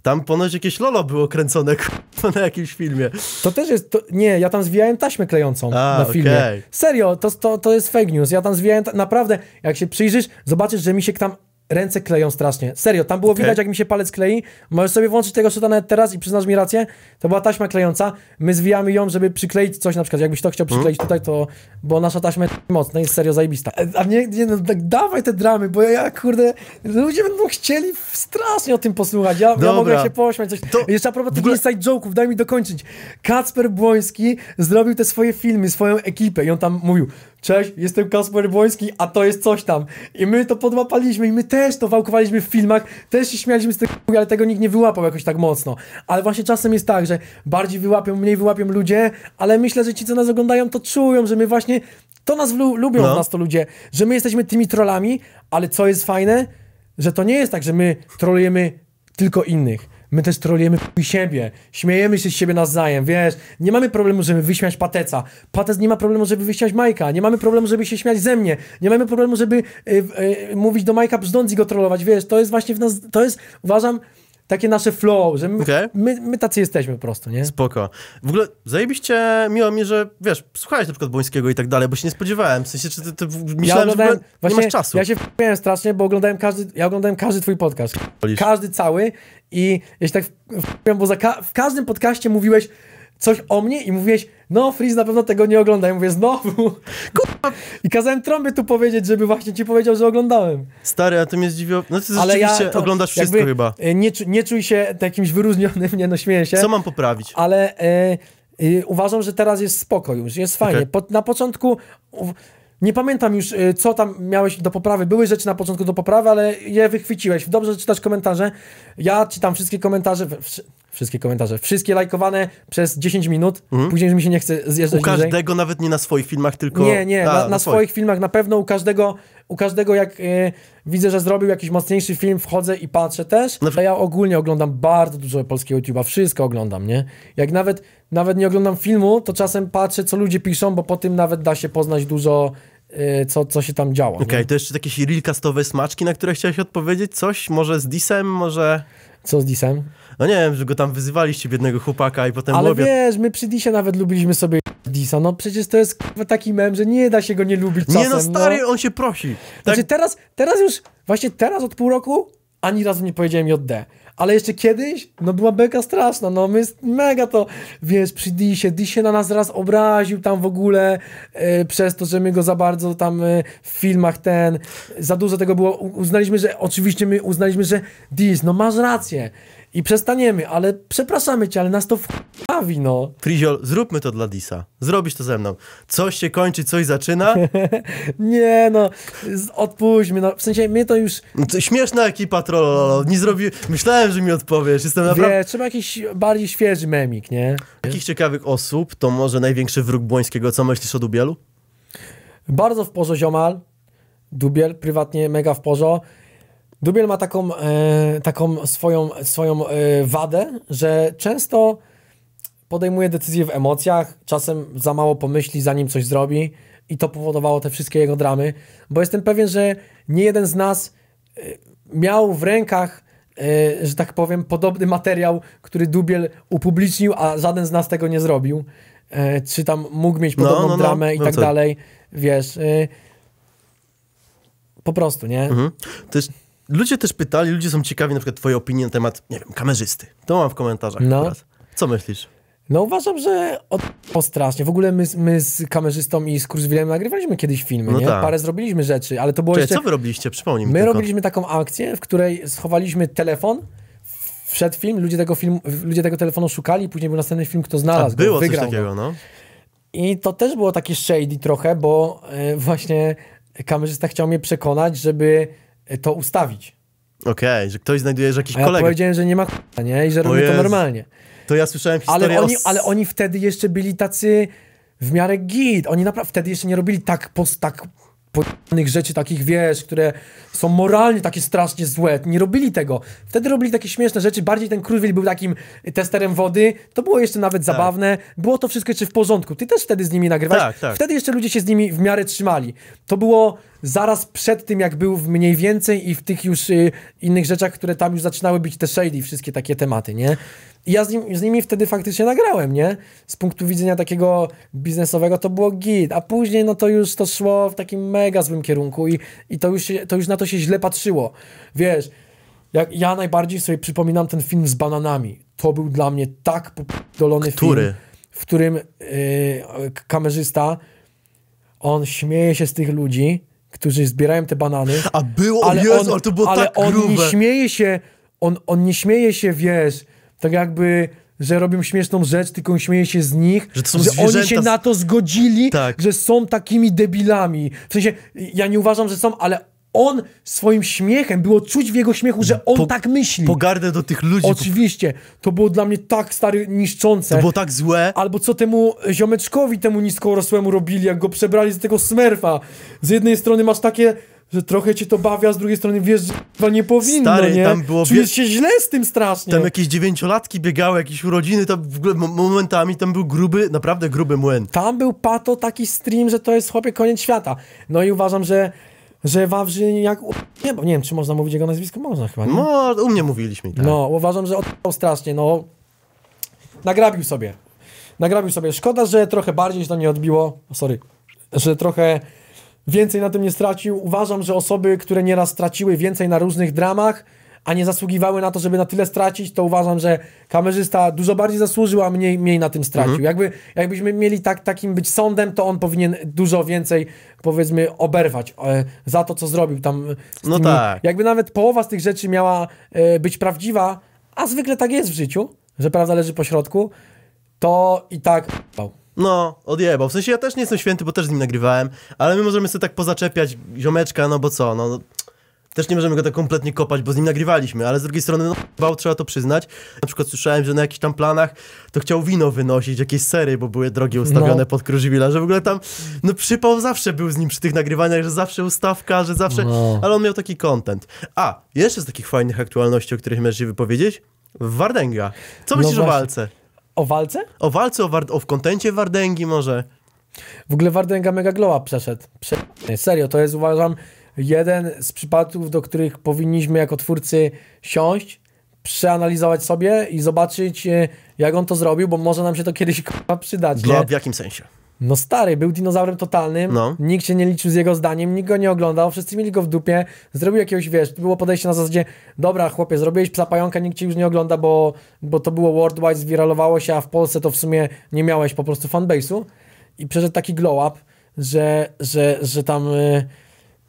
Tam ponoć jakieś lolo było kręcone na jakimś filmie. To też jest. To, nie, ja tam zwijałem taśmę klejącą A, na filmie. Okay. Serio, to, to, to jest fake news. Ja tam zwijałem. naprawdę, jak się przyjrzysz, zobaczysz, że mi się tam ręce kleją strasznie. Serio, tam było okay. widać, jak mi się palec klei. Możesz sobie włączyć tego szuta nawet teraz i przyznasz mi rację. To była taśma klejąca. My zwijamy ją, żeby przykleić coś, na przykład jakbyś to chciał hmm? przykleić mm. tutaj, to... Bo nasza taśma jest mocna, jest serio zajebista. E, a nie, nie no, tak dawaj te dramy, bo ja, kurde, ludzie będą chcieli strasznie o tym posłuchać. Ja, ja mogę się pośmiać. Coś. To... Jeszcze a propos tych ogóle... inside joke'ów, daj mi dokończyć. Kacper Błoński zrobił te swoje filmy, swoją ekipę i on tam mówił, Cześć, jestem Kasper Błoński, a to jest coś tam. I my to podłapaliśmy i my też to wałkowaliśmy w filmach, też się śmialiśmy z tego, ale tego nikt nie wyłapał jakoś tak mocno. Ale właśnie czasem jest tak, że bardziej wyłapią, mniej wyłapią ludzie, ale myślę, że ci, co nas oglądają, to czują, że my właśnie, to nas lubią, no. nas to ludzie, że my jesteśmy tymi trollami, ale co jest fajne, że to nie jest tak, że my trolujemy tylko innych My też trolujemy i siebie, śmiejemy się z siebie nawzajem, wiesz, nie mamy problemu, żeby wyśmiać Pateca, Patec nie ma problemu, żeby wyśmiać Majka, nie mamy problemu, żeby się śmiać ze mnie, nie mamy problemu, żeby y, y, mówić do Majka bzdąc i go trollować, wiesz, to jest właśnie w nas, to jest, uważam, takie nasze flow, że my, okay. my, my, tacy jesteśmy po prostu, nie? Spoko. W ogóle zajebiście miło mi, że wiesz, słuchałeś na przykład Bońskiego i tak dalej, bo się nie spodziewałem, w sensie, czy ty, ty myślałem, ja że właśnie, nie masz czasu. Ja się wpiłem strasznie, bo oglądałem każdy, ja oglądałem każdy twój podcast, każdy cały i jeśli tak wpiłem, bo ka w każdym podcaście mówiłeś coś o mnie i mówiłeś, no Freeze na pewno tego nie ogląda. Ja mówię, znowu. Kurwa. I kazałem trąby tu powiedzieć, żeby właśnie ci powiedział, że oglądałem. Stary, a to mnie zdziwiło. No ty Ale rzeczywiście ja to, oglądasz wszystko chyba. E, nie, nie czuj się takimś wyróżnionym, nie no śmieję się. Co mam poprawić? Ale... E, e, uważam, że teraz jest spoko już, jest fajnie. Okay. Po, na początku... Nie pamiętam już, y, co tam miałeś do poprawy. Były rzeczy na początku do poprawy, ale je wychwyciłeś. Dobrze czytasz komentarze. Ja czytam wszystkie komentarze. wszystkie komentarze. Wszystkie lajkowane przez 10 minut. Mhm. Później mi się nie chce zjeżdżać. U każdego, niżej. nawet nie na swoich filmach, tylko. Nie, nie, na, na, na swoich filmach na pewno. U każdego, u każdego jak y, widzę, że zrobił jakiś mocniejszy film, wchodzę i patrzę też. No, ja ogólnie oglądam bardzo dużo polskiego YouTube'a. Wszystko oglądam, nie? Jak nawet, nawet nie oglądam filmu, to czasem patrzę, co ludzie piszą, bo po tym nawet da się poznać dużo Y, co, co się tam działo. Okej, okay, to jeszcze jakieś realcastowe smaczki, na które chciałeś odpowiedzieć? Coś? Może z Disem? Może... Co z Disem? No nie wiem, że go tam wyzywaliście biednego chłopaka i potem Ale nie, wiesz, my przy Disie nawet lubiliśmy sobie Disa. No przecież to jest taki mem, że nie da się go nie lubić czasem. Nie no, no. stary, no. on się prosi. Tak? Znaczy teraz, teraz już, właśnie teraz od pół roku ani razu nie powiedziałem JD ale jeszcze kiedyś, no była beka straszna, no my mega to, wiesz, przy Disie, Dis się na nas raz obraził tam w ogóle yy, przez to, że my go za bardzo tam yy, w filmach ten, za dużo tego było, uznaliśmy, że, oczywiście my uznaliśmy, że Dis, no masz rację, i przestaniemy, ale przepraszamy cię, ale nas to wchawi, no. Friziol, zróbmy to dla Disa. Zrobisz to ze mną. Coś się kończy, coś zaczyna. nie no, odpuśćmy, no. W sensie mnie to już... śmieszna ekipa trololo, nie zrobi... Myślałem, że mi odpowiesz, jestem naprawdę... Wie, trzeba jakiś bardziej świeży memik, nie? Jakich ciekawych osób to może największy wróg Błońskiego. Co myślisz o Dubielu? Bardzo w porze ziomal. Dubiel prywatnie mega w pozo. Dubiel ma taką, e, taką swoją, swoją e, wadę, że często podejmuje decyzje w emocjach, czasem za mało pomyśli, zanim coś zrobi, i to powodowało te wszystkie jego dramy, bo jestem pewien, że nie jeden z nas e, miał w rękach, e, że tak powiem, podobny materiał, który Dubiel upublicznił, a żaden z nas tego nie zrobił. E, czy tam mógł mieć no, podobną no, no, dramę no, i tak co? dalej, wiesz. E, po prostu, nie? Mhm. Też ludzie też pytali, ludzie są ciekawi na przykład twojej opinii na temat, nie wiem, kamerzysty. To mam w komentarzach no. Akurat. Co myślisz? No uważam, że od... o strasznie. W ogóle my, my z kamerzystą i z Kurzwilem nagrywaliśmy kiedyś filmy, no nie? Tak. Parę zrobiliśmy rzeczy, ale to było Cześć, jeszcze... co wy robiliście? Przypomnij mi My tylko. robiliśmy taką akcję, w której schowaliśmy telefon wszedł film, ludzie tego, film, ludzie tego telefonu szukali, później był następny film, kto znalazł. A było go, wygrał, coś takiego, no. I to też było takie shady trochę, bo e, właśnie kamerzysta chciał mnie przekonać, żeby Y, to ustawić. Okej, okay, że ktoś znajduje, że jakiś A ja kolega... powiedziałem, że nie ma ch**a, nie? I że robię to normalnie. To ja słyszałem historię ale oni, o... ale oni wtedy jeszcze byli tacy w miarę git. Oni naprawdę wtedy jeszcze nie robili tak, post, tak podnych rzeczy takich, wiesz, które są moralnie takie strasznie złe. Nie robili tego. Wtedy robili takie śmieszne rzeczy. Bardziej ten Kruwil był takim testerem wody. To było jeszcze nawet tak. zabawne. Było to wszystko jeszcze w porządku. Ty też wtedy z nimi nagrywałeś. Tak, tak. Wtedy jeszcze ludzie się z nimi w miarę trzymali. To było zaraz przed tym, jak był w mniej więcej i w tych już y, innych rzeczach, które tam już zaczynały być te shady, wszystkie takie tematy, nie? I ja z, nim, z, nimi wtedy faktycznie nagrałem, nie? Z punktu widzenia takiego biznesowego to było git, a później no to już to szło w takim mega złym kierunku i, i to, już, to już na to się źle patrzyło. Wiesz, jak ja najbardziej sobie przypominam ten film z bananami. To był dla mnie tak dolony film, w którym y, kamerzysta on śmieje się z tych ludzi, którzy zbierają te banany. A było, ale Jezu, on, ale to było ale tak on grube. nie śmieje się, on, on nie śmieje się, wiesz, tak jakby że robią śmieszną rzecz, tylko on śmieje się z nich, że, że oni się na to zgodzili, tak. że są takimi debilami. W sensie, ja nie uważam, że są, ale on swoim śmiechem, było czuć w jego śmiechu, że on po, tak myśli. Pogardę do tych ludzi. Oczywiście. To było dla mnie tak, stary, niszczące. To było tak złe. Albo co temu ziomeczkowi, temu niskorosłemu robili, jak go przebrali z tego smerfa. Z jednej strony masz takie że trochę cię to bawia, z drugiej strony wiesz, że nie powinno, Stary, nie? Tam było Czujesz się źle z tym strasznie. Tam jakieś dziewięciolatki biegały, jakieś urodziny, tam w ogóle momentami tam był gruby, naprawdę gruby młyn. Tam był pato taki stream, że to jest chłopie koniec świata. No i uważam, że że jak Nie, nie wiem, czy można mówić jego nazwisko? Można chyba, nie? No, u mnie mówiliśmy, tak. No, uważam, że odpał strasznie, no. Nagrabił sobie. Nagrabił sobie. Szkoda, że trochę bardziej się to nie odbiło. Sorry. Że trochę więcej na tym nie stracił. Uważam, że osoby, które nieraz straciły więcej na różnych dramach, a nie zasługiwały na to, żeby na tyle stracić, to uważam, że kamerzysta dużo bardziej zasłużył, a mniej, mniej na tym stracił. Mhm. Jakby, jakbyśmy mieli tak, takim być sądem, to on powinien dużo więcej, powiedzmy, oberwać e, za to, co zrobił tam. no tymi, tak. Jakby nawet połowa z tych rzeczy miała e, być prawdziwa, a zwykle tak jest w życiu, że prawda leży po środku, to i tak... No, odjebał. W sensie ja też nie jestem święty, bo też z nim nagrywałem, ale my możemy sobie tak pozaczepiać ziomeczka, no bo co, no... Też nie możemy go tak kompletnie kopać, bo z nim nagrywaliśmy, ale z drugiej strony, no, bał, trzeba to przyznać. Na przykład słyszałem, że na jakichś tam planach to chciał wino wynosić, jakieś sery, bo były drogie ustawione no. pod Krużywila, że w ogóle tam, no przypał zawsze był z nim przy tych nagrywaniach, że zawsze ustawka, że zawsze, no. ale on miał taki content. A, jeszcze z takich fajnych aktualności, o których możesz się wypowiedzieć, Wardęga. Co no myślisz no o walce? O walce? O walce, o, war- o w kontencie Wardęgi może. W ogóle Wardęga mega glowa przeszedł. Prze... Serio, to jest uważam jeden z przypadków, do których powinniśmy jako twórcy siąść, przeanalizować sobie i zobaczyć, e, jak on to zrobił, bo może nam się to kiedyś przydać. Dla, w jakim sensie? No stary, był dinozaurem totalnym, no. nikt się nie liczył z jego zdaniem, nikt go nie oglądał, wszyscy mieli go w dupie, zrobił jakiegoś, wiesz, było podejście na zasadzie, dobra chłopie, zrobiłeś psa pająka, nikt cię już nie ogląda, bo, bo to było worldwide, zwiralowało się, a w Polsce to w sumie nie miałeś po prostu fanbase'u i przeszedł taki glow up, że, że, że tam... Yy,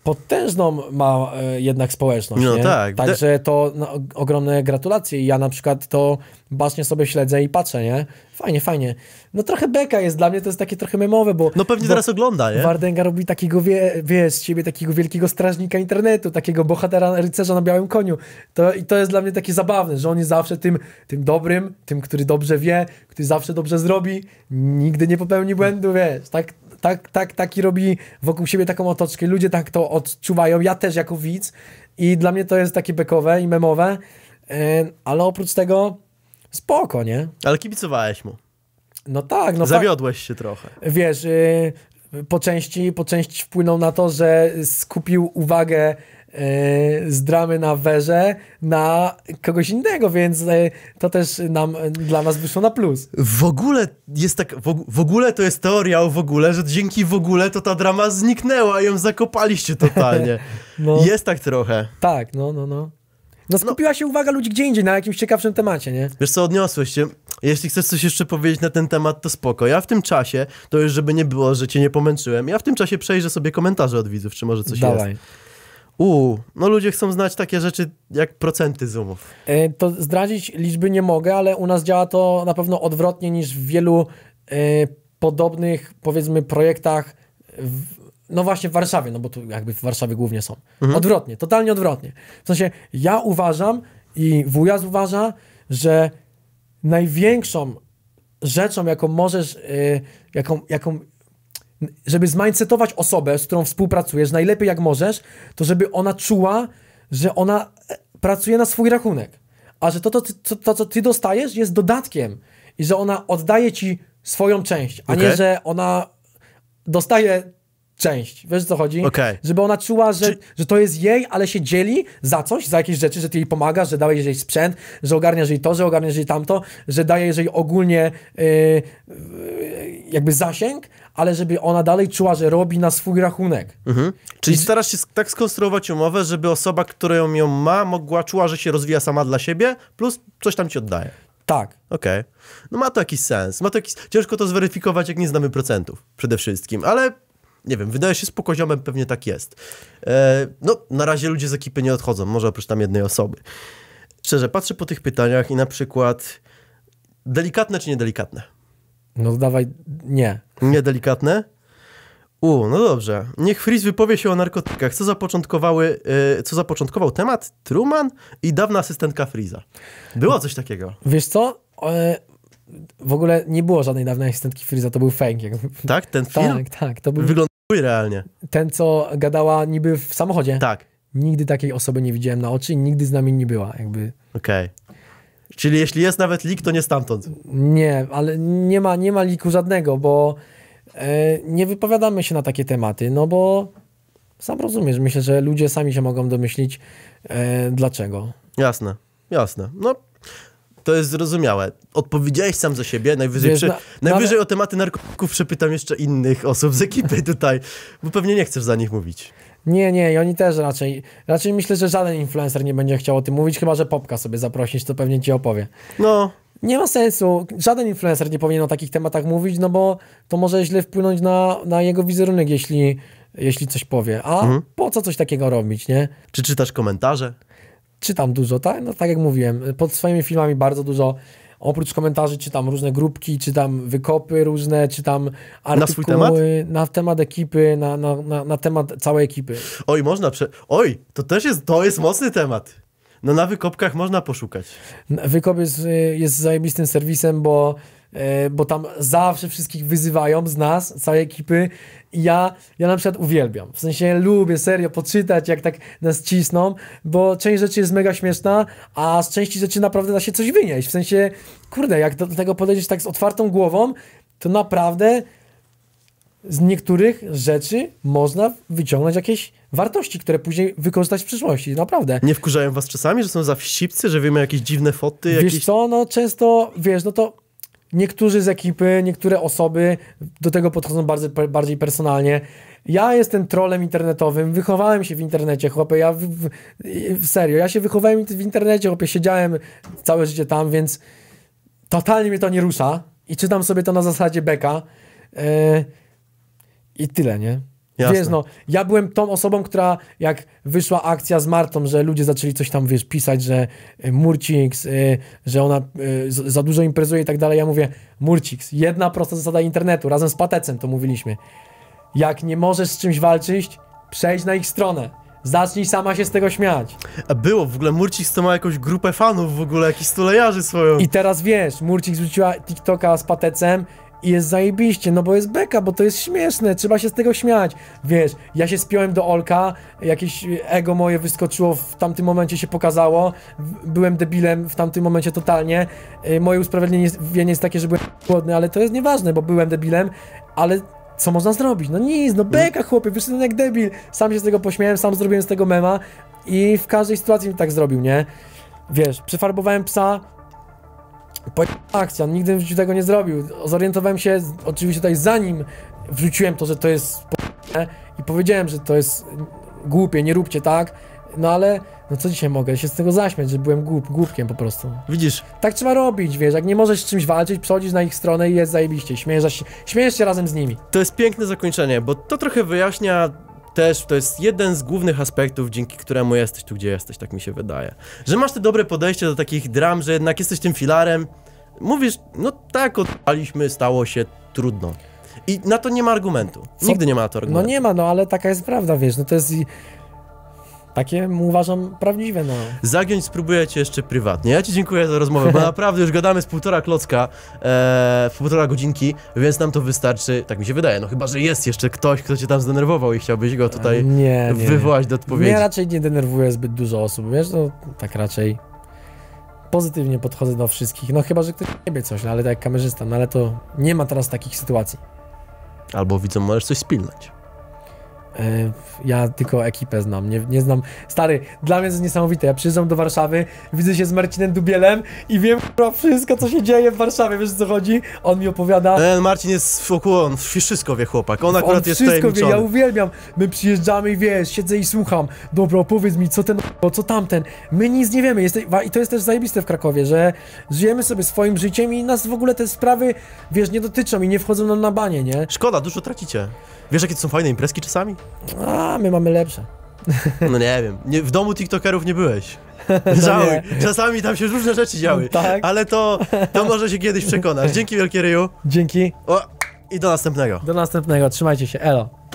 potężną ma e, jednak społeczność. No nie? tak. Także to no, ogromne gratulacje. Ja na przykład to bacznie sobie śledzę i patrzę, nie? Fajnie, fajnie. No trochę beka jest dla mnie, to jest takie trochę memowe, bo... No pewnie bo teraz ogląda, nie? Wardenga robi takiego, wie, wiesz, z ciebie takiego wielkiego strażnika internetu, takiego bohatera, rycerza na białym koniu. To, I to jest dla mnie takie zabawne, że on jest zawsze tym, tym dobrym, tym, który dobrze wie, który zawsze dobrze zrobi, nigdy nie popełni błędu, wiesz, tak? tak, tak, taki robi wokół siebie taką otoczkę, ludzie tak to odczuwają, ja też jako widz i dla mnie to jest takie bekowe i memowe, e, ale oprócz tego spoko, nie? Ale kibicowałeś mu. No tak, no tak. Zawiodłeś tak. się trochę. Wiesz, y, po części, po części wpłynął na to, że skupił uwagę E, z dramy na werze na kogoś innego, więc e, to też nam, e, dla nas wyszło na plus. W ogóle jest tak, w, ogóle to jest teoria o w ogóle, że dzięki w ogóle to ta drama zniknęła i ją zakopaliście totalnie. no. Jest tak trochę. Tak, no, no, no. No, no. skupiła no. się uwaga ludzi gdzie indziej, na jakimś ciekawszym temacie, nie? Wiesz co, odniosłeś się. Jeśli chcesz coś jeszcze powiedzieć na ten temat, to spoko. Ja w tym czasie, to już żeby nie było, że cię nie pomęczyłem, ja w tym czasie przejrzę sobie komentarze od widzów, czy może coś Dawaj. jest. Uuu, no ludzie chcą znać takie rzeczy jak procenty zoomów. E, to zdradzić liczby nie mogę, ale u nas działa to na pewno odwrotnie niż w wielu e, podobnych, powiedzmy, projektach w, no właśnie w Warszawie, no bo tu jakby w Warszawie głównie są. Mhm. Odwrotnie, totalnie odwrotnie. W sensie ja uważam i wujas uważa, że największą rzeczą, jaką możesz, e, jaką, jaką żeby zmindsetować osobę, z którą współpracujesz najlepiej jak możesz, to żeby ona czuła, że ona e, pracuje na swój rachunek, a że to, to, to, to co ty dostajesz, jest dodatkiem i że ona oddaje ci swoją część, a okay. nie, że ona dostaje część. Wiesz o co chodzi? Okay. Żeby ona czuła, że, Czy... że to jest jej, ale się dzieli za coś, za jakieś rzeczy, że ty jej pomagasz, że dajesz jej sprzęt, że ogarniasz jej to, że ogarniasz jej tamto, że dajesz jej ogólnie yy, jakby zasięg, ale żeby ona dalej czuła, że robi na swój rachunek. Mhm. Czyli I... starasz się tak skonstruować umowę, żeby osoba, która ją ma, mogła czuła, że się rozwija sama dla siebie, plus coś tam ci oddaje. Tak. Okej. Okay. No ma to jakiś sens. Ma to jakiś... Ciężko to zweryfikować, jak nie znamy procentów przede wszystkim, ale nie wiem, wydaje się spoko pewnie tak jest. E, no, na razie ludzie z ekipy nie odchodzą, może oprócz tam jednej osoby. Szczerze, patrzę po tych pytaniach i na przykład delikatne czy niedelikatne? No dawaj, nie. Niedelikatne? U, no dobrze. Niech Fris wypowie się o narkotykach. Co, zapoczątkowały, yy, co zapoczątkował temat? Truman i dawna asystentka Friza. Było coś takiego. Wiesz co? E, w ogóle nie było żadnej dawnej asystentki Friza, to był fake. Tak? Ten film? Tak, tak. To był... Wygląda realnie. Ten, co gadała niby w samochodzie. Tak. Nigdy takiej osoby nie widziałem na oczy i nigdy z nami nie była, jakby. Okej. Okay. Czyli jeśli jest nawet lik, to nie stamtąd. Nie, ale nie ma, nie ma liku żadnego, bo e, nie wypowiadamy się na takie tematy, no bo sam rozumiesz, myślę, że ludzie sami się mogą domyślić e, dlaczego. Jasne, jasne. No to jest zrozumiałe. Odpowiedziałeś sam za siebie, najwyżej, Wiesz, na... No, no najwyżej Nawet... o tematy narkotyków przepytam jeszcze innych osób z ekipy tutaj, bo pewnie nie chcesz za nich mówić. Nie, nie, i oni też raczej. Raczej myślę, że żaden influencer nie będzie chciał o tym mówić, chyba że popka sobie zaprosić, to pewnie ci opowie. No. Nie ma sensu. Żaden influencer nie powinien o takich tematach mówić, no bo to może źle wpłynąć na, na jego wizerunek, jeśli, jeśli coś powie. A mhm. po co coś takiego robić, nie? Czy czytasz komentarze? czytam dużo, tak? No, tak jak mówiłem, pod swoimi filmami bardzo dużo oprócz komentarzy czytam różne grupki, czytam wykopy różne, czytam artykuły na, temat? na temat ekipy, na, na, na, na, temat całej ekipy. Oj, można prze... Oj, to też jest, to jest mocny temat. No na wykopkach można poszukać. Wykop jest, y, jest zajebistym serwisem, bo E, bo tam zawsze wszystkich wyzywają z nas, całej ekipy i ja, ja na przykład uwielbiam, w sensie lubię serio poczytać, jak tak nas cisną, bo część rzeczy jest mega śmieszna, a z części rzeczy naprawdę da się coś wynieść, w sensie, kurde, jak do tego podejdziesz tak z otwartą głową, to naprawdę z niektórych rzeczy można wyciągnąć jakieś wartości, które później wykorzystać w przyszłości, naprawdę. Nie wkurzają was czasami, że są za wścibcy, że wiemy jakieś dziwne foty? Wiesz jakieś... co, no często, wiesz, no to Niektórzy z ekipy, niektóre osoby do tego podchodzą bardzo, bardziej personalnie. Ja jestem trolem internetowym, wychowałem się w internecie, chłopie, ja w, w, w serio, ja się wychowałem w internecie, chłopie, siedziałem całe życie tam, więc totalnie mnie to nie rusza i czytam sobie to na zasadzie beka yy, i tyle, nie? Jasne. Wiesz, no, ja byłem tą osobą, która jak wyszła akcja z Martą, że ludzie zaczęli coś tam, wiesz, pisać, że e, Murcix, e, że ona e, za dużo imprezuje i tak dalej. Ja mówię, Murcix, jedna prosta zasada internetu, razem z Patecem to mówiliśmy. Jak nie możesz z czymś walczyć, przejdź na ich stronę. Zacznij sama się z tego śmiać. A było, w ogóle Murcix to ma jakąś grupę fanów w ogóle, jakiś stulejarzy swoją. I teraz wiesz, Murcix rzuciła TikToka z Patecem i jest zajebiście, no bo jest beka, bo to jest śmieszne, trzeba się z tego śmiać. Wiesz, ja się spiąłem do Olka, jakieś ego moje wyskoczyło w tamtym momencie, się pokazało. Byłem debilem w tamtym momencie totalnie. Y, moje usprawiedliwienie jest takie, że byłem głodny, ale to jest nieważne, bo byłem debilem, ale co można zrobić? No nic, no beka chłopie, wyszedłem jak debil. Sam się z tego pośmiałem, sam zrobiłem z tego mema i w każdej sytuacji mi tak zrobił, nie? Wiesz, przefarbowałem psa, Akcja, nigdy w życiu tego nie zrobił. Zorientowałem się oczywiście tutaj zanim wrzuciłem to, że to jest i powiedziałem, że to jest głupie, nie róbcie tak. No ale, no co dzisiaj mogę? Się z tego zaśmiać, że byłem głup, głupkiem po prostu. Widzisz? Tak trzeba robić, wiesz, jak nie możesz z czymś walczyć, przechodzisz na ich stronę i jest zajebiście, śmiejesz się, śmiejesz się razem z nimi. To jest piękne zakończenie, bo to trochę wyjaśnia też to jest jeden z głównych aspektów, dzięki któremu jesteś tu, gdzie jesteś, tak mi się wydaje. Że masz te dobre podejście do takich dram, że jednak jesteś tym filarem, mówisz, no tak, odpaliśmy, stało się trudno. I na to nie ma argumentu. Nigdy nie ma to no argumentu. No nie ma, no ale taka jest prawda, wiesz, no to jest takie uważam prawdziwe, no. Zagiąć spróbujecie jeszcze prywatnie. Ja ci dziękuję za rozmowę, bo naprawdę już gadamy z półtora klocka, e, półtora godzinki, więc nam to wystarczy, tak mi się wydaje. No chyba, że jest jeszcze ktoś, kto cię tam zdenerwował i chciałbyś go tutaj e, nie, nie, wywołać do odpowiedzi. Nie, raczej nie denerwuję zbyt dużo osób, wiesz, no tak raczej pozytywnie podchodzę do wszystkich. No chyba, że ktoś niebie coś, no ale tak jak kamerzysta, no ale to nie ma teraz takich sytuacji. Albo widzą, możesz coś spilnąć. E, ja tylko ekipę znam, nie, nie znam. Stary, dla mnie to jest niesamowite. Ja przyjeżdżam do Warszawy, widzę się z Marcinem Dubielem i wiem wszystko, co się dzieje w Warszawie, wiesz co chodzi? On mi opowiada. Ten Marcin jest wokół, on wszystko wie chłopak, on akurat on jest wszystko wie, ja uwielbiam. My przyjeżdżamy i wiesz, siedzę i słucham. Dobra, powiedz mi, co ten, co tamten. My nic nie wiemy. I to jest też zajebiste w Krakowie, że żyjemy sobie swoim życiem i nas w ogóle te sprawy, wiesz, nie dotyczą i nie wchodzą nam na banie, nie? Szkoda, dużo tracicie. Wiesz, jakie to są fajne imprezki czasami? A, my mamy lepsze. No nie wiem. Nie, w domu TikTokerów nie byłeś. No Żałuj. Czasami tam się różne rzeczy działy. No tak. Ale to, to może się kiedyś przekonasz. Dzięki wielkie Ryu. Dzięki. O, I do następnego. Do następnego. Trzymajcie się. Elo.